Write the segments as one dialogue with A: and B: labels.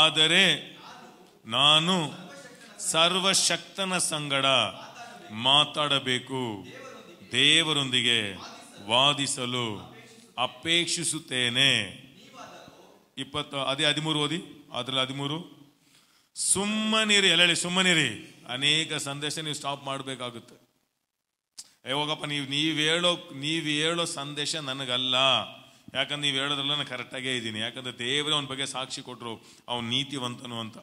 A: ಆದರೆ ನಾನು ಸರ್ವಶಕ್ತನ ಸಂಗಡ ಮಾತಾಡಬೇಕು ದೇವರೊಂದಿಗೆ ವಾದಿಸಲು ಅಪೇಕ್ಷಿಸುತ್ತೇನೆ ಇಪ್ಪತ್ತ ಅದೇ ಹದಿಮೂರು ಓದಿ ಅದರಲ್ಲಿ ಹದಿಮೂರು ಸುಮ್ಮನಿರಿ ಹೇಳಿ ಸುಮ್ಮನಿರಿ ಅನೇಕ ಸಂದೇಶ ನೀವು ಸ್ಟಾಪ್ ಮಾಡಬೇಕಾಗುತ್ತೆ ಹೋಗಪ್ಪ ನೀವು ನೀವು ಹೇಳೋ ನೀವು ಹೇಳೋ ಸಂದೇಶ ನನಗಲ್ಲ ಯಾಕಂದ್ರೆ ನೀವು ಹೇಳೋದ್ರಲ್ಲ ನಾನು ಕರೆಕ್ಟಾಗೇ ಇದ್ದೀನಿ ಯಾಕಂದ್ರೆ ದೇವರೇ ಅವನ ಬಗ್ಗೆ ಸಾಕ್ಷಿ ಕೊಟ್ಟರು ಅವನ ನೀತಿವಂತನು ಅಂತ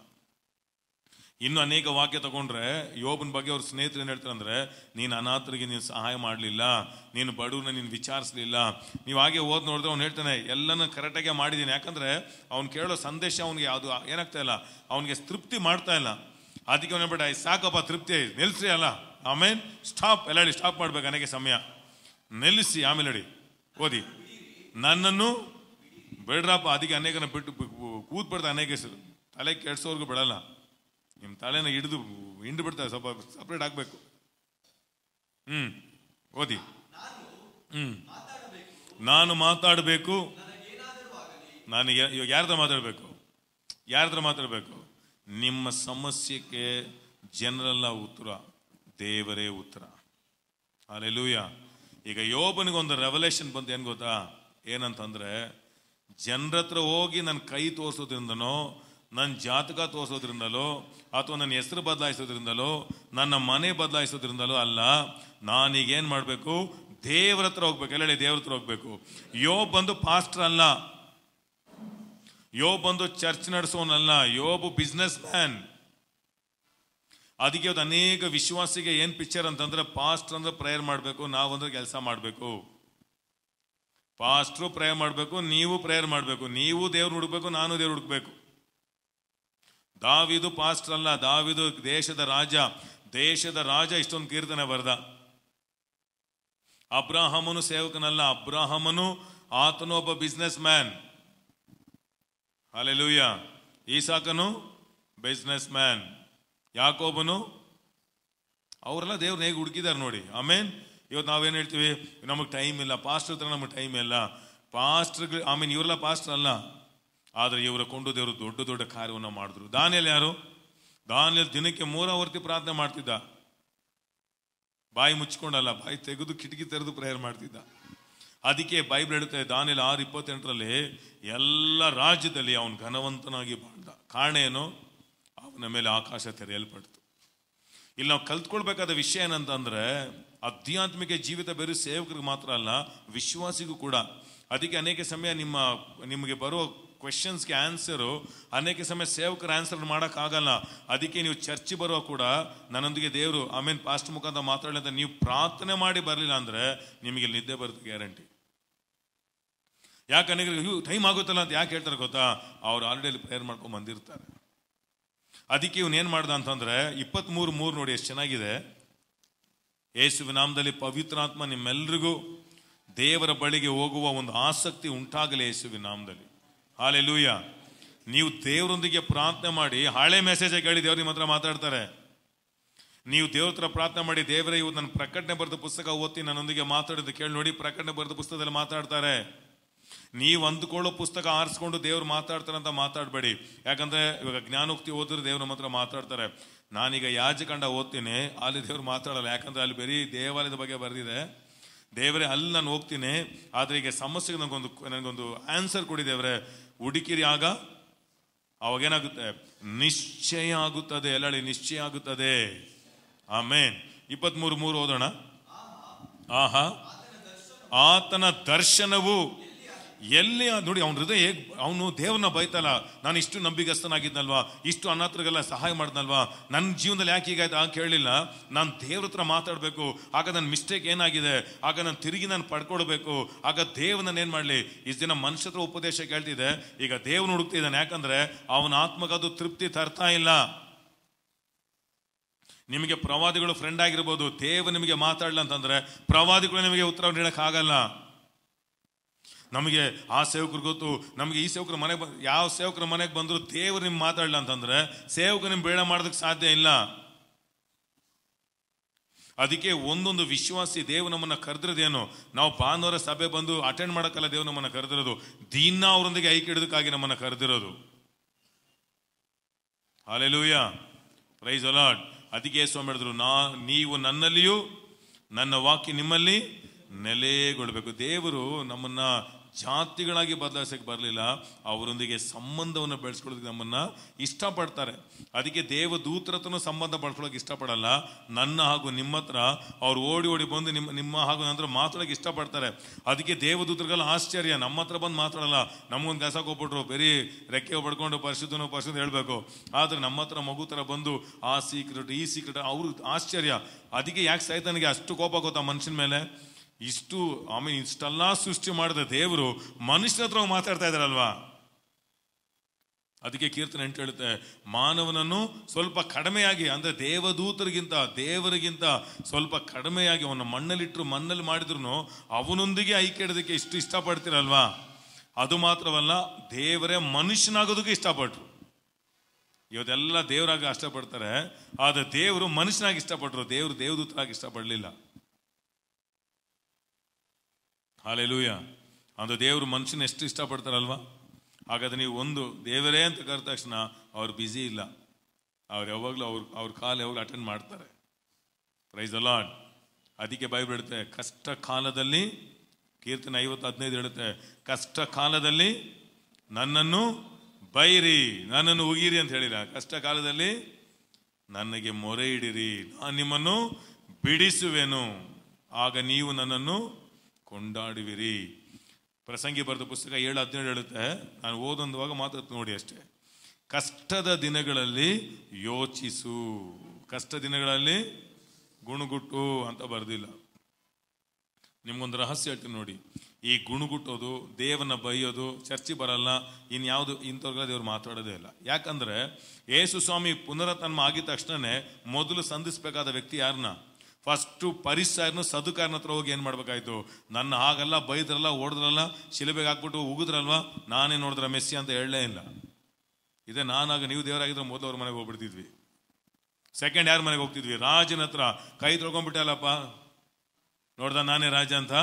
A: ಇನ್ನು ಅನೇಕ ವಾಕ್ಯ ತಗೊಂಡ್ರೆ ಯೋಬನ ಬಗ್ಗೆ ಅವ್ರ ಸ್ನೇಹಿತರು ಏನು ಹೇಳ್ತಾರೆ ಅಂದರೆ ನೀನು ಅನಾಥರಿಗೆ ನೀನು ಸಹಾಯ ಮಾಡಲಿಲ್ಲ ನೀನು ಬಡವ್ರನ್ನ ನೀನು ವಿಚಾರಿಸಲಿಲ್ಲ ನೀವು ಹಾಗೆ ಓದ್ ನೋಡಿದ್ರೆ ಅವ್ನು ಹೇಳ್ತಾನೆ ಎಲ್ಲನೂ ಕರೆಕ್ಟಾಗೆ ಮಾಡಿದ್ದೀನಿ ಯಾಕಂದ್ರೆ ಅವ್ನು ಕೇಳೋ ಸಂದೇಶ ಅವ್ನಿಗೆ ಅದು ಏನಾಗ್ತಾ ಇಲ್ಲ ಅವನಿಗೆ ತೃಪ್ತಿ ಮಾಡ್ತಾ ಇಲ್ಲ ಅದಕ್ಕೆ ಅವನ ಬೇಡ ಸಾಕಪ್ಪ ತೃಪ್ತಿ ನಿಲ್ಲಿಸ್ರಿ ಅಲ್ಲ ಆಮೇಲೆ ಸ್ಟಾಪ್ ಎಲ್ಲ ಸ್ಟಾಪ್ ಮಾಡ್ಬೇಕು ನನಗೆ ಸಮಯ ನಿಲ್ಲಿಸಿ ಆಮೇಲೆ ಹೇಳಿ ಓದಿ ನನ್ನನ್ನು ಬೇಡ್ರಪ್ಪ ಅದಕ್ಕೆ ಅನೇಕನ ಬಿಟ್ಟು ಕೂತ್ ಬಿಡ್ತಾ ಅನೇಕ ಹೆಸರು ತಲೆ ಕೆಡ್ಸೋರ್ಗು ಬಿಡಲ್ಲ ನಿಮ್ಮ ತಲೆನ ಹಿಡಿದು ಹಿಂಡು ಬಿಡ್ತಾ ಸ್ವಲ್ಪ ಸಪ್ರೇಟ್ ಆಗಬೇಕು ಹ್ಮ್ ಓದಿ ಹ್ಮ್ ನಾನು ಮಾತಾಡಬೇಕು ನಾನು ಇವಾಗ ಯಾರ ಹತ್ರ ಮಾತಾಡಬೇಕು ಯಾರ ಹತ್ರ ಮಾತಾಡಬೇಕು ನಿಮ್ಮ ಸಮಸ್ಯೆಗೆ ಜನರಲ್ಲ ಉತ್ತರ ದೇವರೇ ಉತ್ತರ ಅಲ್ಲೆಲ್ಲೂಯ್ಯ ಈಗ ಒಂದು ರೆವಲೇಷನ್ ಬಂತು ಏನು ಗೊತ್ತಾ ಏನಂತಂದರೆ ಜನರ ಹತ್ರ ಹೋಗಿ ನನ್ನ ಕೈ ತೋರಿಸೋದ್ರಿಂದನೋ ನನ್ನ ಜಾತಕ ತೋರಿಸೋದ್ರಿಂದಲೋ ಅಥವಾ ನನ್ನ ಹೆಸರು ಬದಲಾಯಿಸೋದ್ರಿಂದಲೋ ನನ್ನ ಮನೆ ಬದಲಾಯಿಸೋದ್ರಿಂದಲೋ ಅಲ್ಲ ನಾನೀಗೇನು ಮಾಡಬೇಕು ದೇವ್ರ ಹತ್ರ ಹೋಗ್ಬೇಕು ಎಲ್ಲ ಹೇಳಿ ದೇವ್ರ ಹತ್ರ ಹೋಗ್ಬೇಕು ಯೋ ಬಂದು ಪಾಸ್ಟರ್ ಅಲ್ಲ ಯೋ ಬಂದು ಚರ್ಚ್ ನಡೆಸೋನಲ್ಲ ಯೋಬು ಬಿಸ್ನೆಸ್ ಮ್ಯಾನ್ ಅದಕ್ಕೆ ಅದು ಅನೇಕ ವಿಶ್ವಾಸಿಗೆ ಏನು ಪಿಕ್ಚರ್ ಅಂತಂದ್ರೆ ಪಾಸ್ಟ್ ಅಂದ್ರೆ ಪ್ರೇಯರ್ ಮಾಡಬೇಕು ನಾವಂದ್ರೆ ಕೆಲಸ ಮಾಡಬೇಕು ಪಾಸ್ಟ್ರು ಪ್ರೇಯರ್ ಮಾಡಬೇಕು ನೀವು ಪ್ರೇಯರ್ ಮಾಡಬೇಕು ನೀವು ದೇವ್ರು ಹುಡುಕ್ಬೇಕು ನಾನು ದೇವ್ರು ಹುಡುಕ್ಬೇಕು ದಾವಿದು ಪಾಸ್ಟ್ರ್ ಅಲ್ಲ ದಾವಿದು ದೇಶದ ರಾಜ ದೇಶದ ರಾಜ ಇಷ್ಟೊಂದು ಕೀರ್ತನೆ ಬರ್ದ ಅಬ್ರಾಹಮನು ಸೇವಕನಲ್ಲ ಅಬ್ರಾಹಮನು ಒಬ್ಬ ಬಿಸ್ನೆಸ್ ಮ್ಯಾನ್ ಅಲ್ಲೆಲೂಯ್ಯ ಈಸಾಕನು ಬಿಸ್ನೆಸ್ ಮ್ಯಾನ್ ಯಾಕೋಬನು ಅವರೆಲ್ಲ ದೇವ್ರನ್ನ ಹೇಗೆ ಹುಡುಕಿದ್ದಾರೆ ನೋಡಿ ಆಮೇನ್ ಇವತ್ತು ನಾವೇನು ಹೇಳ್ತೀವಿ ನಮಗೆ ಟೈಮ್ ಇಲ್ಲ ಪಾಸ್ಟರ್ ಹತ್ರ ನಮಗೆ ಟೈಮ್ ಇಲ್ಲ ಪಾಸ್ಟರ್ಗಳು ಐ ಮೀನ್ ಇವರೆಲ್ಲ ಪಾಸ್ಟರ್ ಅಲ್ಲ ಆದರೆ ಇವರ ಕೊಂಡು ದೇವರು ದೊಡ್ಡ ದೊಡ್ಡ ಕಾರ್ಯವನ್ನು ಮಾಡಿದ್ರು ದಾನಿಯಲ್ಲಿ ಯಾರು ದಾನಿಯಲ್ಲಿ ದಿನಕ್ಕೆ ಮೂರಾವರ್ತಿ ಪ್ರಾರ್ಥನೆ ಮಾಡ್ತಿದ್ದ ಬಾಯಿ ಮುಚ್ಕೊಂಡಲ್ಲ ಬಾಯಿ ತೆಗೆದು ಕಿಟಕಿ ತೆರೆದು ಪ್ರೇಯರ್ ಮಾಡ್ತಿದ್ದ ಅದಕ್ಕೆ ಬೈಬಲ್ ಹೇಳುತ್ತೆ ದಾನಿಯಲ್ಲಿ ಆರು ಇಪ್ಪತ್ತೆಂಟರಲ್ಲಿ ಎಲ್ಲ ರಾಜ್ಯದಲ್ಲಿ ಅವನು ಘನವಂತನಾಗಿ ಬಾಳ್ದ ಕಾರಣ ಏನು ಅವನ ಮೇಲೆ ಆಕಾಶ ತೆರೆಯಲ್ಪಡ್ತು ಇಲ್ಲಿ ನಾವು ಕಲ್ತ್ಕೊಳ್ಬೇಕಾದ ವಿಷಯ ಏನಂತಂದರೆ ಆಧ್ಯಾತ್ಮಿಕ ಜೀವಿತ ಬೇರೆ ಸೇವಕರಿಗೆ ಮಾತ್ರ ಅಲ್ಲ ವಿಶ್ವಾಸಿಗೂ ಕೂಡ ಅದಕ್ಕೆ ಅನೇಕ ಸಮಯ ನಿಮ್ಮ ನಿಮಗೆ ಬರುವ ಕ್ವೆಶನ್ಸ್ಗೆ ಆನ್ಸರು ಅನೇಕ ಸಮಯ ಸೇವಕರ ಆನ್ಸರ್ ಮಾಡೋಕ್ಕಾಗಲ್ಲ ಅದಕ್ಕೆ ನೀವು ಚರ್ಚ್ ಬರೋ ಕೂಡ ನನ್ನೊಂದಿಗೆ ದೇವರು ಆಮೇಲೆ ಪಾಸ್ಟ್ ಮುಖಾಂತರ ಮಾತಾಡಲಿ ಅಂತ ನೀವು ಪ್ರಾರ್ಥನೆ ಮಾಡಿ ಬರಲಿಲ್ಲ ಅಂದರೆ ನಿಮಗೆ ನಿದ್ದೆ ಬರುತ್ತೆ ಗ್ಯಾರಂಟಿ ಯಾಕೆ ಅನೇಕ ಟೈಮ್ ಆಗುತ್ತಲ್ಲ ಅಂತ ಯಾಕೆ ಹೇಳ್ತಾರೆ ಗೊತ್ತಾ ಅವ್ರು ಆಲ್ರೆಡಿ ಪ್ರೇಯರ್ ಮಾಡ್ಕೊಂಡು ಬಂದಿರ್ತಾರೆ ಅದಕ್ಕೆ ಇವನೇನು ಮಾಡ್ದ ಅಂತಂದರೆ ಇಪ್ಪತ್ತ್ಮೂರು ಮೂರು ನೋಡಿ ಎಷ್ಟು ಚೆನ್ನಾಗಿದೆ ಯೇಸುವಿನಾಮದಲ್ಲಿ ನಾಮದಲ್ಲಿ ಪವಿತ್ರಾತ್ಮ ನಿಮ್ಮೆಲ್ಲರಿಗೂ ದೇವರ ಬಳಿಗೆ ಹೋಗುವ ಒಂದು ಆಸಕ್ತಿ ಉಂಟಾಗಲಿ ಯೇಸುವಿನ ಹಾಲೆ ಲೂಯ್ಯ ನೀವು ದೇವರೊಂದಿಗೆ ಪ್ರಾರ್ಥನೆ ಮಾಡಿ ಹಳೆ ಮೆಸೇಜ್ ಹೇಳಿ ದೇವ್ರ ನಿಮ್ಮ ಹತ್ರ ಮಾತಾಡ್ತಾರೆ ನೀವು ದೇವ್ರ ಹತ್ರ ಪ್ರಾರ್ಥನೆ ಮಾಡಿ ದೇವರೇ ಇವತ್ತು ನನ್ನ ಪ್ರಕಟಣೆ ಬರೆದ ಪುಸ್ತಕ ಓದ್ತಿ ನನ್ನೊಂದಿಗೆ ಮಾತಾಡಿದ್ದು ಕೇಳಿ ನೋಡಿ ಪ್ರಕಟಣೆ ಬರೆದ ಪುಸ್ತಕದಲ್ಲಿ ಮಾತಾಡ್ತಾರೆ ನೀವು ಅಂದ್ಕೊಳ್ಳೋ ಪುಸ್ತಕ ಆರಿಸ್ಕೊಂಡು ದೇವ್ರು ಮಾತಾಡ್ತಾರೆ ಅಂತ ಮಾತಾಡಬೇಡಿ ಯಾಕಂದ್ರೆ ಇವಾಗ ಜ್ಞಾನೋಕ್ತಿ ಓದಿದ್ರೆ ದೇವ್ರ ಮಾತ್ರ ಮಾತಾಡ್ತಾರೆ ನಾನೀಗ ಯಾಜಕಂಡ ಓದ್ತೀನಿ ಅಲ್ಲಿ ದೇವರು ಮಾತಾಡಲ್ಲ ಯಾಕಂದ್ರೆ ಅಲ್ಲಿ ಬರೀ ದೇವಾಲಯದ ಬಗ್ಗೆ ಬರೆದಿದೆ ದೇವರೇ ಅಲ್ಲಿ ನಾನು ಹೋಗ್ತೀನಿ ಆದರೆ ಈಗ ಸಮಸ್ಯೆಗೆ ನನಗೊಂದು ನನಗೊಂದು ಆನ್ಸರ್ ಕೊಡಿ ದೇವರೇ ಹುಡುಕಿರಿ ಆಗ ಅವಾಗೇನಾಗುತ್ತೆ ನಿಶ್ಚಯ ಆಗುತ್ತದೆ ಎಲ್ಲಳಿ ನಿಶ್ಚಯ ಆಗುತ್ತದೆ ಆಮೇನ್ ಇಪ್ಪತ್ತ್ಮೂರು ಮೂರು ಓದೋಣ ಆಹಾ ಆತನ ದರ್ಶನವು ಎಲ್ಲಿ ನೋಡಿ ಅವನ ಹೃದಯ ಹೇಗೆ ಅವನು ದೇವ್ರನ್ನ ಬೈತಲ್ಲ ನಾನು ಇಷ್ಟು ನಂಬಿಗಸ್ತನಾಗಿದ್ದಲ್ವಾ ಇಷ್ಟು ಅನಾಥರಿಗೆಲ್ಲ ಸಹಾಯ ಮಾಡಿದ್ನಲ್ವಾ ನನ್ನ ಜೀವನದಲ್ಲಿ ಯಾಕೆ ಹೀಗಾಯ್ತು ಆ ಕೇಳಲಿಲ್ಲ ನಾನು ದೇವ್ರ ಹತ್ರ ಮಾತಾಡಬೇಕು ಆಗ ನನ್ನ ಮಿಸ್ಟೇಕ್ ಏನಾಗಿದೆ ಆಗ ನಾನು ತಿರುಗಿ ನಾನು ಪಡ್ಕೊಡ್ಬೇಕು ಆಗ ದೇವ್ ಏನು ಮಾಡಲಿ ಇಷ್ಟು ದಿನ ಮನುಷ್ಯತ್ರ ಉಪದೇಶ ಕೇಳ್ತಿದೆ ಈಗ ದೇವ್ನ ಹುಡುಕ್ತಿದ್ದಾನೆ ಯಾಕಂದರೆ ಅವನ ಆತ್ಮಗದು ತೃಪ್ತಿ ತರ್ತಾ ಇಲ್ಲ ನಿಮಗೆ ಪ್ರವಾದಿಗಳು ಫ್ರೆಂಡ್ ಆಗಿರ್ಬೋದು ದೇವ್ ನಿಮಗೆ ಮಾತಾಡಲ್ಲ ಅಂತಂದರೆ ಪ್ರವಾದಿಗಳು ನಿಮಗೆ ಉತ್ತರ ನೀಡೋಕ್ಕಾಗಲ್ಲ ನಮಗೆ ಆ ಸೇವಕರು ಗೊತ್ತು ನಮಗೆ ಈ ಸೇವಕರ ಮನೆಗೆ ಬಂದು ಯಾವ ಸೇವಕರ ಮನೆಗೆ ಬಂದರೂ ದೇವರು ನಿಮ್ಗೆ ಮಾತಾಡಲ್ಲ ಅಂತಂದರೆ ಸೇವಕರು ನಿಮ್ಮ ಬೇಡ ಮಾಡೋದಕ್ಕೆ ಸಾಧ್ಯ ಇಲ್ಲ ಅದಕ್ಕೆ ಒಂದೊಂದು ವಿಶ್ವಾಸಿ ದೇವ್ ನಮ್ಮನ್ನು ಕರೆದ್ರದೇನು ನಾವು ಭಾನುವಾರ ಸಭೆ ಬಂದು ಅಟೆಂಡ್ ಮಾಡೋಕ್ಕಲ್ಲ ದೇವ್ ನಮ್ಮನ್ನು ಕರೆದಿರೋದು ದಿನ ಅವರೊಂದಿಗೆ ಐಕೆ ಹಿಡಿದಕ್ಕಾಗಿ ನಮ್ಮನ್ನು ಕರೆದಿರೋದು ಅಲೆಲೂಯ ಪ್ರೈಸ್ ಅಲಾಟ್ ಅದಕ್ಕೆ ಸ್ವಾಮಿ ಹೇಳಿದ್ರು ನಾ ನೀವು ನನ್ನಲ್ಲಿಯೂ ನನ್ನ ವಾಕ್ಯ ನಿಮ್ಮಲ್ಲಿ ನೆಲೆಗೊಳ್ಬೇಕು ದೇವರು ನಮ್ಮನ್ನ ಜಾತಿಗಳಾಗಿ ಬದಲಾಯಿಸೋಕ್ಕೆ ಬರಲಿಲ್ಲ ಅವರೊಂದಿಗೆ ಸಂಬಂಧವನ್ನು ಬೆಳೆಸ್ಕೊಳ್ಳೋದಕ್ಕೆ ನಮ್ಮನ್ನು ಇಷ್ಟಪಡ್ತಾರೆ ಅದಕ್ಕೆ ದೇವದೂತರತನ ಸಂಬಂಧ ಪಡ್ಕೊಳ್ಳೋಕೆ ಇಷ್ಟಪಡಲ್ಲ ನನ್ನ ಹಾಗೂ ನಿಮ್ಮ ಹತ್ರ ಅವ್ರು ಓಡಿ ಓಡಿ ಬಂದು ನಿಮ್ಮ ನಿಮ್ಮ ಹಾಗೂ ನಂತರ ಮಾತಾಡೋಕೆ ಇಷ್ಟಪಡ್ತಾರೆ ಅದಕ್ಕೆ ದೇವದೂತರಿಗೆಲ್ಲ ಆಶ್ಚರ್ಯ ನಮ್ಮ ಹತ್ರ ಬಂದು ಮಾತಾಡಲ್ಲ ನಮಗೊಂದು ಕೆಲಸ ಕೊಟ್ಬಿಟ್ರು ಬೇರೆ ರೆಕ್ಕೆ ಪಡ್ಕೊಂಡು ಪರಿಶುದ್ಧನೋ ಪರಿಶುದ್ಧ ಹೇಳಬೇಕು ಆದರೆ ನಮ್ಮ ಹತ್ರ ಮಗು ಥರ ಬಂದು ಆ ಸೀಕ್ರೆಟ್ ಈ ಸೀಕ್ರೆಟ್ ಅವರು ಆಶ್ಚರ್ಯ ಅದಕ್ಕೆ ಯಾಕೆ ಸಹಿತ ನನಗೆ ಅಷ್ಟು ಕೋಪ ಗೊತ್ತಾ ಮನುಷ್ಯನ ಮೇಲೆ ಇಷ್ಟು ಐ ಮೀನ್ ಇಷ್ಟೆಲ್ಲ ಸೃಷ್ಟಿ ಮಾಡಿದ ದೇವರು ಮನುಷ್ಯನ ಹತ್ರ ಮಾತಾಡ್ತಾ ಇದ್ದಾರಲ್ವಾ ಅದಕ್ಕೆ ಕೀರ್ತನೆ ಅಂತ ಹೇಳುತ್ತೆ ಮಾನವನನ್ನು ಸ್ವಲ್ಪ ಕಡಿಮೆಯಾಗಿ ಅಂದರೆ ದೇವದೂತರಿಗಿಂತ ದೇವರಿಗಿಂತ ಸ್ವಲ್ಪ ಕಡಿಮೆಯಾಗಿ ಅವನ ಮಣ್ಣಲ್ಲಿಟ್ಟರು ಮಣ್ಣಲ್ಲಿ ಮಾಡಿದ್ರು ಅವನೊಂದಿಗೆ ಇಡೋದಕ್ಕೆ ಇಷ್ಟು ಇಷ್ಟಪಡ್ತೀರಲ್ವಾ ಅದು ಮಾತ್ರವಲ್ಲ ದೇವರೇ ಮನುಷ್ಯನಾಗೋದಕ್ಕೆ ಇಷ್ಟಪಟ್ರು ಇವತ್ತೆಲ್ಲ ದೇವರಾಗ ಇಷ್ಟಪಡ್ತಾರೆ ಆದರೆ ದೇವರು ಮನುಷ್ಯನಾಗಿ ಇಷ್ಟಪಟ್ಟರು ದೇವರು ದೇವದೂತರಾಗಿ ಇಷ್ಟಪಡಲಿಲ್ಲ ಹಾಲೆಲೂಯ ಅಂದರೆ ದೇವರು ಮನುಷ್ಯನ ಎಷ್ಟು ಇಷ್ಟಪಡ್ತಾರಲ್ವಾ ಹಾಗಾದ್ರೆ ನೀವು ಒಂದು ದೇವರೇ ಅಂತ ಕರೆದ ತಕ್ಷಣ ಅವ್ರು ಬ್ಯುಸಿ ಇಲ್ಲ ಅವ್ರು ಯಾವಾಗಲೂ ಅವ್ರು ಅವ್ರ ಕಾಲ ಯಾವಾಗಲೂ ಅಟೆಂಡ್ ಮಾಡ್ತಾರೆ ಪ್ರೈಸ್ ಅಲಾಡ್ ಅದಕ್ಕೆ ಬೈಬಲ್ ಬಿಡುತ್ತೆ ಕಷ್ಟ ಕಾಲದಲ್ಲಿ ಕೀರ್ತನೆ ಐವತ್ತು ಹದಿನೈದು ಹೇಳುತ್ತೆ ಕಷ್ಟ ಕಾಲದಲ್ಲಿ ನನ್ನನ್ನು ಬೈರಿ ನನ್ನನ್ನು ಉಗಿರಿ ಅಂತ ಹೇಳಿಲ್ಲ ಕಷ್ಟ ಕಾಲದಲ್ಲಿ ನನಗೆ ಮೊರೆ ಇಡಿರಿ ನಾನು ನಿಮ್ಮನ್ನು ಬಿಡಿಸುವೆನು ಆಗ ನೀವು ನನ್ನನ್ನು ಕೊಂಡಾಡುವಿರಿ ಪ್ರಸಂಗಿ ಬರೆದ ಪುಸ್ತಕ ಏಳು ಹದಿನೇಳು ಹೇಳುತ್ತೆ ನಾನು ಓದೊಂದುವಾಗ ಮಾತ್ರ ನೋಡಿ ಅಷ್ಟೇ ಕಷ್ಟದ ದಿನಗಳಲ್ಲಿ ಯೋಚಿಸು ಕಷ್ಟ ದಿನಗಳಲ್ಲಿ ಗುಣಗುಟ್ಟು ಅಂತ ಬರೆದಿಲ್ಲ ನಿಮ್ಗೊಂದು ರಹಸ್ಯ ಹೇಳ್ತೀನಿ ನೋಡಿ ಈ ಗುಣಗುಟ್ಟೋದು ದೇವನ ಬೈಯೋದು ಚರ್ಚೆ ಬರಲ್ಲ ಇನ್ಯಾವುದು ಇಂಥವ್ರಿಗೆ ದೇವ್ರು ಮಾತಾಡೋದೇ ಇಲ್ಲ ಯಾಕಂದ್ರೆ ಯೇಸು ಸ್ವಾಮಿ ಪುನರತನ್ಮ ಆಗಿದ ತಕ್ಷಣನೇ ಮೊದಲು ಸಂಧಿಸಬೇಕಾದ ವ್ಯಕ್ತಿ ಯಾರನ್ನ ಫಸ್ಟು ಪರಿಸರನ ಸದುಕಾರನ ಹತ್ರ ಹೋಗಿ ಏನು ಮಾಡಬೇಕಾಯ್ತು ನನ್ನ ಹಾಗಲ್ಲ ಬೈದ್ರಲ್ಲ ಓಡಿದ್ರಲ್ಲ ಶಿಲೆಬೆಗೆ ಹಾಕ್ಬಿಟ್ಟು ಉಗಿದ್ರಲ್ವಾ ನಾನೇ ನೋಡಿದ್ರೆ ಮೆಸ್ಸಿ ಅಂತ ಹೇಳಲೇ ಇಲ್ಲ ಇದೇ ನಾನಾಗ ನೀವು ದೇವರಾಗಿದ್ರೆ ಮೊದಲು ಮನೆಗೆ ಹೋಗ್ಬಿಡ್ತಿದ್ವಿ ಸೆಕೆಂಡ್ ಯಾರ ಮನೆಗೆ ಹೋಗ್ತಿದ್ವಿ ರಾಜನ ಹತ್ರ ಕೈ ತೊಳ್ಕೊಂಡ್ಬಿಟ್ಟಲ್ಲಪ್ಪ ನೋಡ್ದ ನಾನೇ ರಾಜ ಅಂತ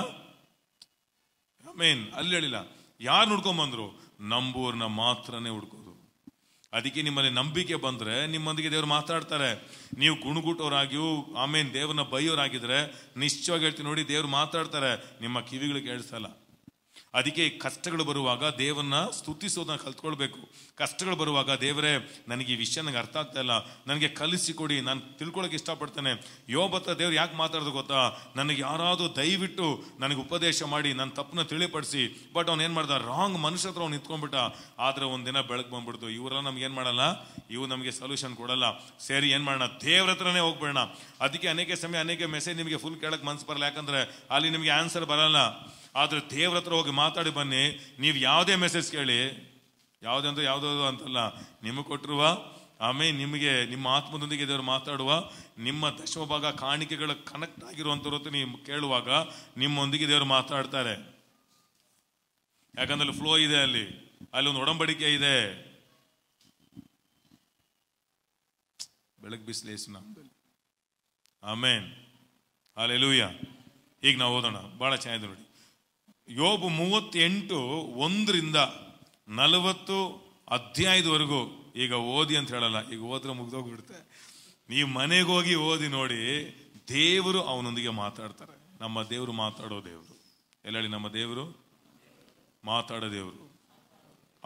A: ಮೇನ್ ಅಲ್ಲಿ ಹೇಳಿಲ್ಲ ಯಾರು ನೋಡ್ಕೊಂಬಂದ್ರು ನಂಬೂರ್ನ ಮಾತ್ರನೇ ಹುಡ್ಕೋ ಅದಕ್ಕೆ ನಿಮ್ಮಲ್ಲಿ ನಂಬಿಕೆ ಬಂದರೆ ನಿಮ್ಮೊಂದಿಗೆ ದೇವರು ಮಾತಾಡ್ತಾರೆ ನೀವು ಗುಣಗುಟ್ಟೋರಾಗಿಯೂ ಆಮೇಲೆ ದೇವ್ರನ್ನ ಬೈಯೋರಾಗಿದ್ರೆ ನಿಶ್ಚಯವಾಗಿ ಹೇಳ್ತೀನಿ ನೋಡಿ ದೇವರು ಮಾತಾಡ್ತಾರೆ ನಿಮ್ಮ ಕಿವಿಗಳಿಗೆ ಕೇಳಿಸಲ್ಲ ಅದಕ್ಕೆ ಕಷ್ಟಗಳು ಬರುವಾಗ ದೇವರನ್ನ ಸ್ತುತಿಸೋದನ್ನ ಕಲ್ತ್ಕೊಳ್ಬೇಕು ಕಷ್ಟಗಳು ಬರುವಾಗ ದೇವರೇ ನನಗೆ ಈ ವಿಷಯ ನನಗೆ ಅರ್ಥ ಆಗ್ತಾ ಇಲ್ಲ ನನಗೆ ಕೊಡಿ ನಾನು ತಿಳ್ಕೊಳಕ್ಕೆ ಇಷ್ಟಪಡ್ತೇನೆ ಯೋಬತ್ತ ದೇವ್ರು ಯಾಕೆ ಮಾತಾಡೋದು ಗೊತ್ತಾ ನನಗೆ ಯಾರಾದರೂ ದಯವಿಟ್ಟು ನನಗೆ ಉಪದೇಶ ಮಾಡಿ ನನ್ನ ತಪ್ಪನ್ನ ತಿಳಿಪಡಿಸಿ ಬಟ್ ಅವ್ನು ಏನು ಮಾಡ್ದ ರಾಂಗ್ ಮನುಷ್ಯ ಹತ್ರ ಅವ್ನು ನಿಂತ್ಕೊಂಡ್ಬಿಟ್ಟ ಆದರೆ ದಿನ ಬೆಳಗ್ಗೆ ಬಂದ್ಬಿಡ್ತು ಇವರೆಲ್ಲ ನಮ್ಗೆ ಏನು ಮಾಡಲ್ಲ ಇವು ನಮಗೆ ಸೊಲ್ಯೂಷನ್ ಕೊಡಲ್ಲ ಸರಿ ಏನು ಮಾಡೋಣ ದೇವ್ರ ಹತ್ರನೇ ಹೋಗ್ಬೇಡ ಅದಕ್ಕೆ ಅನೇಕ ಸಮಯ ಅನೇಕ ಮೆಸೇಜ್ ನಿಮಗೆ ಫುಲ್ ಕೇಳಕ್ಕೆ ಮನ್ಸು ಬರಲ್ಲ ಯಾಕಂದರೆ ಅಲ್ಲಿ ನಿಮಗೆ ಆನ್ಸರ್ ಬರಲ್ಲ ಆದರೆ ದೇವ್ರ ಹತ್ರ ಹೋಗಿ ಮಾತಾಡಿ ಬನ್ನಿ ನೀವು ಯಾವುದೇ ಮೆಸೇಜ್ ಕೇಳಿ ಯಾವುದೇ ಅಂತ ಯಾವುದೋ ಅಂತಲ್ಲ ನಿಮಗೆ ಕೊಟ್ಟಿರುವ ಆಮೇ ನಿಮಗೆ ನಿಮ್ಮ ಆತ್ಮದೊಂದಿಗೆ ದೇವರು ಮಾತಾಡುವ ನಿಮ್ಮ ದಶಮ ಭಾಗ ಕಾಣಿಕೆಗಳ ಕನೆಕ್ಟ್ ಆಗಿರುವಂಥವ್ರ ನೀವು ಕೇಳುವಾಗ ನಿಮ್ಮೊಂದಿಗೆ ದೇವರು ಮಾತಾಡ್ತಾರೆ ಯಾಕಂದ್ರೆ ಫ್ಲೋ ಇದೆ ಅಲ್ಲಿ ಅಲ್ಲಿ ಒಂದು ಒಡಂಬಡಿಕೆ ಇದೆ ಬೆಳಗ್ಗೆ ಬಿಸಿಲೇಸು ನಮ್ಮದಲ್ಲಿ ಆಮೇನ್ ಅಲ್ಲೆಲೂಯ್ಯ ಈಗ ನಾವು ಓದೋಣ ಭಾಳ ಚೆನ್ನಾಗಿದೆ ನೋಡಿ ಯೋಬು ಮೂವತ್ತೆಂಟು ಒಂದರಿಂದ ನಲವತ್ತು ಅಧ್ಯಾಯದವರೆಗೂ ಈಗ ಓದಿ ಅಂತ ಹೇಳಲ್ಲ ಈಗ ಓದ್ರೆ ಮುಗ್ದೋಗ್ಬಿಡುತ್ತೆ ನೀವು ಮನೆಗೆ ಹೋಗಿ ಓದಿ ನೋಡಿ ದೇವರು ಅವನೊಂದಿಗೆ ಮಾತಾಡ್ತಾರೆ ನಮ್ಮ ದೇವರು ಮಾತಾಡೋ ದೇವರು ಹೇಳಿ ನಮ್ಮ ದೇವರು ಮಾತಾಡೋ ದೇವರು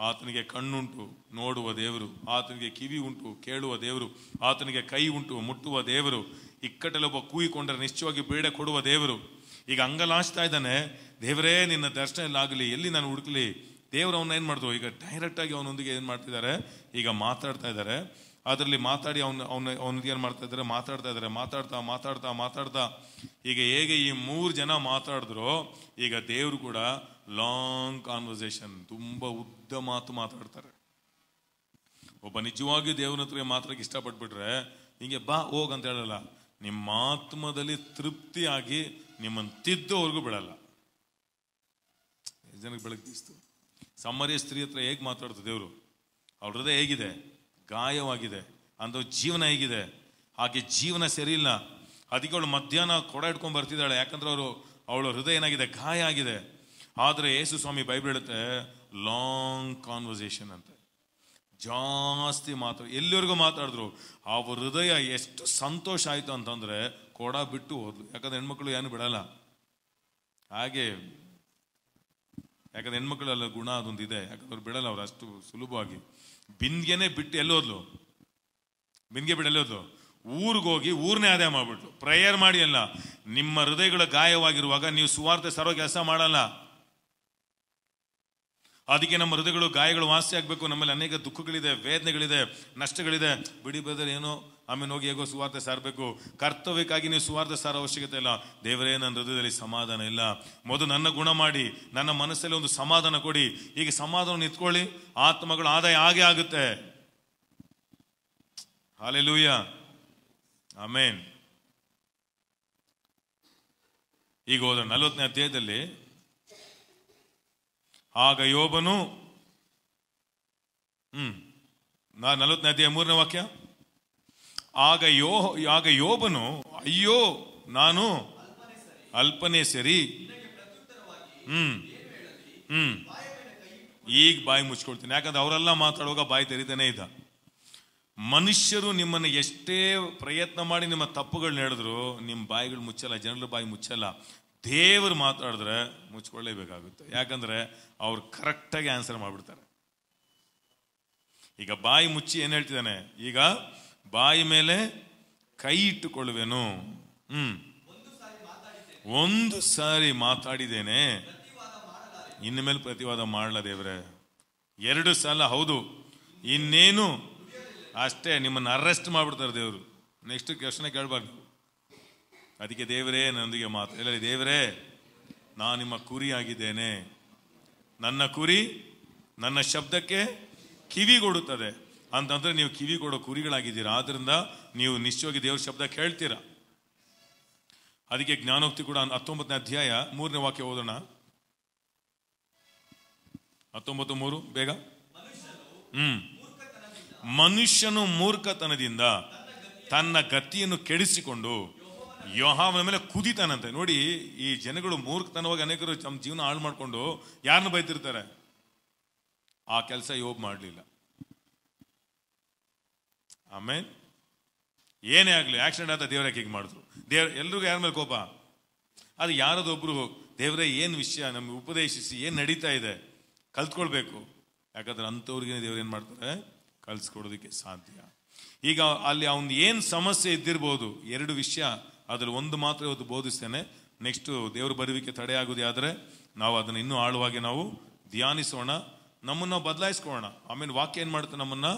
A: ಆತನಿಗೆ ಕಣ್ಣುಂಟು ನೋಡುವ ದೇವರು ಆತನಿಗೆ ಕಿವಿ ಉಂಟು ಕೇಳುವ ದೇವರು ಆತನಿಗೆ ಕೈ ಉಂಟು ಮುಟ್ಟುವ ದೇವರು ಇಕ್ಕಟ್ಟಲ್ಲೊಬ್ಬ ಕೂಯಿಕೊಂಡರೆ ನಿಶ್ಚಯವಾಗಿ ಬೇಡ ಕೊಡುವ ದೇವರು ಈಗ ಅಂಗಲಾಚ್ತಾ ಇದ್ದಾನೆ ದೇವರೇ ನಿನ್ನ ದರ್ಶನ ಎಲ್ಲ ಆಗಲಿ ಎಲ್ಲಿ ನಾನು ಹುಡುಕಲಿ ದೇವ್ರು ಅವನ್ನ ಏನು ಮಾಡಿದ್ರು ಈಗ ಡೈರೆಕ್ಟಾಗಿ ಅವನೊಂದಿಗೆ ಏನು ಮಾಡ್ತಿದ್ದಾರೆ ಈಗ ಮಾತಾಡ್ತಾ ಇದ್ದಾರೆ ಅದರಲ್ಲಿ ಮಾತಾಡಿ ಅವನು ಅವನ ಅವನಿಗೆ ಏನು ಮಾಡ್ತಾ ಇದ್ದಾರೆ ಮಾತಾಡ್ತಾ ಇದ್ದಾರೆ ಮಾತಾಡ್ತಾ ಮಾತಾಡ್ತಾ ಮಾತಾಡ್ತಾ ಈಗ ಹೇಗೆ ಈ ಮೂರು ಜನ ಮಾತಾಡಿದ್ರು ಈಗ ದೇವರು ಕೂಡ ಲಾಂಗ್ ಕಾನ್ವರ್ಸೇಷನ್ ತುಂಬ ಉದ್ದ ಮಾತು ಮಾತಾಡ್ತಾರೆ ಒಬ್ಬ ನಿಜವಾಗಿ ದೇವ್ರ ಹತ್ರ ಮಾತ್ರಕ್ಕೆ ಇಷ್ಟಪಟ್ಬಿಟ್ರೆ ಹಿಂಗೆ ಬಾ ಹೋಗ್ ಅಂತ ಹೇಳಲ್ಲ ನಿಮ್ಮ ಆತ್ಮದಲ್ಲಿ ತೃಪ್ತಿಯಾಗಿ ನಿಮ್ಮನ್ನು ತಿದ್ದೋವರೆಗೂ ಬಿಡಲ್ಲ ಜನಕ್ಕೆ ಬೆಳಗ್ಗಿಸ್ತು ಸಮ್ಮರಿಯ ಸ್ತ್ರೀ ಹತ್ರ ಹೇಗೆ ಮಾತಾಡ್ತು ದೇವರು ಅವ್ರ ಹೃದಯ ಹೇಗಿದೆ ಗಾಯವಾಗಿದೆ ಅಂದವ್ ಜೀವನ ಹೇಗಿದೆ ಹಾಗೆ ಜೀವನ ಸರಿಯಿಲ್ಲ ಅದಕ್ಕೆ ಅವಳು ಮಧ್ಯಾಹ್ನ ಕೊಡ ಇಟ್ಕೊಂಡು ಬರ್ತಿದ್ದಾಳೆ ಯಾಕಂದ್ರೆ ಅವರು ಅವಳ ಹೃದಯ ಏನಾಗಿದೆ ಗಾಯ ಆಗಿದೆ ಆದರೆ ಯೇಸು ಸ್ವಾಮಿ ಬೈಬಲ್ ಹೇಳುತ್ತೆ ಲಾಂಗ್ ಕಾನ್ವರ್ಸೇಷನ್ ಅಂತ ಜಾಸ್ತಿ ಮಾತು ಎಲ್ಲಿವರೆಗೂ ಮಾತಾಡಿದ್ರು ಅವ್ರ ಹೃದಯ ಎಷ್ಟು ಸಂತೋಷ ಆಯಿತು ಅಂತಂದರೆ ಕೊಡ ಬಿಟ್ಟು ಹೋದ್ಲು ಯಾಕಂದ್ರೆ ಹೆಣ್ಮಕ್ಳು ಏನು ಬಿಡಲ್ಲ ಹಾಗೆ ಯಾಕಂದ್ರೆ ಹೆಣ್ಮಕ್ಳಲ್ಲ ಗುಣ ಅದೊಂದು ಇದೆ ಯಾಕಂದ್ರೆ ಬಿಡಲ್ಲ ಅವ್ರು ಅಷ್ಟು ಸುಲಭವಾಗಿ ಬಿಂದ್ಗೆನೆ ಬಿಟ್ಟು ಎಲ್ಲೋದ್ಲು ಬಿಂದ್ಗೆ ಬಿಟ್ಟು ಎಲ್ಲೋದ್ಲು ಹೋಗಿ ಊರನ್ನೇ ಆದಾಯ ಮಾಡ್ಬಿಟ್ಲು ಪ್ರೇಯರ್ ಮಾಡಿ ಅಲ್ಲ ನಿಮ್ಮ ಹೃದಯಗಳ ಗಾಯವಾಗಿರುವಾಗ ನೀವು ಸುವಾರ್ತೆ ಸರೋ ಕೆಲಸ ಮಾಡಲ್ಲ ಅದಕ್ಕೆ ನಮ್ಮ ಹೃದಯಗಳು ಗಾಯಗಳು ವಾಸಿ ಆಗಬೇಕು ನಮ್ಮಲ್ಲಿ ಅನೇಕ ದುಃಖಗಳಿದೆ ವೇದನೆಗಳಿದೆ ನಷ್ಟಗಳಿದೆ ಬಿಡಿ ಬದಲು ಏನೋ ಆಮೇಲೆ ಹೋಗಿ ಹೇಗೋ ಸ್ವಾರ್ಥ ಸಾರಬೇಕು ಕರ್ತವ್ಯಕ್ಕಾಗಿ ನೀವು ಸ್ವಾರ್ಥ ಸಾರೋ ಅವಶ್ಯಕತೆ ಇಲ್ಲ ದೇವರೇ ನನ್ನ ಹೃದಯದಲ್ಲಿ ಸಮಾಧಾನ ಇಲ್ಲ ಮೊದಲು ನನ್ನ ಗುಣ ಮಾಡಿ ನನ್ನ ಮನಸ್ಸಲ್ಲಿ ಒಂದು ಸಮಾಧಾನ ಕೊಡಿ ಈಗ ಸಮಾಧಾನ ನಿಂತ್ಕೊಳ್ಳಿ ಆತ್ಮಗಳು ಆದಾಯ ಹಾಗೆ ಆಗುತ್ತೆ ಹಾಲೆ ಲೂಯ್ಯ ಆಮೇನ್ ಈಗ ಹೋದ ನಲವತ್ತನೇ ಅಧ್ಯಾಯದಲ್ಲಿ ಆಗ ಯೋಬನು ಹ್ಮ್ ನಾ ನಲವತ್ತನೇ ಮೂರನೇ ವಾಕ್ಯ ಆಗ ಯೋ ಆಗ ಯೋಬನು ಅಯ್ಯೋ ನಾನು ಅಲ್ಪನೇ ಸರಿ ಹ್ಮ್ ಹ್ಮ್ ಈಗ ಬಾಯಿ ಮುಚ್ಕೊಳ್ತೀನಿ ಯಾಕಂದ್ರೆ ಅವರೆಲ್ಲ ಮಾತಾಡುವಾಗ ಬಾಯಿ ತೆರೀತಾನೆ ಇದ್ದ ಮನುಷ್ಯರು ನಿಮ್ಮನ್ನು ಎಷ್ಟೇ ಪ್ರಯತ್ನ ಮಾಡಿ ನಿಮ್ಮ ತಪ್ಪುಗಳನ್ನ ಹೇಳಿದ್ರು ನಿಮ್ಮ ಬಾಯಿಗಳು ಮುಚ್ಚಲ್ಲ ಜನರ ಬಾಯಿ ಮುಚ್ಚಲ್ಲ ದೇವರು ಮಾತಾಡಿದ್ರೆ ಮುಚ್ಕೊಳ್ಳೇಬೇಕಾಗುತ್ತೆ ಯಾಕಂದ್ರೆ ಅವ್ರು ಕರೆಕ್ಟಾಗಿ ಆನ್ಸರ್ ಮಾಡಿಬಿಡ್ತಾರೆ ಈಗ ಬಾಯಿ ಮುಚ್ಚಿ ಏನು ಹೇಳ್ತಿದ್ದಾನೆ ಈಗ ಬಾಯಿ ಮೇಲೆ ಕೈ ಇಟ್ಟುಕೊಳ್ಳುವೆನು ಹ್ಮ್ ಒಂದು ಸಾರಿ ಮಾತಾಡಿದ್ದೇನೆ ಇನ್ನು ಮೇಲೆ ಪ್ರತಿವಾದ ಮಾಡಲ ದೇವ್ರೆ ಎರಡು ಸಲ ಹೌದು ಇನ್ನೇನು ಅಷ್ಟೇ ನಿಮ್ಮನ್ನು ಅರೆಸ್ಟ್ ಮಾಡ್ಬಿಡ್ತಾರೆ ದೇವರು ನೆಕ್ಸ್ಟ್ ಕ್ವಶನ್ ಕೇಳಬಾರ್ದು ಅದಕ್ಕೆ ದೇವರೇ ನನ್ನೊಂದಿಗೆ ಮಾತು ಇಲ್ಲ ದೇವರೇ ನಾನು ನಿಮ್ಮ ಕುರಿಯಾಗಿದ್ದೇನೆ ನನ್ನ ಕುರಿ ನನ್ನ ಶಬ್ದಕ್ಕೆ ಕಿವಿಗೊಡುತ್ತದೆ ಅಂತಂದ್ರೆ ನೀವು ಕಿವಿ ಕೊಡೋ ಕುರಿಗಳಾಗಿದ್ದೀರಾ ಆದ್ರಿಂದ ನೀವು ನಿಶ್ಚಯವಾಗಿ ದೇವ್ರ ಶಬ್ದ ಕೇಳ್ತೀರಾ ಅದಕ್ಕೆ ಜ್ಞಾನೋಕ್ತಿ ಕೂಡ ಹತ್ತೊಂಬತ್ತನೇ ಅಧ್ಯಾಯ ಮೂರನೇ ವಾಕ್ಯ ಓದೋಣ ಹತ್ತೊಂಬತ್ತು ಮೂರು ಬೇಗ ಹ್ಮ್ ಮನುಷ್ಯನು ಮೂರ್ಖತನದಿಂದ ತನ್ನ ಗತಿಯನ್ನು ಕೆಡಿಸಿಕೊಂಡು ಯೋಹಾವನ ಮೇಲೆ ಕುದಿತಾನಂತೆ ನೋಡಿ ಈ ಜನಗಳು ಮೂರ್ಖತನವಾಗಿ ಅನೇಕರು ತಮ್ಮ ಜೀವನ ಹಾಳು ಮಾಡಿಕೊಂಡು ಯಾರನ್ನು ಬೈತಿರ್ತಾರೆ ಆ ಕೆಲಸ ಯೋಗ ಮಾಡಲಿಲ್ಲ ಆಮೇಲೆ ಏನೇ ಆಗಲಿ ಆಕ್ಸಿಡೆಂಟ್ ಆದ ದೇವರ ಹೀಗೆ ಮಾಡಿದ್ರು ದೇವ್ರ ಎಲ್ರಿಗೂ ಯಾರ ಮೇಲೆ ಕೋಪ ಅದು ಯಾರದೊಬ್ರು ದೇವರೇ ಏನು ವಿಷಯ ನಮ್ಗೆ ಉಪದೇಶಿಸಿ ಏನು ನಡೀತಾ ಇದೆ ಕಲ್ತ್ಕೊಳ್ಬೇಕು ಯಾಕಂದ್ರೆ ಅಂಥವ್ರಿಗೆ ದೇವ್ರು ಏನು ಮಾಡ್ತಾರೆ ಕಲ್ಸ್ಕೊಡೋದಕ್ಕೆ ಸಾಧ್ಯ ಈಗ ಅಲ್ಲಿ ಅವನ್ ಏನು ಸಮಸ್ಯೆ ಇದ್ದಿರ್ಬೋದು ಎರಡು ವಿಷಯ ಅದರಲ್ಲಿ ಒಂದು ಮಾತ್ರ ಇವತ್ತು ಬೋಧಿಸ್ತೇನೆ ನೆಕ್ಸ್ಟ್ ದೇವರು ಬರುವಿಕೆ ತಡೆ ಆದರೆ ನಾವು ಅದನ್ನು ಇನ್ನೂ ಆಳವಾಗಿ ನಾವು ಧ್ಯಾನಿಸೋಣ ನಮ್ಮನ್ನು ಬದಲಾಯಿಸ್ಕೊಳ್ಳೋಣ ಆಮೇಲೆ ವಾಕ್ಯ ಏನು ಮಾಡುತ್ತೆ ನಮ್ಮನ್ನು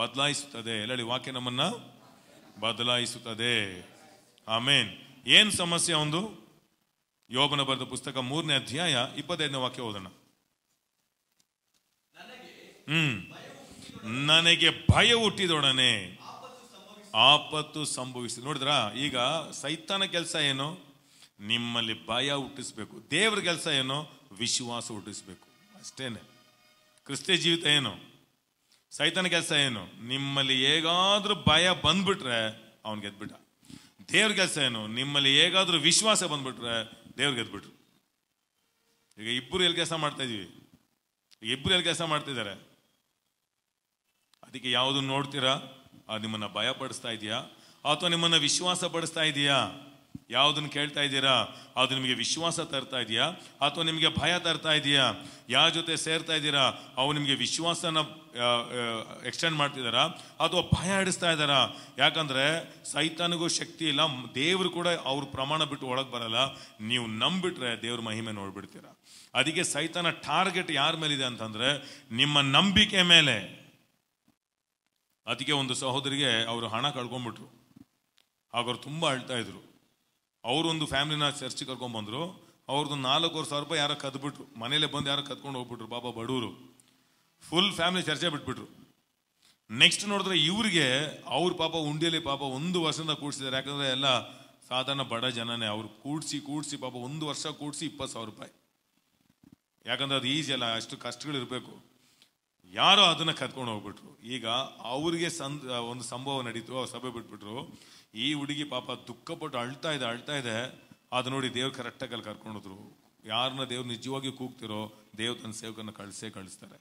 A: ಬದಲಾಯಿಸುತ್ತದೆ ಹೇಳಿ ವಾಕ್ಯ ನಮ್ಮನ್ನು ಬದಲಾಯಿಸುತ್ತದೆ ಆಮೇನ್ ಏನ್ ಸಮಸ್ಯೆ ಒಂದು ಯೋಬನ ಬರೆದ ಪುಸ್ತಕ ಮೂರನೇ ಅಧ್ಯಾಯ ಇಪ್ಪತ್ತೈದನೇ ವಾಕ್ಯ ಓದೋಣ ಹ್ಮ್ ನನಗೆ ಭಯ ಹುಟ್ಟಿದೊಡನೆ ಆಪತ್ತು ಸಂಭವಿಸಿ ನೋಡಿದ್ರ ಈಗ ಸೈತಾನ ಕೆಲಸ ಏನು ನಿಮ್ಮಲ್ಲಿ ಭಯ ಹುಟ್ಟಿಸ್ಬೇಕು ದೇವ್ರ ಕೆಲಸ ಏನು ವಿಶ್ವಾಸ ಹುಟ್ಟಿಸ್ಬೇಕು ಅಷ್ಟೇನೆ ಕ್ರಿಸ್ತಿಯ ಜೀವಿತ ಏನು ಸೈತನ ಕೆಲಸ ಏನು ನಿಮ್ಮಲ್ಲಿ ಹೇಗಾದ್ರೂ ಭಯ ಬಂದ್ಬಿಟ್ರೆ ಅವನು ಗೆದ್ಬಿಟ್ಟ ದೇವ್ರ ಕೆಲಸ ಏನು ನಿಮ್ಮಲ್ಲಿ ಹೇಗಾದ್ರೂ ವಿಶ್ವಾಸ ಬಂದ್ಬಿಟ್ರೆ ದೇವ್ರ ಗೆದ್ಬಿಟ್ರು ಈಗ ಇಬ್ಬರು ಎಲ್ಲಿ ಕೆಲಸ ಮಾಡ್ತಾ ಇದೀವಿ ಇಬ್ಬರು ಎಲ್ಲಿ ಕೆಲಸ ಮಾಡ್ತಿದ್ದಾರೆ ಅದಕ್ಕೆ ಯಾವುದು ನೋಡ್ತೀರಾ ಅದು ನಿಮ್ಮನ್ನು ಭಯಪಡಿಸ್ತಾ ಇದೆಯಾ ಅಥವಾ ನಿಮ್ಮನ್ನು ವಿಶ್ವಾಸ ಪಡಿಸ್ತಾ ಇದೆಯಾ ಯಾವುದನ್ನು ಕೇಳ್ತಾ ಇದ್ದೀರಾ ಅದು ನಿಮಗೆ ವಿಶ್ವಾಸ ತರ್ತಾ ಇದೆಯಾ ಅಥವಾ ನಿಮಗೆ ಭಯ ತರ್ತಾ ಇದೆಯಾ ಯಾವ ಜೊತೆ ಸೇರ್ತಾ ಇದ್ದೀರಾ ಅವು ನಿಮಗೆ ವಿಶ್ವಾಸನ ಎಕ್ಸ್ಟೆಂಡ್ ಮಾಡ್ತಿದ್ದಾರಾ ಅಥವಾ ಭಯ ಹಿಡಿಸ್ತಾ ಇದ್ದಾರಾ ಯಾಕಂದರೆ ಸೈತಾನಿಗೂ ಶಕ್ತಿ ಇಲ್ಲ ದೇವರು ಕೂಡ ಅವ್ರ ಪ್ರಮಾಣ ಬಿಟ್ಟು ಒಳಗೆ ಬರಲ್ಲ ನೀವು ನಂಬಿಟ್ರೆ ದೇವ್ರ ಮಹಿಮೆ ನೋಡ್ಬಿಡ್ತೀರಾ ಅದಕ್ಕೆ ಸೈತಾನ ಟಾರ್ಗೆಟ್ ಯಾರ ಮೇಲಿದೆ ಅಂತಂದರೆ ನಿಮ್ಮ ನಂಬಿಕೆ ಮೇಲೆ ಅದಕ್ಕೆ ಒಂದು ಸಹೋದರಿಗೆ ಅವರು ಹಣ ಕಳ್ಕೊಂಡ್ಬಿಟ್ರು ಹಾಗವ್ರು ತುಂಬ ಅಳ್ತಾ ಇದ್ರು ಒಂದು ಫ್ಯಾಮಿಲಿನ ಚರ್ಚಿಗೆ ಕರ್ಕೊಂಡ್ಬಂದರು ಅವ್ರದ್ದು ನಾಲ್ಕೂವರೆ ಸಾವಿರ ರೂಪಾಯಿ ಯಾರೋ ಕದ್ಬಿಟ್ರು ಮನೇಲೆ ಬಂದು ಯಾರೋ ಕದ್ಕೊಂಡು ಹೋಗ್ಬಿಟ್ರು ಬಾಬಾ ಬಡವರು ಫುಲ್ ಫ್ಯಾಮಿಲಿ ಚರ್ಚೆ ಬಿಟ್ಬಿಟ್ರು ನೆಕ್ಸ್ಟ್ ನೋಡಿದ್ರೆ ಇವರಿಗೆ ಅವ್ರ ಪಾಪ ಉಂಡಿಯಲ್ಲಿ ಪಾಪ ಒಂದು ವರ್ಷದಿಂದ ಕೂಡಿಸಿದ್ದಾರೆ ಯಾಕಂದರೆ ಎಲ್ಲ ಸಾಧಾರಣ ಬಡ ಜನನೇ ಅವ್ರು ಕೂಡಿಸಿ ಕೂಡಿಸಿ ಪಾಪ ಒಂದು ವರ್ಷ ಕೂಡಿಸಿ ಇಪ್ಪತ್ತು ಸಾವಿರ ರೂಪಾಯಿ ಯಾಕಂದ್ರೆ ಅದು ಈಸಿ ಅಲ್ಲ ಅಷ್ಟು ಕಷ್ಟಗಳಿರಬೇಕು ಯಾರೋ ಅದನ್ನು ಕರ್ಕೊಂಡು ಹೋಗ್ಬಿಟ್ರು ಈಗ ಅವ್ರಿಗೆ ಸಂದ್ ಒಂದು ಸಂಭವ ನಡೀತು ಅವ್ರು ಸಭೆ ಬಿಟ್ಬಿಟ್ರು ಈ ಹುಡುಗಿ ಪಾಪ ದುಃಖಪಟ್ಟು ಅಳ್ತಾ ಇದೆ ಅಳ್ತಾ ಇದೆ ಅದು ನೋಡಿ ದೇವ್ರು ಕರೆಕ್ಟಾಗಿ ಅಲ್ಲಿ ಹೋದ್ರು ಯಾರನ್ನ ದೇವ್ರು ನಿಜವಾಗಿ ಕೂಗ್ತಿರೋ ದೇವ್ ತನ್ನ ಸೇವಕನ ಕಳಿಸೇ ಕಳಿಸ್ತಾರೆ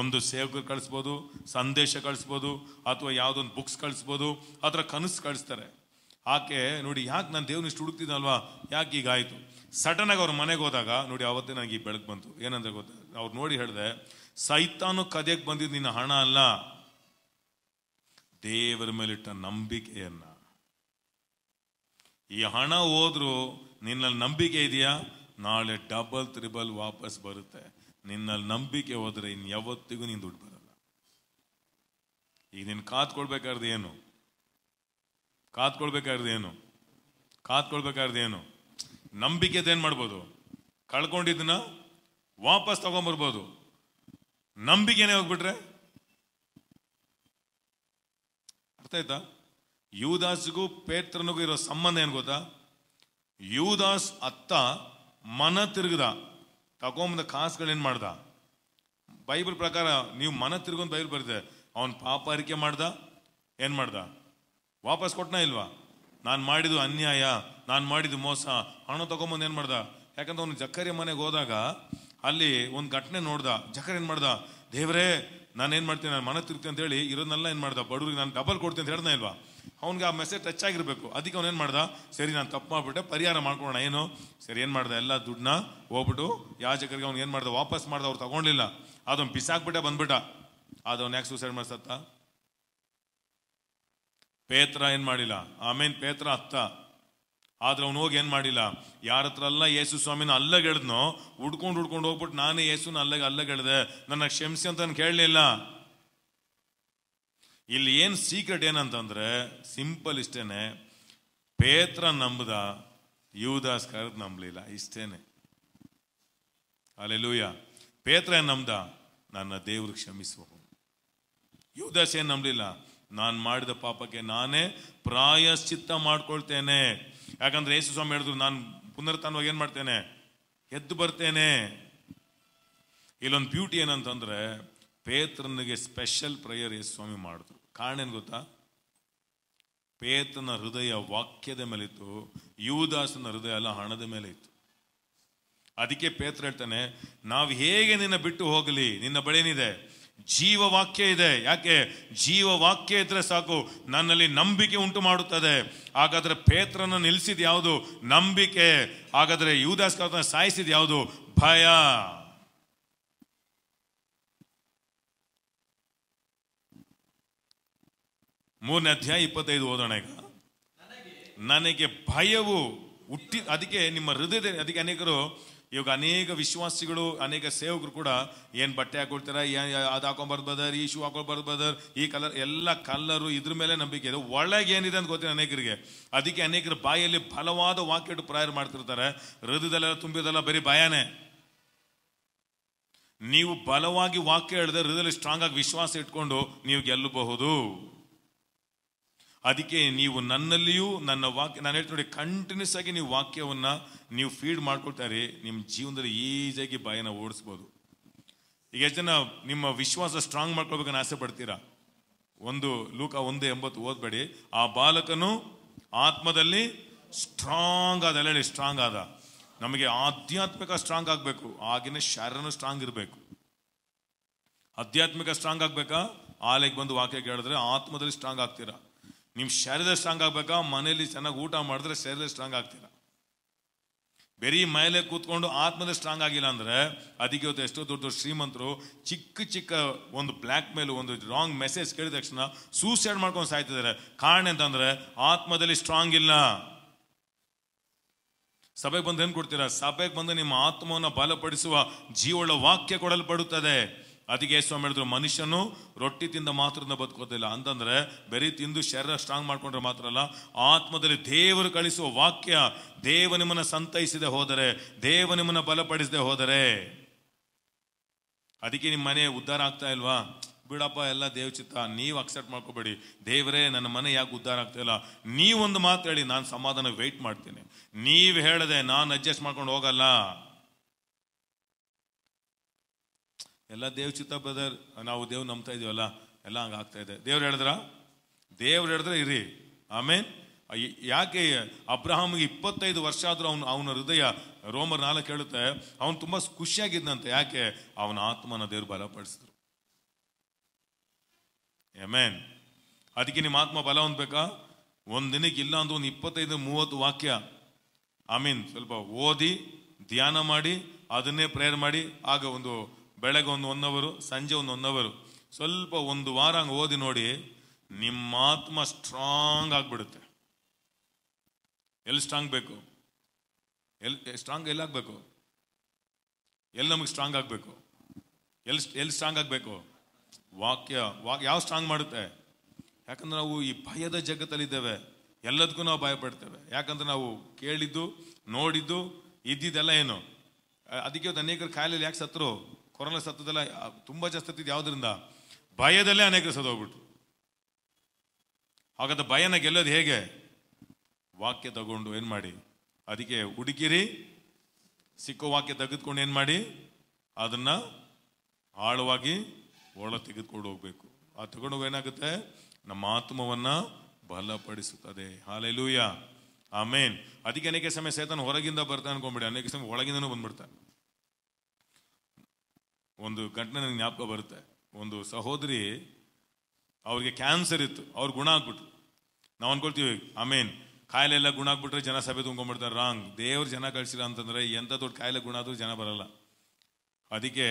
A: ಒಂದು ಸೇವಕರು ಕಳಿಸ್ಬೋದು ಸಂದೇಶ ಕಳಿಸ್ಬೋದು ಅಥವಾ ಯಾವುದೊಂದು ಬುಕ್ಸ್ ಕಳಿಸ್ಬೋದು ಅದರ ಕನಸು ಕಳಿಸ್ತಾರೆ ಆಕೆ ನೋಡಿ ಯಾಕೆ ನಾನು ದೇವ್ರನ್ನ ಇಷ್ಟು ಹುಡುಕ್ತಿದ್ದಲ್ವಾ ಯಾಕೆ ಈಗ ಆಯಿತು ಸಡನ್ನಾಗಿ ಅವ್ರ ಮನೆಗೆ ಹೋದಾಗ ನೋಡಿ ಅವತ್ತೇ ನನಗೆ ಈ ಬೆಳಕು ಬಂತು ಏನಂದ್ರೆ ಗೊತ್ತಾ ಅವ್ರು ನೋಡಿ ಹೇಳಿದೆ ಸೈತಾನು ಕದೆಗೆ ಬಂದಿದ್ದು ನಿನ್ನ ಹಣ ಅಲ್ಲ ದೇವರ ಮೇಲಿಟ್ಟ ನಂಬಿಕೆಯನ್ನ ಈ ಹಣ ಹೋದ್ರು ನಿನ್ನಲ್ಲಿ ನಂಬಿಕೆ ಇದೆಯಾ ನಾಳೆ ಡಬಲ್ ತ್ರಿಬಲ್ ವಾಪಸ್ ಬರುತ್ತೆ ನಿನ್ನಲ್ಲಿ ನಂಬಿಕೆ ಹೋದ್ರೆ ಇನ್ ಯಾವತ್ತಿಗೂ ನೀನ್ ದುಡ್ಡು ಬರಲ್ಲ ಈಗ ನೀನು ಕಾತ್ಕೊಳ್ಬೇಕಾದ್ರೆ ಏನು ಕಾತ್ಕೊಳ್ಬೇಕಾರ್ದು ಏನು ಕಾತ್ಕೊಳ್ಬೇಕಾರ್ದು ಏನು ನಂಬಿಕೆದೇನು ಮಾಡ್ಬೋದು ಕಳ್ಕೊಂಡಿದ್ದನ್ನ ವಾಪಸ್ ತಗೊಂಡ್ಬರ್ಬೋದು ನಂಬಿಕೆನೇ ಹೋಗ್ಬಿಟ್ರೆ ಅರ್ಥ ಆಯ್ತಾ ಯುವದಾಸ್ಗೂ ಪೇತ್ರನಿಗೂ ಇರೋ ಸಂಬಂಧ ಏನು ಗೊತ್ತಾ ಯುವದಾಸ್ ಅತ್ತ ಮನ ತಿರುಗದ ತಗೊಂಬಂದ ಕಾಸುಗಳೇನು ಮಾಡ್ದ ಬೈಬಲ್ ಪ್ರಕಾರ ನೀವು ಮನ ತಿರುಗೊಂದು ಬೈಬಲ್ ಬರೆದಿದೆ ಅವನು ಪಾಪ ಅರಿಕೆ ಮಾಡ್ದ ಏನು ಮಾಡ್ದ ವಾಪಸ್ ಕೊಟ್ಟನ ಇಲ್ವಾ ನಾನು ಮಾಡಿದ್ದು ಅನ್ಯಾಯ ನಾನು ಮಾಡಿದ್ದು ಮೋಸ ಹಣ ತಗೊಂಬಂದು ಏನು ಮಾಡ್ದ ಯಾಕಂದ್ರೆ ಅವನು ಜಕ್ಕರಿಯ ಮನೆಗೆ ಹೋದಾಗ ಅಲ್ಲಿ ಒಂದು ಘಟನೆ ನೋಡ್ದ ಜಕರ್ ಏನು ಮಾಡ್ದ ದೇವರೇ ನಾನು ಮಾಡ್ತೀನಿ ನಾನು ಮನ ತಿರುಗ್ತೀನಿ ಅಂತ ಹೇಳಿ ಇರೋದನ್ನೆಲ್ಲ ಏನು ಮಾಡ್ದ ಬಡವ್ರಿಗೆ ನಾನು ಡಬಲ್ ಕೊಡ್ತೀನಿ ಅಂತ ಹೇಳ್ದೆ ಇಲ್ವಾ ಅವ್ನಿಗೆ ಆ ಮೆಸೇಜ್ ಟಚ್ ಆಗಿರಬೇಕು ಅದಕ್ಕೆ ಅವ್ನು ಏನು ಮಾಡ್ದ ಸರಿ ನಾನು ತಪ್ಪು ಮಾಡ್ಬಿಟ್ಟೆ ಪರಿಹಾರ ಮಾಡ್ಕೊಳ್ಳೋಣ ಏನು ಸರಿ ಏನು ಮಾಡ್ದೆ ಎಲ್ಲ ದುಡ್ಡನ್ನ ಹೋಗ್ಬಿಟ್ಟು ಯಾಜಕರಿಗೆ ಅವ್ನು ಏನು ಮಾಡ್ದೆ ವಾಪಸ್ ಮಾಡ್ದೆ ಅವ್ರು ತಗೊಂಡಿಲ್ಲ ಅದೊಂದು ಬಿಸಾಕ್ಬಿಟ್ಟೆ ಬಂದ್ಬಿಟ್ಟ ಅದವ್ನು ಯಾಕೆ ಸೂಸೈಡ್ ಮಾಡಿಸತ್ತ ಪೇತ್ರ ಏನು ಮಾಡಿಲ್ಲ ಆಮೇಲೆ ಪೇತ್ರ ಅತ್ತ ಆದ್ರೆ ಅವನು ಹೋಗಿ ಏನು ಮಾಡಿಲ್ಲ ಯಾರ ಹತ್ರ ಅಲ್ಲ ಯೇಸು ಸ್ವಾಮಿನ ಗೆಳದ್ನೋ ಹುಡ್ಕೊಂಡು ಹುಡ್ಕೊಂಡು ಹೋಗ್ಬಿಟ್ಟು ನಾನೇ ಯೇಸುನ ಅಲ್ಲಗೆ ಅಲ್ಲಗೆಳ್ದೆ ನನ್ನ ಕ್ಷಮಿಸಿ ಅಂತ ಕೇಳಲಿಲ್ಲ ಇಲ್ಲಿ ಏನು ಸೀಕ್ರೆಟ್ ಏನಂತಂದ್ರೆ ಸಿಂಪಲ್ ಇಷ್ಟೇನೆ ಪೇತ್ರ ನಂಬದ ಯುವದಾಸ್ ಕರೆದು ನಂಬಲಿಲ್ಲ ಇಷ್ಟೇನೆ ಅಲ್ಲೆಲೂಯ ಪೇತ್ರ ಏನು ನಂಬ್ದ ನನ್ನ ದೇವ್ರಿಗೆ ಕ್ಷಮಿಸುವ ಯುವದಾಸ್ ಏನು ನಂಬಲಿಲ್ಲ ನಾನು ಮಾಡಿದ ಪಾಪಕ್ಕೆ ನಾನೇ ಪ್ರಾಯಶ್ಚಿತ್ತ ಮಾಡ್ಕೊಳ್ತೇನೆ ಯಾಕಂದ್ರೆ ಯೇಸು ಸ್ವಾಮಿ ಹೇಳಿದ್ರು ನಾನು ಪುನರ್ತಾನವಾಗಿ ಏನು ಮಾಡ್ತೇನೆ ಎದ್ದು ಬರ್ತೇನೆ ಇಲ್ಲೊಂದು ಬ್ಯೂಟಿ ಏನಂತಂದ್ರೆ ಪೇತ್ರನಿಗೆ ಸ್ಪೆಷಲ್ ಪ್ರೇಯರ್ ಯೇಸು ಸ್ವಾಮಿ ಮಾಡಿದ್ರು ಕಾರಣ ಏನು ಗೊತ್ತಾ ಪೇತ್ರನ ಹೃದಯ ವಾಕ್ಯದ ಮೇಲೆ ಇತ್ತು ಯುವದಾಸನ ಹೃದಯ ಎಲ್ಲ ಹಣದ ಮೇಲೆ ಇತ್ತು ಅದಕ್ಕೆ ಪೇತ್ರ ಹೇಳ್ತಾನೆ ನಾವು ಹೇಗೆ ನಿನ್ನ ಬಿಟ್ಟು ಹೋಗಲಿ ನಿನ್ನ ಬಳಿ ಏನಿದೆ ಜೀವವಾಕ್ಯ ಇದೆ ಯಾಕೆ ಜೀವವಾಕ್ಯ ಇದ್ರೆ ಸಾಕು ನನ್ನಲ್ಲಿ ನಂಬಿಕೆ ಉಂಟು ಮಾಡುತ್ತದೆ ಹಾಗಾದ್ರೆ ಪೇತ್ರನ ನಿಲ್ಲಿಸಿದ ಯಾವುದು ನಂಬಿಕೆ ಹಾಗಾದ್ರೆ ಯುವದಾಸ್ಕರನ್ನ ಸಾಯಿಸಿದ ಯಾವುದು ಭಯ ಮೂರನೇ ಅಧ್ಯಾಯ ಇಪ್ಪತ್ತೈದು ಓದೋಣ ಈಗ ನನಗೆ ಭಯವು ಹುಟ್ಟಿ ಅದಕ್ಕೆ ನಿಮ್ಮ ಹೃದಯದ ಅದಕ್ಕೆ ಅನೇಕರು ಇವಾಗ ಅನೇಕ ವಿಶ್ವಾಸಿಗಳು ಅನೇಕ ಸೇವಕರು ಕೂಡ ಏನು ಬಟ್ಟೆ ಹಾಕೊಳ್ತಾರ ಅದು ಹಾಕೊಂಬಾರ್ದು ಈ ಶೂ ಹಾಕೊಳ್ಬಾರ್ದು ಬದರ್ ಈ ಕಲರ್ ಎಲ್ಲ ಕಲರು ಇದ್ರ ಮೇಲೆ ನಂಬಿಕೆ ಇದೆ ಒಳಗೆ ಏನಿದೆ ಅಂತ ಗೊತ್ತಿಲ್ಲ ಅನೇಕರಿಗೆ ಅದಕ್ಕೆ ಅನೇಕರು ಬಾಯಲ್ಲಿ ಬಲವಾದ ವಾಕ್ಯಟ್ಟು ಪ್ರಾಯರ್ ಮಾಡ್ತಿರ್ತಾರೆ ಹೃದಯದಲ್ಲೆಲ್ಲ ತುಂಬಿದಲ್ಲ ಬರೀ ಭಯಾನೆ ನೀವು ಬಲವಾಗಿ ವಾಕ್ಯ ಹೇಳಿದ್ರೆ ಹೃದಯದಲ್ಲಿ ಸ್ಟ್ರಾಂಗ್ ಆಗಿ ವಿಶ್ವಾಸ ಇಟ್ಕೊಂಡು ನೀವು ಗೆಲ್ಲಬಹುದು ಅದಕ್ಕೆ ನೀವು ನನ್ನಲ್ಲಿಯೂ ನನ್ನ ವಾಕ್ಯ ನಾನು ಹೇಳ್ತೀನಿ ನೋಡಿ ಕಂಟಿನ್ಯೂಸ್ ಆಗಿ ನೀವು ವಾಕ್ಯವನ್ನು ನೀವು ಫೀಡ್ ಮಾಡ್ಕೊಳ್ತಾರೆ ನಿಮ್ಮ ಜೀವನದಲ್ಲಿ ಈಜಾಗಿ ಭಯನ ಓಡಿಸ್ಬೋದು ಈಗ ಎಷ್ಟು ಜನ ನಿಮ್ಮ ವಿಶ್ವಾಸ ಸ್ಟ್ರಾಂಗ್ ಮಾಡ್ಕೊಳ್ಬೇಕನ್ನ ಆಸೆ ಪಡ್ತೀರಾ ಒಂದು ಲೂಕ ಒಂದು ಎಂಬತ್ತು ಓದ್ಬೇಡಿ ಆ ಬಾಲಕನು ಆತ್ಮದಲ್ಲಿ ಸ್ಟ್ರಾಂಗ್ ಆದ ಹೇಳಿ ಸ್ಟ್ರಾಂಗ್ ಆದ ನಮಗೆ ಆಧ್ಯಾತ್ಮಿಕ ಸ್ಟ್ರಾಂಗ್ ಆಗಬೇಕು ಆಗಿನ ಶರೀರನು ಸ್ಟ್ರಾಂಗ್ ಇರಬೇಕು ಆಧ್ಯಾತ್ಮಿಕ ಸ್ಟ್ರಾಂಗ್ ಆಗಬೇಕಾ ಆಲೆಗೆ ಬಂದು ವಾಕ್ಯ ಕೇಳಿದ್ರೆ ಆತ್ಮದಲ್ಲಿ ಸ್ಟ್ರಾಂಗ್ ಆಗ್ತೀರಾ ನಿಮ್ಮ ಶರೀರ ಸ್ಟ್ರಾಂಗ್ ಆಗಬೇಕಾ ಮನೆಯಲ್ಲಿ ಚೆನ್ನಾಗಿ ಊಟ ಮಾಡಿದ್ರೆ ಶರೀರ ಸ್ಟ್ರಾಂಗ್ ಆಗ್ತೀರ ಬರೀ ಮೈಲೇ ಕೂತ್ಕೊಂಡು ಆತ್ಮದಲ್ಲಿ ಸ್ಟ್ರಾಂಗ್ ಆಗಿಲ್ಲ ಅಂದ್ರೆ ಅದಕ್ಕೆ ಇವತ್ತು ಎಷ್ಟೋ ದೊಡ್ಡ ದೊಡ್ಡ ಶ್ರೀಮಂತರು ಚಿಕ್ಕ ಚಿಕ್ಕ ಒಂದು ಬ್ಲ್ಯಾಕ್ ಮೇಲ್ ಒಂದು ರಾಂಗ್ ಮೆಸೇಜ್ ಕೇಳಿದ ತಕ್ಷಣ ಸೂಸೈಡ್ ಮಾಡ್ಕೊಂಡು ಸಾಯ್ತಿದ್ದಾರೆ ಕಾರಣ ಅಂತಂದರೆ ಆತ್ಮದಲ್ಲಿ ಸ್ಟ್ರಾಂಗ್ ಇಲ್ಲ ಸಭೆಗೆ ಬಂದು ಏನು ಕೊಡ್ತೀರಾ ಸಭೆಗೆ ಬಂದು ನಿಮ್ಮ ಆತ್ಮವನ್ನು ಬಲಪಡಿಸುವ ಜೀವಳ ವಾಕ್ಯ ಕೊಡಲ್ಪಡುತ್ತದೆ ಅದಕ್ಕೆ ಸ್ವಾಮಿ ಹೇಳಿದ್ರು ಮನುಷ್ಯನು ರೊಟ್ಟಿ ತಿಂದ ಮಾತ್ರದಿಂದ ಬದುಕೋದಿಲ್ಲ ಅಂತಂದ್ರೆ ಬರೀ ತಿಂದು ಶರೀರ ಸ್ಟ್ರಾಂಗ್ ಮಾಡ್ಕೊಂಡ್ರೆ ಮಾತ್ರ ಅಲ್ಲ ಆತ್ಮದಲ್ಲಿ ದೇವರು ಕಳಿಸುವ ವಾಕ್ಯ ದೇವ ನಿಮ್ಮನ್ನ ಸಂತೈಸದೆ ಹೋದರೆ ದೇವ ನಿಮ್ಮನ್ನ ಬಲಪಡಿಸದೆ ಹೋದರೆ ಅದಕ್ಕೆ ನಿಮ್ಮ ಮನೆ ಉದ್ಧಾರ ಆಗ್ತಾ ಇಲ್ವಾ ಬಿಡಪ್ಪ ಎಲ್ಲ ದೇವಚಿತ್ತ ನೀವು ಅಕ್ಸೆಪ್ಟ್ ಮಾಡ್ಕೋಬೇಡಿ ದೇವರೇ ನನ್ನ ಮನೆ ಯಾಕೆ ಉದ್ಧಾರ ಆಗ್ತಾಯಿಲ್ಲ ನೀವೊಂದು ಮಾತು ಹೇಳಿ ನಾನು ಸಮಾಧಾನ ವೆಯ್ಟ್ ಮಾಡ್ತೀನಿ ನೀವು ಹೇಳದೆ ನಾನು ಅಡ್ಜಸ್ಟ್ ಮಾಡ್ಕೊಂಡು ಹೋಗಲ್ಲ ಎಲ್ಲ ದೇವ್ ಚಿತ್ತ ಬ್ರದರ್ ನಾವು ದೇವ್ ನಂಬ್ತಾ ಇದೀವಲ್ಲ ಎಲ್ಲ ಹಂಗೆ ಆಗ್ತಾ ಇದೆ ದೇವ್ರು ಹೇಳಿದ್ರ ದೇವ್ರು ಹೇಳಿದ್ರೆ ಇರಿ ಆಮೇನ್ ಯಾಕೆ ಅಬ್ರಹಾಮ್ಗೆ ಇಪ್ಪತ್ತೈದು ವರ್ಷ ಆದರೂ ಅವನು ಅವನ ಹೃದಯ ರೋಮರ್ ನಾಲ್ಕು ಹೇಳುತ್ತೆ ಅವನು ತುಂಬ ಖುಷಿಯಾಗಿದ್ದಂತೆ ಯಾಕೆ ಅವನ ಆತ್ಮನ ದೇವ್ರು ಬಲಪಡಿಸಿದ್ರು ಎಮೇನ್ ಅದಕ್ಕೆ ನಿಮ್ಮ ಆತ್ಮ ಬಲ ಹೊಂದ್ಬೇಕಾ ಒಂದು ದಿನಕ್ಕೆ ಇಲ್ಲ ಅಂದ್ರೆ ಒಂದು ಇಪ್ಪತ್ತೈದು ಮೂವತ್ತು ವಾಕ್ಯ ಐ ಮೀನ್ ಸ್ವಲ್ಪ ಓದಿ ಧ್ಯಾನ ಮಾಡಿ ಅದನ್ನೇ ಪ್ರೇಯರ್ ಮಾಡಿ ಆಗ ಒಂದು ಬೆಳಗ್ಗೆ ಒಂದು ಒನ್ ಅವರು ಸಂಜೆ ಒಂದು ಒನ್ ಅವರು ಸ್ವಲ್ಪ ಒಂದು ವಾರ ಹಂಗೆ ಓದಿ ನೋಡಿ ನಿಮ್ಮ ಆತ್ಮ ಸ್ಟ್ರಾಂಗ್ ಆಗಿಬಿಡುತ್ತೆ ಎಲ್ಲಿ ಸ್ಟ್ರಾಂಗ್ ಬೇಕು ಎಲ್ಲಿ ಸ್ಟ್ರಾಂಗ್ ಎಲ್ಲಾಗಬೇಕು ಎಲ್ಲಿ ನಮಗೆ ಸ್ಟ್ರಾಂಗ್ ಆಗಬೇಕು ಎಲ್ಲಿ ಎಲ್ಲಿ ಸ್ಟ್ರಾಂಗ್ ಆಗಬೇಕು ವಾಕ್ಯ ವಾಕ್ ಯಾವ ಸ್ಟ್ರಾಂಗ್ ಮಾಡುತ್ತೆ ಯಾಕಂದ್ರೆ ನಾವು ಈ ಭಯದ ಜಗತ್ತಲ್ಲಿದ್ದೇವೆ ಎಲ್ಲದಕ್ಕೂ ನಾವು ಭಯ ಪಡ್ತೇವೆ ಯಾಕಂದ್ರೆ ನಾವು ಕೇಳಿದ್ದು ನೋಡಿದ್ದು ಇದ್ದಿದ್ದೆಲ್ಲ ಏನು ಅದಕ್ಕೆ ಅನೇಕರು ಕಾಯಿಲೆಯಲ್ಲಿ ಯಾಕೆ ಸತ್ರು ಕೊರೋನಾ ಸತ್ತದೆಲ್ಲ ತುಂಬಾ ಜಾಸ್ತಿ ಆಗ್ತಿದ್ದು ಯಾವುದರಿಂದ ಭಯದಲ್ಲೇ ಅನೇಕ ಹೋಗ್ಬಿಟ್ರು ಹಾಗಾದ ಭಯನ ಗೆಲ್ಲೋದು ಹೇಗೆ ವಾಕ್ಯ ತಗೊಂಡು ಏನು ಮಾಡಿ ಅದಕ್ಕೆ ಹುಡುಕಿರಿ ಸಿಕ್ಕೋ ವಾಕ್ಯ ತೆಗೆದುಕೊಂಡು ಏನು ಮಾಡಿ ಅದನ್ನು ಆಳವಾಗಿ ಒಳ ತೆಗೆದುಕೊಂಡು ಹೋಗಬೇಕು ಆ ತಗೊಂಡೋಗಿ ಏನಾಗುತ್ತೆ ನಮ್ಮ ಆತ್ಮವನ್ನ ಬಲಪಡಿಸುತ್ತದೆ ಆ ಮೇನ್ ಅದಕ್ಕೆ ಅನೇಕ ಸಮಯ ಸೇತನ ಹೊರಗಿಂದ ಬರ್ತಾನೆ ಅನ್ಕೊಂಬಿಡಿ ಅನೇಕ ಸಮಯ ಒಳಗಿಂದನೂ ಬಂದ್ಬಿಡ್ತಾನೆ ಒಂದು ಘಟನೆ ನನಗೆ ಜ್ಞಾಪಕ ಬರುತ್ತೆ ಒಂದು ಸಹೋದರಿ ಅವ್ರಿಗೆ ಕ್ಯಾನ್ಸರ್ ಇತ್ತು ಅವ್ರ ಗುಣ ಆಗ್ಬಿಟ್ರು ನಾವು ಅನ್ಕೊಳ್ತೀವಿ ಆಮೇನ್ ಕಾಯಿಲೆ ಎಲ್ಲ ಗುಣ ಆಗ್ಬಿಟ್ರೆ ಜನ ಸಭೆ ತುಂಬ್ಕೊಂಡ್ಬಿಡ್ತಾರೆ ರಾಂಗ್ ದೇವ್ರು ಜನ ಕಳಿಸಿಲ್ಲ ಅಂತಂದ್ರೆ ಎಂಥ ದೊಡ್ಡ ಕಾಯಿಲೆ ಗುಣ ಆದರೂ ಜನ ಬರಲ್ಲ ಅದಕ್ಕೆ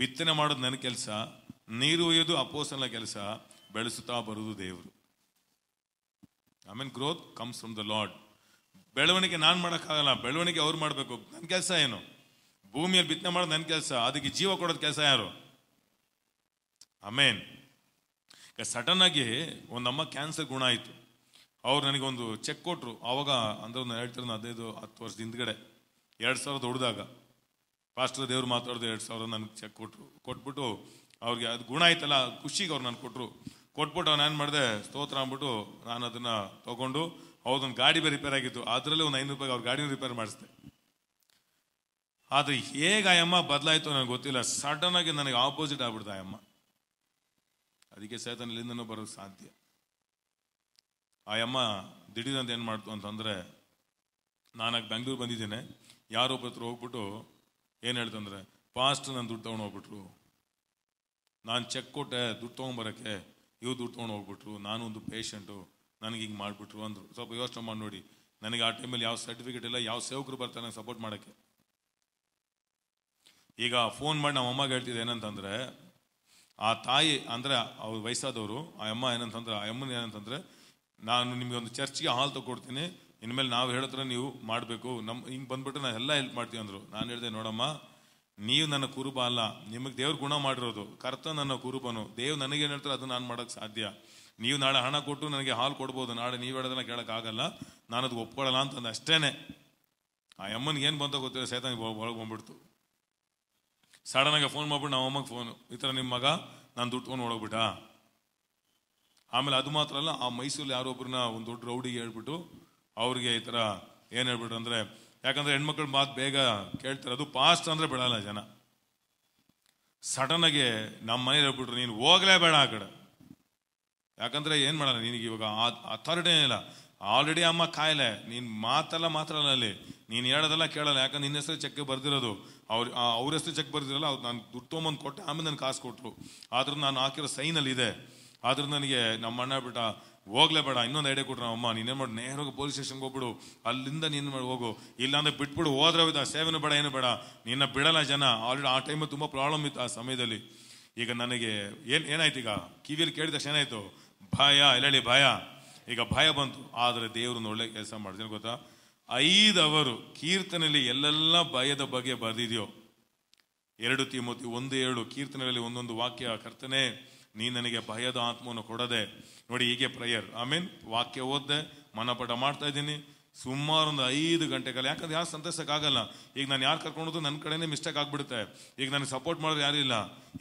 A: ಬಿತ್ತನೆ ಮಾಡೋದು ನನ್ನ ಕೆಲಸ ನೀರು ಒಯ್ಯೋದು ಅಪೋಸನ ಕೆಲಸ ಬೆಳೆಸುತ್ತಾ ಬರುವುದು ದೇವರು mean growth comes from the lord ಬೆಳವಣಿಗೆ ನಾನು ಮಾಡೋಕ್ಕಾಗಲ್ಲ ಬೆಳವಣಿಗೆ ಅವ್ರು ಮಾಡಬೇಕು ನನ್ನ ಕೆಲಸ ಏನು ಭೂಮಿಯಲ್ಲಿ ಬಿತ್ತನೆ ಮಾಡೋದು ನನ್ನ ಕೆಲಸ ಅದಕ್ಕೆ ಜೀವ ಕೊಡೋದು ಕೆಲಸ ಯಾರು ಅಮೇನ್ ಸಡನ್ ಆಗಿ ಅಮ್ಮ ಕ್ಯಾನ್ಸರ್ ಗುಣ ಆಯಿತು ಅವ್ರು ನನಗೊಂದು ಚೆಕ್ ಕೊಟ್ಟರು ಆವಾಗ ಅಂದ್ರೆ ನಾನು ಹೇಳ್ತಾರೆ ಹದಿನೈದು ಹತ್ತು ವರ್ಷದ ಹಿಂದ್ಗಡೆ ಎರಡು ಸಾವಿರದ ಹೊಡೆದಾಗ ಪಾಸ್ಟರ್ ದೇವ್ರು ಮಾತಾಡೋದು ಎರಡು ಸಾವಿರ ನನಗೆ ಚೆಕ್ ಕೊಟ್ಟರು ಕೊಟ್ಬಿಟ್ಟು ಅವ್ರಿಗೆ ಅದು ಗುಣ ಆಯ್ತಲ್ಲ ಖುಷಿಗೆ ಅವ್ರು ನಾನು ಕೊಟ್ಟರು ಕೊಟ್ಬಿಟ್ಟು ನಾನು ಏನು ಮಾಡಿದೆ ಸ್ತೋತ್ರ ಅಂದ್ಬಿಟ್ಟು ನಾನು ಅದನ್ನು ತೊಗೊಂಡು ಅವ್ರದ್ದೊಂದು ಗಾಡಿ ರಿಪೇರ್ ಆಗಿತ್ತು ಅದರಲ್ಲೇ ಒಂದು ಐನೂರು ರೂಪಾಯಿ ಅವ್ರ ಗಾಡಿನ ರಿಪೇರ್ ಮಾಡಿಸಿದೆ ಆದರೆ ಹೇಗೆ ಆಯಮ್ಮ ಬದಲಾಯಿತು ನನಗೆ ಗೊತ್ತಿಲ್ಲ ಸಡನ್ ಆಗಿ ನನಗೆ ಆಪೋಸಿಟ್ ಆಗ್ಬಿಡ್ತು ಆಯಮ್ಮ ಅದಕ್ಕೆ ಸೇತನಲ್ಲಿಂದನೂ ಬರೋದು ಸಾಧ್ಯ ಆ ಅಮ್ಮ ದಿಢೀರಂತ ಏನು ಮಾಡ್ತು ಅಂತಂದರೆ ನಾನಾಗ ಬೆಂಗಳೂರು ಬಂದಿದ್ದೇನೆ ಯಾರೋ ಹತ್ರ ಹೋಗ್ಬಿಟ್ಟು ಏನು ಹೇಳ್ತಂದ್ರೆ ಫಾಸ್ಟ್ ನಾನು ದುಡ್ಡು ತೊಗೊಂಡು ಹೋಗ್ಬಿಟ್ರು ನಾನು ಚೆಕ್ ಕೊಟ್ಟೆ ದುಡ್ಡು ತೊಗೊಂಬರೋಕ್ಕೆ ಇವು ದುಡ್ಡು ತೊಗೊಂಡು ಹೋಗ್ಬಿಟ್ರು ನಾನು ಒಂದು ಪೇಷಂಟು ನನಗೆ ಹಿಂಗೆ ಮಾಡಿಬಿಟ್ರು ಅಂದರು ಸ್ವಲ್ಪ ಯೋಚನೆ ಮಾಡಿ ನೋಡಿ ನನಗೆ ಆ ಟೈಮಲ್ಲಿ ಯಾವ ಸರ್ಟಿಫಿಕೇಟ್ ಇಲ್ಲ ಯಾವ ಸೇವಕರು ಬರ್ತಾರೆ ನನಗೆ ಸಪೋರ್ಟ್ ಮಾಡೋಕ್ಕೆ ಈಗ ಫೋನ್ ಮಾಡಿ ನಮ್ಮ ಅಮ್ಮಗೆ ಹೇಳ್ತಿದ್ದೆ ಏನಂತಂದರೆ ಆ ತಾಯಿ ಅಂದರೆ ಅವ್ರು ವಯಸ್ಸಾದವರು ಆ ಅಮ್ಮ ಏನಂತಂದ್ರೆ ಆ ಅಮ್ಮನ ಏನಂತಂದ್ರೆ ನಾನು ನಿಮಗೆ ಒಂದು ಚರ್ಚ್ಗೆ ಹಾಲ್ ತೊಗೊಡ್ತೀನಿ ಇನ್ಮೇಲೆ ನಾವು ಹೇಳತ್ರ ನೀವು ಮಾಡಬೇಕು ನಮ್ಮ ಹಿಂಗೆ ಬಂದ್ಬಿಟ್ಟು ನಾನು ಎಲ್ಲ ಹೆಲ್ಪ್ ಮಾಡ್ತೀವಿ ಅಂದರು ನಾನು ಹೇಳಿದೆ ನೋಡಮ್ಮ ನೀವು ನನ್ನ ಕುರುಬ ಅಲ್ಲ ನಿಮಗೆ ದೇವ್ರ ಗುಣ ಮಾಡಿರೋದು ಕರ್ತ ನನ್ನ ಕುರುಬನು ದೇವ್ ನನಗೇನು ಹೇಳ್ತಾರೆ ಅದು ನಾನು ಮಾಡೋಕ್ಕೆ ಸಾಧ್ಯ ನೀವು ನಾಳೆ ಹಣ ಕೊಟ್ಟು ನನಗೆ ಹಾಲು ಕೊಡ್ಬೋದು ನಾಳೆ ನೀವು ಹೇಳೋದನ್ನ ಕೇಳೋಕ್ಕಾಗಲ್ಲ ನಾನು ಅದು ಒಪ್ಕೊಳ್ಳಲ್ಲ ಅಂತಂದು ಅಷ್ಟೇ ಆ ಅಮ್ಮನಿಗೆ ಏನು ಬಂತ ಗೊತ್ತಿಲ್ಲ ಸೈತಾಗಿ ಒಳಗೆ ಬಂದ್ಬಿಡ್ತು ಆಗಿ ಫೋನ್ ಮಾಡ್ಬಿಟ್ಟು ನಮ್ಮ ಅಮ್ಮಗೆ ಫೋನ್ ಈ ಥರ ನಿಮ್ಮ ಮಗ ನಾನು ದುಡ್ಕೊಂಡು ಹೋಗ್ಬಿಟ್ಟ ಆಮೇಲೆ ಅದು ಮಾತ್ರ ಅಲ್ಲ ಆ ಮೈಸೂರಲ್ಲಿ ಯಾರೊಬ್ಬರನ್ನ ಒಂದು ದೊಡ್ಡ ರೌಡಿಗೆ ಹೇಳ್ಬಿಟ್ಟು ಅವ್ರಿಗೆ ಈ ಥರ ಏನು ಹೇಳ್ಬಿಟ್ರು ಅಂದರೆ ಯಾಕಂದರೆ ಹೆಣ್ಮಕ್ಳ ಮಾತು ಬೇಗ ಕೇಳ್ತಾರೆ ಅದು ಪಾಸ್ಟ್ ಅಂದರೆ ಬಿಡಲ್ಲ ಜನ ಸಡನ್ನಾಗಿ ನಮ್ಮ ಮನೇಲಿ ಹೇಳ್ಬಿಟ್ರು ನೀನು ಹೋಗಲೇ ಬೇಡ ಆ ಕಡೆ ಯಾಕಂದರೆ ಏನು ಮಾಡಲ್ಲ ನಿನಗೆ ಇವಾಗ ಆ ಏನಿಲ್ಲ ಆಲ್ರೆಡಿ ಅಮ್ಮ ಕಾಯಿಲೆ ನೀನು ಮಾತಲ್ಲ ಮಾತ್ರ ಅಲ್ಲಿ ನೀನು ಹೇಳೋದೆಲ್ಲ ಕೇಳಲ್ಲ ಯಾಕಂದ್ರೆ ನಿನ್ನ ಹೆಸರು ಚೆಕ್ ಬರ್ದಿರೋದು ಅವ್ರು ಅವ್ರ ಹೆಸರು ಚೆಕ್ ಬರ್ದಿರಲ್ಲ ಅವ್ರು ನಾನು ದುಡ್ಡು ತೊಗೊಂಬಂದು ಕೊಟ್ಟೆ ಆಮೇಲೆ ನಾನು ಕಾಸು ಕೊಟ್ಟರು ಆದ್ರೂ ನಾನು ಹಾಕಿರೋ ಸೈನಲ್ಲಿದೆ ಇದೆ ನನಗೆ ನಮ್ಮ ಅಣ್ಣ ಬಿಟ್ಟ ಹೋಗ್ಲೇ ಬೇಡ ಇನ್ನೊಂದು ಐಡಿಯಾ ಕೊಟ್ರು ಅಮ್ಮ ನೀನೇನು ಮಾಡಿ ನೇರವಾಗಿ ಪೊಲೀಸ್ ಸ್ಟೇಷನ್ಗೆ ಹೋಗ್ಬಿಡು ಅಲ್ಲಿಂದ ನೀನು ಮಾಡಿ ಹೋಗು ಇಲ್ಲಾಂದ್ರೆ ಬಿಟ್ಬಿಡು ಹೋದ್ರೆ ಸೇವೆನೂ ಬೇಡ ಏನು ಬೇಡ ನಿನ್ನ ಬಿಡಲ್ಲ ಜನ ಆಲ್ರೆಡಿ ಆ ಟೈಮಲ್ಲಿ ತುಂಬ ಪ್ರಾಬ್ಲಮ್ ಇತ್ತು ಆ ಸಮಯದಲ್ಲಿ ಈಗ ನನಗೆ ಏನು ಏನಾಯ್ತು ಈಗ ಕಿವಿಯಲ್ಲಿ ಕೇಳಿದ ತಕ್ಷಣ ಏನಾಯ್ತು ಭಯ ಎಲ್ಲೆಳಿ ಭಯ ಈಗ ಭಯ ಬಂತು ಆದರೆ ದೇವ್ರನ್ನ ಒಳ್ಳೆ ಕೆಲಸ ಮಾಡ್ತೀನಿ ಗೊತ್ತಾ ಐದವರು ಕೀರ್ತನೆಯಲ್ಲಿ ಎಲ್ಲೆಲ್ಲ ಭಯದ ಬಗ್ಗೆ ಬರೆದಿದೆಯೋ ಎರಡು ತಿಮೋತಿ ಒಂದು ಏಳು ಕೀರ್ತನೆಯಲ್ಲಿ ಒಂದೊಂದು ವಾಕ್ಯ ಕರ್ತನೆ ನೀ ನನಗೆ ಭಯದ ಆತ್ಮವನ್ನು ಕೊಡದೆ ನೋಡಿ ಹೀಗೆ ಪ್ರೇಯರ್ ಐ ಮೀನ್ ವಾಕ್ಯ ಓದ್ದೆ ಮನಪಟ ಮಾಡ್ತಾ ಇದ್ದೀನಿ ಸುಮಾರು ಒಂದು ಐದು ಗಂಟೆಗಳು ಯಾಕಂದ್ರೆ ಯಾರು ಆಗಲ್ಲ ಈಗ ನಾನು ಯಾರು ಕರ್ಕೊಂಡೋದು ನನ್ನ ಕಡೆನೇ ಮಿಸ್ಟೇಕ್ ಆಗಿಬಿಡುತ್ತೆ ಈಗ ನನಗೆ ಸಪೋರ್ಟ್ ಮಾಡೋದು ಇಲ್ಲ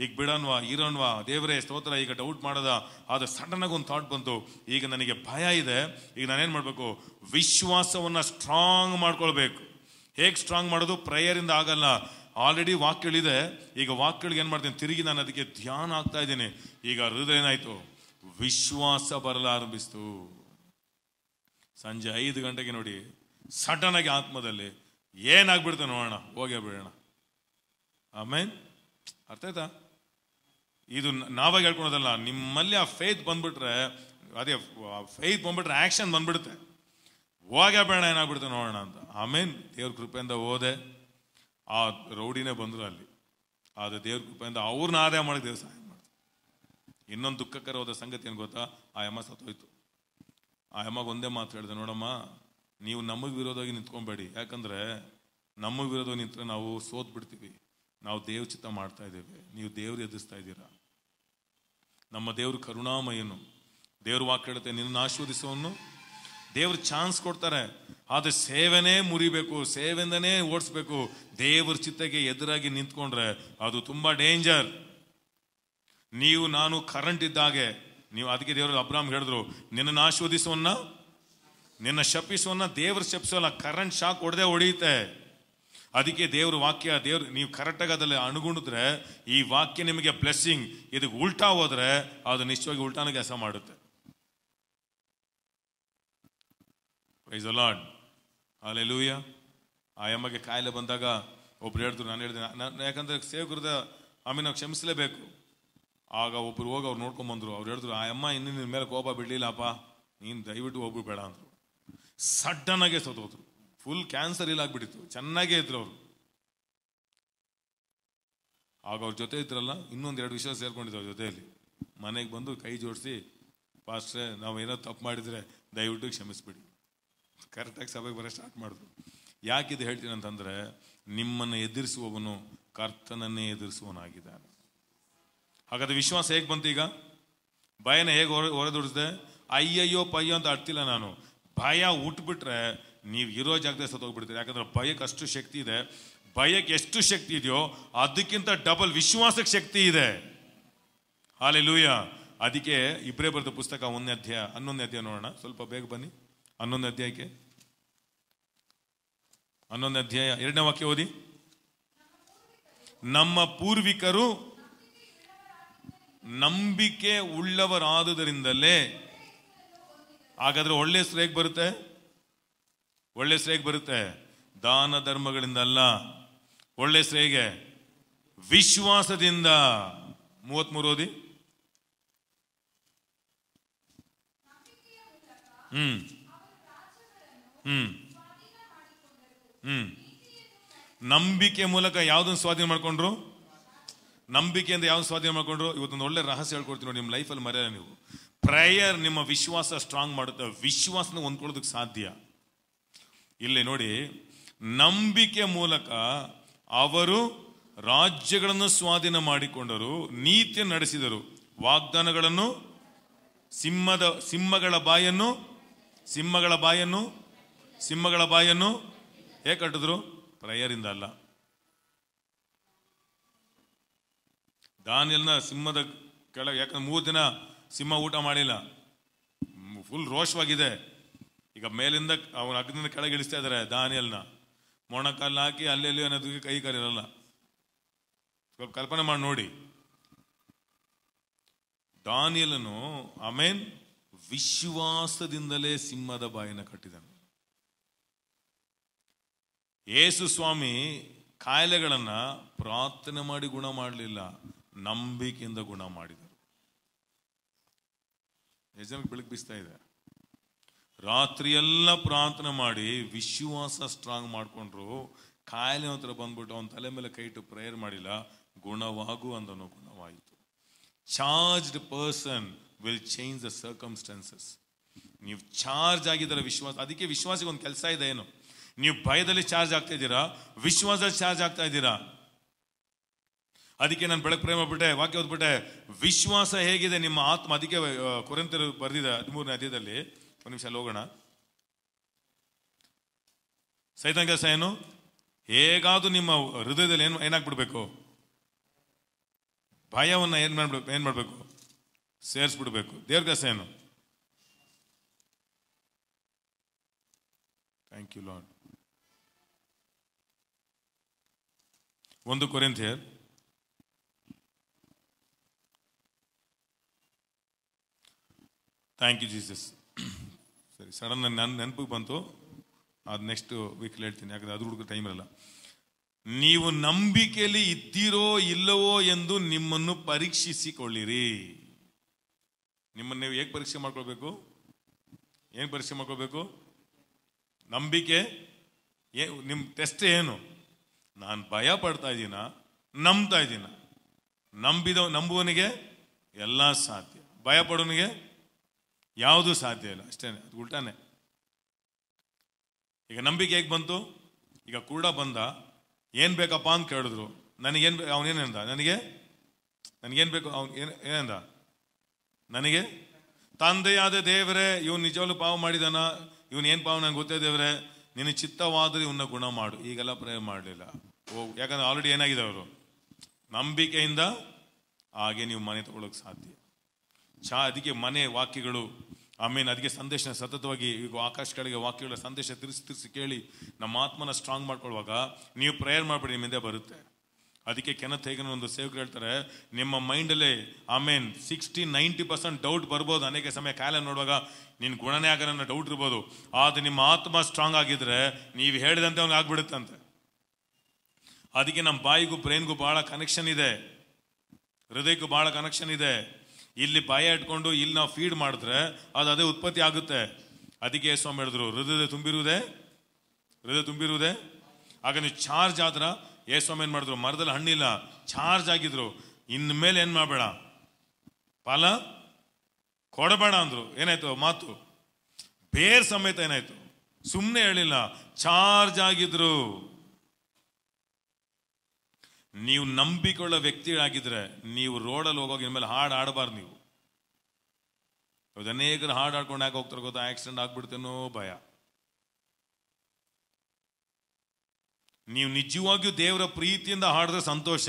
A: ಈಗ ಬಿಡೋನ್ವಾ ಇರೋನ್ವಾ ದೇವರೇ ಸ್ತೋತ್ರ ಈಗ ಡೌಟ್ ಮಾಡೋದ ಆದರೆ ಸಡನ್ನಾಗಿ ಒಂದು ಥಾಟ್ ಬಂತು ಈಗ ನನಗೆ ಭಯ ಇದೆ ಈಗ ನಾನೇನು ಮಾಡಬೇಕು ವಿಶ್ವಾಸವನ್ನು ಸ್ಟ್ರಾಂಗ್ ಮಾಡ್ಕೊಳ್ಬೇಕು ಹೇಗೆ ಸ್ಟ್ರಾಂಗ್ ಮಾಡೋದು ಪ್ರೇಯರಿಂದ ಆಗಲ್ಲ ಆಲ್ರೆಡಿ ವಾಕ್ಯಗಳಿದೆ ಈಗ ವಾಕ್ಯಗಳಿಗೆ ಏನು ಮಾಡ್ತೀನಿ ತಿರುಗಿ ನಾನು ಅದಕ್ಕೆ ಧ್ಯಾನ ಆಗ್ತಾ ಇದ್ದೀನಿ ಈಗ ಹೃದಯ ಏನಾಯಿತು ವಿಶ್ವಾಸ ಬರಲಾರಂಭಿಸ್ತು ಸಂಜೆ ಐದು ಗಂಟೆಗೆ ನೋಡಿ ಸಡನ್ ಆಗಿ ಆತ್ಮದಲ್ಲಿ ಏನಾಗ್ಬಿಡ್ತೇನೆ ನೋಡೋಣ ಹೋಗೇ ಬಿಡೋಣ ಆಮೇನ್ ಅರ್ಥ ಆಯ್ತಾ ಇದು ನಾವಾಗ ಹೇಳ್ಕೊಳೋದಲ್ಲ ನಿಮ್ಮಲ್ಲಿ ಆ ಫೇತ್ ಬಂದ್ಬಿಟ್ರೆ ಅದೇ ಫೇತ್ ಬಂದ್ಬಿಟ್ರೆ ಆ್ಯಕ್ಷನ್ ಬಂದ್ಬಿಡುತ್ತೆ ಹೋಗೇ ಬೇಡ ಏನಾಗ್ಬಿಡುತ್ತೆ ನೋಡೋಣ ಅಂತ ಆಮೇನ್ ದೇವ್ರ ಕೃಪೆಯಿಂದ ಹೋದೆ ಆ ರೌಡಿನೇ ಬಂದರು ಅಲ್ಲಿ ಅದು ದೇವ್ರ ಕೃಪೆಯಿಂದ ಅವ್ರನ್ನ ಆದಾಯ ಮಾಡಿ ದೇವ್ರ ಸಹಾಯ ಮಾಡ್ತಾರೆ ಇನ್ನೊಂದು ದುಃಖಕರವಾದ ಸಂಗತಿ ಏನು ಗೊತ್ತಾ ಆ ಎಮ್ಮ ಸತ್ತೋಯ್ತು ಆ ಅಮ್ಮಗೆ ಒಂದೇ ಮಾತು ಹೇಳಿದೆ ನೋಡಮ್ಮ ನೀವು ನಮಗೆ ವಿರೋಧವಾಗಿ ನಿಂತ್ಕೊಬೇಡಿ ಯಾಕಂದರೆ ನಮಗೆ ವಿರೋಧವಾಗಿ ನಿಂತರೆ ನಾವು ಸೋತ್ ಬಿಡ್ತೀವಿ ನಾವು ದೇವ್ರ ಚಿತ್ತ ಮಾಡ್ತಾ ಇದ್ದೇವೆ ನೀವು ದೇವ್ರು ಎದುರಿಸ್ತಾ ಇದ್ದೀರ ನಮ್ಮ ದೇವ್ರ ಕರುಣಾಮಯನು ದೇವ್ರ ವಾಕ್ ಹೇಳುತ್ತೆ ನಿನ್ನ ಆಶೀರ್ವದಿಸೋನು ದೇವ್ರ ಚಾನ್ಸ್ ಕೊಡ್ತಾರೆ ಆದರೆ ಸೇವೆನೇ ಮುರಿಬೇಕು ಸೇವೆಯಿಂದನೇ ಓಡಿಸ್ಬೇಕು ದೇವ್ರ ಚಿತ್ತಗೆ ಎದುರಾಗಿ ನಿಂತ್ಕೊಂಡ್ರೆ ಅದು ತುಂಬ ಡೇಂಜರ್ ನೀವು ನಾನು ಕರೆಂಟ್ ಇದ್ದಾಗೆ ನೀವು ಅದಕ್ಕೆ ದೇವರು ಅಬ್ರಾಮ್ ಹೇಳಿದ್ರು ನಿನ್ನನ್ನು ಆಶ್ವದಿಸುವನ್ನ ನಿನ್ನ ಶಪಿಸುವನ್ನ ದೇವರು ಶಪಿಸೋಲ್ಲ ಕರೆಂಟ್ ಶಾಕ್ ಹೊಡೆದೇ ಹೊಡೆಯುತ್ತೆ ಅದಕ್ಕೆ ದೇವ್ರ ವಾಕ್ಯ ದೇವ್ರು ನೀವು ಕರೆಕ್ಟಾಗಿ ಅದರಲ್ಲಿ ಅಣುಗುಣಿದ್ರೆ ಈ ವಾಕ್ಯ ನಿಮಗೆ ಬ್ಲೆಸ್ಸಿಂಗ್ ಇದಕ್ಕೆ ಉಲ್ಟಾ ಹೋದ್ರೆ ಅದು ನಿಶ್ಚಯವಾಗಿ ಉಲ್ಟಾನ ಕೆಲಸ ಮಾಡುತ್ತೆ ಪ್ರೈಸ್ ಅಲಾಡ್ ಅಲೆ ಲೂಯ ಆ ಎಮ್ಮಗೆ ಕಾಯಿಲೆ ಬಂದಾಗ ಒಬ್ರು ಹೇಳಿದ್ರು ನಾನು ಹೇಳಿದೆ ನಾನು ಯಾಕಂದ್ರೆ ಸೇವಕರದ ಆಮೇಲೆ ನಾವು ಕ್ಷಮಿಸಲೇಬೇಕು ಆಗ ಒಬ್ಬರು ಹೋಗಿ ಅವ್ರು ಬಂದರು ಅವ್ರು ಹೇಳಿದ್ರು ಆ ಅಮ್ಮ ಇನ್ನೂ ನಿನ್ನ ಮೇಲೆ ಕೋಪ ಬಿಡಲಿಲ್ಲಪ್ಪ ನೀನು ದಯವಿಟ್ಟು ಒಬ್ಬರು ಬೇಡ ಅಂದರು ಸಡನ್ನಾಗೇ ಸತ್ತೋದ್ರು ಫುಲ್ ಕ್ಯಾನ್ಸರ್ ಇಲ್ಲಾಗ್ಬಿಟ್ಟಿತ್ತು ಚೆನ್ನಾಗೇ ಇದ್ರು ಅವರು ಆಗ ಅವ್ರ ಜೊತೆ ಇದ್ರಲ್ಲ ಇನ್ನೊಂದು ಎರಡು ವಿಷಯ ಸೇರ್ಕೊಂಡಿದ್ರು ಅವ್ರ ಜೊತೆಯಲ್ಲಿ ಮನೆಗೆ ಬಂದು ಕೈ ಜೋಡಿಸಿ ಪಾಸ್ಟ್ರೆ ನಾವು ಏನೋ ತಪ್ಪು ಮಾಡಿದರೆ ದಯವಿಟ್ಟು ಕ್ಷಮಿಸ್ಬಿಡಿ ಕರೆಕ್ಟಾಗಿ ಸಭೆಗೆ ಬರೋ ಸ್ಟಾರ್ಟ್ ಮಾಡಿದ್ರು ಯಾಕಿದು ಹೇಳ್ತೀನಿ ಅಂತಂದರೆ ನಿಮ್ಮನ್ನು ಎದುರಿಸುವವನು ಕರ್ತನನ್ನೇ ಎದುರಿಸುವವನಾಗಿದ್ದಾನೆ ಹಾಗಾದ್ರೆ ವಿಶ್ವಾಸ ಹೇಗೆ ಬಂತು ಈಗ ಭಯನ ಹೇಗೆ ಹೊರ ಹೊರದೂಡಿಸಿದೆ ಅಯ್ಯಯ್ಯೋ ಪಯ್ಯೋ ಅಂತ ಅಡ್ತಿಲ್ಲ ನಾನು ಭಯ ಉಟ್ಬಿಟ್ರೆ ನೀವು ಇರೋ ಜಾಗದಲ್ಲಿ ಸತ್ತೋಗ್ಬಿಡ್ತೀರಿ ಯಾಕಂದ್ರೆ ಭಯಕ್ಕೆ ಅಷ್ಟು ಶಕ್ತಿ ಇದೆ ಭಯಕ್ಕೆ ಎಷ್ಟು ಶಕ್ತಿ ಇದೆಯೋ ಅದಕ್ಕಿಂತ ಡಬಲ್ ವಿಶ್ವಾಸಕ್ಕೆ ಶಕ್ತಿ ಇದೆ ಹಾಲೆ ಲೂಯ ಅದಕ್ಕೆ ಇಬ್ಬರೇ ಬರೆದ ಪುಸ್ತಕ ಒಂದನೇ ಅಧ್ಯಾಯ ಹನ್ನೊಂದನೇ ಅಧ್ಯಾಯ ನೋಡೋಣ ಸ್ವಲ್ಪ ಬೇಗ ಬನ್ನಿ ಹನ್ನೊಂದು ಅಧ್ಯಾಯಕ್ಕೆ ಹನ್ನೊಂದು ಅಧ್ಯಾಯ ಎರಡನೇ ವಾಕ್ಯ ಓದಿ ನಮ್ಮ ಪೂರ್ವಿಕರು ನಂಬಿಕೆ ಉಳ್ಳವರಾದುದರಿಂದಲೇ ಹಾಗಾದ್ರೆ ಒಳ್ಳೆ ಶ್ರೇಕ್ ಬರುತ್ತೆ ಒಳ್ಳೆ ಶ್ರೇಕ್ ಬರುತ್ತೆ ದಾನ ಧರ್ಮಗಳಿಂದ ಅಲ್ಲ ಒಳ್ಳೆ ಸ್ರೇಗೆ ವಿಶ್ವಾಸದಿಂದ ಮೂವತ್ಮೂರು ಓದಿ ಹ್ಮ್ ಹ್ಮ್ ಹ್ಮ್ ನಂಬಿಕೆ ಮೂಲಕ ಯಾವುದನ್ನು ಸ್ವಾಧೀನ ಮಾಡಿಕೊಂಡ್ರು ನಂಬಿಕೆಯಿಂದ ಯಾವ ಸ್ವಾಧೀನ ಮಾಡ್ಕೊಂಡ್ರು ಇವತ್ತೊಂದು ಒಳ್ಳೆ ರಹಸ್ಯ ಹೇಳ್ಕೊಡ್ತೀನಿ ನೋಡಿ ನಿಮ್ಮ ಲೈಫಲ್ಲಿ ಮರೆಯಲ್ಲ ನೀವು ಪ್ರೇಯರ್ ನಿಮ್ಮ ವಿಶ್ವಾಸ ಸ್ಟ್ರಾಂಗ್ ಮಾಡುತ್ತೆ ವಿಶ್ವಾಸನ ಹೊಂದ್ಕೊಳ್ಳೋದಕ್ಕೆ ಸಾಧ್ಯ ಇಲ್ಲಿ ನೋಡಿ ನಂಬಿಕೆ ಮೂಲಕ ಅವರು ರಾಜ್ಯಗಳನ್ನು ಸ್ವಾಧೀನ ಮಾಡಿಕೊಂಡರು ನೀತಿ ನಡೆಸಿದರು ವಾಗ್ದಾನಗಳನ್ನು ಸಿಂಹದ ಸಿಂಹಗಳ ಬಾಯನ್ನು ಸಿಂಹಗಳ ಬಾಯನ್ನು ಸಿಂಹಗಳ ಬಾಯನ್ನು ಹೇಗೆ ಕಟ್ಟಿದ್ರು ಪ್ರೇಯರಿಂದ ಅಲ್ಲ ದಾನಿಯಲ್ನ ಸಿಂಹದ ಕೆಳಗೆ ಯಾಕಂದ್ರೆ ಮೂರು ದಿನ ಸಿಂಹ ಊಟ ಮಾಡಿಲ್ಲ ಫುಲ್ ರೋಷವಾಗಿದೆ ಈಗ ಮೇಲಿಂದ ಅವನ ಅಗ್ನಿಂದ ಕೆಳಗೆ ಇಳಿಸ್ತಾ ಇದ್ದಾರೆ ದಾನಿಯಲ್ನ ಮೊಣಕಾಲು ಹಾಕಿ ಅಲ್ಲಿ ಅನ್ನೋದಕ್ಕೆ ಕೈ ಕಾಲಿರಲ್ಲ ಸ್ವಲ್ಪ ಕಲ್ಪನೆ ಮಾಡಿ ನೋಡಿ ದಾನಿಯಲನು ಆಮೇನ್ ವಿಶ್ವಾಸದಿಂದಲೇ ಸಿಂಹದ ಬಾಯಿನ ಕಟ್ಟಿದನು ಯೇಸು ಸ್ವಾಮಿ ಕಾಯಿಲೆಗಳನ್ನು ಪ್ರಾರ್ಥನೆ ಮಾಡಿ ಗುಣ ಮಾಡಲಿಲ್ಲ ನಂಬಿಕೆಯಿಂದ ಗುಣ ಮಾಡಿದರು ಜನಕ್ಕೆ ಬೆಳಕು ಬೀಸ್ತಾ ಇದೆ ರಾತ್ರಿಯೆಲ್ಲ ಪ್ರಾರ್ಥನೆ ಮಾಡಿ ವಿಶ್ವಾಸ ಸ್ಟ್ರಾಂಗ್ ಮಾಡಿಕೊಂಡ್ರು ಕಾಯಿಲೆ ಹತ್ರ ಬಂದ್ಬಿಟ್ಟು ಅವನ ತಲೆ ಮೇಲೆ ಕೈ ಇಟ್ಟು ಪ್ರೇಯರ್ ಮಾಡಿಲ್ಲ ಗುಣವಾಗು ಅಂದನು ಗುಣವಾಯಿತು charged person will change the circumstances ನೀವು ಚಾರ್ಜ್ ಆಗಿದ್ದೀರ ವಿಶ್ವಾಸ ಅದಕ್ಕೆ ವಿಶ್ವಾಸಿಗೆ ಒಂದು ಕೆಲಸ ಇದೆ ಏನು ನೀವು ಭಯದಲ್ಲಿ ಚಾರ್ಜ್ ಆಗ್ತಾ ಇದ್ದೀರಾ ವಿಶ್ವಾಸದಲ್ಲಿ ಚಾರ್ಜ್ ಆಗ್ತಾ ಇದ್ದೀರಾ ಅದಕ್ಕೆ ನಾನು ಬೆಳಕು ಪ್ರೇಮ ಬಿಟ್ಟೆ ವಾಕ್ಯ ಓದ್ಬಿಟ್ಟೆ ವಿಶ್ವಾಸ ಹೇಗಿದೆ ನಿಮ್ಮ ಆತ್ಮ ಅದಕ್ಕೆ ಕೊರೆಂತಿರು ಬರೆದಿದೆ ಹದಿಮೂರನೇ ಅಧ್ಯಯದಲ್ಲಿ ಒಂದು ನಿಮಿಷ ಅಲ್ಲಿ ಹೋಗೋಣ ಸೈತಾನ್ ಕೆಲಸ ಏನು ಹೇಗಾದ್ರೂ ನಿಮ್ಮ ಹೃದಯದಲ್ಲಿ ಏನು ಏನಾಗ್ಬಿಡ್ಬೇಕು ಭಯವನ್ನು ಏನು ಮಾಡ್ಬೇಕು ಏನು ಮಾಡಬೇಕು ಸೇರಿಸ್ಬಿಡ್ಬೇಕು ದೇವ್ರ ಕೆಲಸ ಏನು ಥ್ಯಾಂಕ್ ಯು ಲಾಡ್ ಒಂದು ಕೊರಿಂಥಿಯರ್ ಥ್ಯಾಂಕ್ ಯು ಜೀಸಸ್ ಸರಿ ಸಡನ್ ನನ್ನ ನೆನಪಿಗೆ ಬಂತು ಅದು ನೆಕ್ಸ್ಟ್ ವೀಕ್ ಹೇಳ್ತೀನಿ ಯಾಕಂದರೆ ಅದು ಹುಡುಗ ಟೈಮ್ ಇರಲ್ಲ ನೀವು ನಂಬಿಕೆಯಲ್ಲಿ ಇದ್ದೀರೋ ಇಲ್ಲವೋ ಎಂದು ನಿಮ್ಮನ್ನು ಪರೀಕ್ಷಿಸಿಕೊಳ್ಳಿರಿ ನಿಮ್ಮನ್ನು ನೀವು ಹೇಗೆ ಪರೀಕ್ಷೆ ಮಾಡ್ಕೊಳ್ಬೇಕು ಏನು ಪರೀಕ್ಷೆ ಮಾಡ್ಕೋಬೇಕು ನಂಬಿಕೆ ಏ ನಿಮ್ಮ ಟೆಸ್ಟ್ ಏನು ನಾನು ಭಯ ಪಡ್ತಾ ಇದ್ದೀನ ನಂಬ್ತಾ ಇದ್ದೀನ ನಂಬಿದ ನಂಬುವನಿಗೆ ಎಲ್ಲ ಸಾಧ್ಯ ಭಯ ಪಡೋನಿಗೆ ಯಾವುದೂ ಸಾಧ್ಯ ಇಲ್ಲ ಅಷ್ಟೇ ಅದು ಉಲ್ಟಾನೆ ಈಗ ನಂಬಿಕೆ ಹೇಗೆ ಬಂತು ಈಗ ಕೂಡ ಬಂದ ಏನು ಬೇಕಪ್ಪ ಅಂತ ಕೇಳಿದ್ರು ನನಗೇನು ಅವನೇನಂದ ನನಗೆ ನನಗೇನು ಬೇಕು ಅವನು ಏನು ಏನಂದ ನನಗೆ ತಂದೆಯಾದ ದೇವರೇ ಇವನು ನಿಜವಾಗ್ಲೂ ಪಾವ ಮಾಡಿದಾನ ಇವನು ಏನು ಪಾವ ನನಗೆ ಗೊತ್ತೇ ದೇವರೇ ನಿನ್ನ ಚಿತ್ತವಾದರೆ ಇವನ್ನ ಗುಣ ಮಾಡು ಈಗೆಲ್ಲ ಪ್ರಯ ಮಾಡಲಿಲ್ಲ ಓ ಯಾಕಂದ್ರೆ ಆಲ್ರೆಡಿ ಏನಾಗಿದೆ ಅವರು ನಂಬಿಕೆಯಿಂದ ಹಾಗೆ ನೀವು ಮನೆ ತಗೊಳಕ್ಕೆ ಸಾಧ್ಯ ಚಾ ಅದಕ್ಕೆ ಮನೆ ವಾಕ್ಯಗಳು ಆಮೇಲೆ ಅದಕ್ಕೆ ಸಂದೇಶ ಸತತವಾಗಿ ಈಗ ಆಕಾಶಗಳಿಗೆ ವಾಕ್ಯಗಳ ಸಂದೇಶ ತಿರ್ಸಿ ತಿರ್ಸಿ ಕೇಳಿ ನಮ್ಮ ಆತ್ಮನ ಸ್ಟ್ರಾಂಗ್ ಮಾಡ್ಕೊಳ್ಳುವಾಗ ನೀವು ಪ್ರೇಯರ್ ಮಾಡಿಬಿಡಿ ನಿಮ್ಮಿಂದೆ ಬರುತ್ತೆ ಅದಕ್ಕೆ ಕೆನತ್ ಹೇಗನ ಒಂದು ಸೇವಕರು ಹೇಳ್ತಾರೆ ನಿಮ್ಮ ಮೈಂಡಲ್ಲೇ ಆಮೇನ್ ಸಿಕ್ಸ್ಟಿ ನೈಂಟಿ ಪರ್ಸೆಂಟ್ ಡೌಟ್ ಬರ್ಬೋದು ಅನೇಕ ಸಮಯ ಕಾಲ ನೋಡುವಾಗ ನಿನ್ನ ಗುಣನೇ ಆಗ ನನ್ನ ಡೌಟ್ ಇರ್ಬೋದು ಆದರೆ ನಿಮ್ಮ ಆತ್ಮ ಸ್ಟ್ರಾಂಗ್ ಆಗಿದ್ರೆ ನೀವು ಹೇಳಿದಂತೆ ಅವ್ನು ಆಗ್ಬಿಡುತ್ತಂತೆ ಅದಕ್ಕೆ ನಮ್ಮ ಬಾಯಿಗೂ ಬ್ರೈನ್ಗೂ ಭಾಳ ಕನೆಕ್ಷನ್ ಇದೆ ಹೃದಯಕ್ಕೂ ಭಾಳ ಕನೆಕ್ಷನ್ ಇದೆ ಇಲ್ಲಿ ಬಾಯ ಇಟ್ಕೊಂಡು ಇಲ್ಲಿ ನಾವು ಫೀಡ್ ಮಾಡಿದ್ರೆ ಅದು ಅದೇ ಉತ್ಪತ್ತಿ ಆಗುತ್ತೆ ಅದಕ್ಕೆ ಸ್ವಾಮಿ ಹೇಳಿದ್ರು ಹೃದಯ ತುಂಬಿರುವುದೇ ಹೃದಯ ತುಂಬಿರುವುದೇ ಆಗ ನೀವು ಚಾರ್ಜ್ ಆದ್ರ ಏ ಸ್ವಾಮಿ ಏನು ಮಾಡಿದ್ರು ಮರದಲ್ಲಿ ಹಣ್ಣಿಲ್ಲ ಚಾರ್ಜ್ ಆಗಿದ್ರು ಇನ್ಮೇಲೆ ಏನು ಮಾಡಬೇಡ ಫಲ ಕೊಡಬೇಡ ಅಂದರು ಏನಾಯ್ತು ಮಾತು ಬೇರ್ ಸಮೇತ ಏನಾಯ್ತು ಸುಮ್ಮನೆ ಹೇಳಿಲ್ಲ ಚಾರ್ಜ್ ಆಗಿದ್ರು ನೀವು ನಂಬಿಕೊಳ್ಳ ವ್ಯಕ್ತಿ ನೀವು ರೋಡಲ್ಲಿ ಹೋಗೋಕೆ ಮೇಲೆ ಹಾಡು ಆಡಬಾರ್ದು ನೀವು ಇವತ್ತು ಅನೇಕರು ಹಾಡು ಆಡ್ಕೊಂಡು ಯಾಕೆ ಹೋಗ್ತಾರೆ ಗೊತ್ತಾ ಆಕ್ಸಿಡೆಂಟ್ ಆಗ್ಬಿಡ್ತೇನೋ ಭಯ ನೀವು ನಿಜವಾಗಿಯೂ ದೇವರ ಪ್ರೀತಿಯಿಂದ ಹಾಡಿದ್ರೆ ಸಂತೋಷ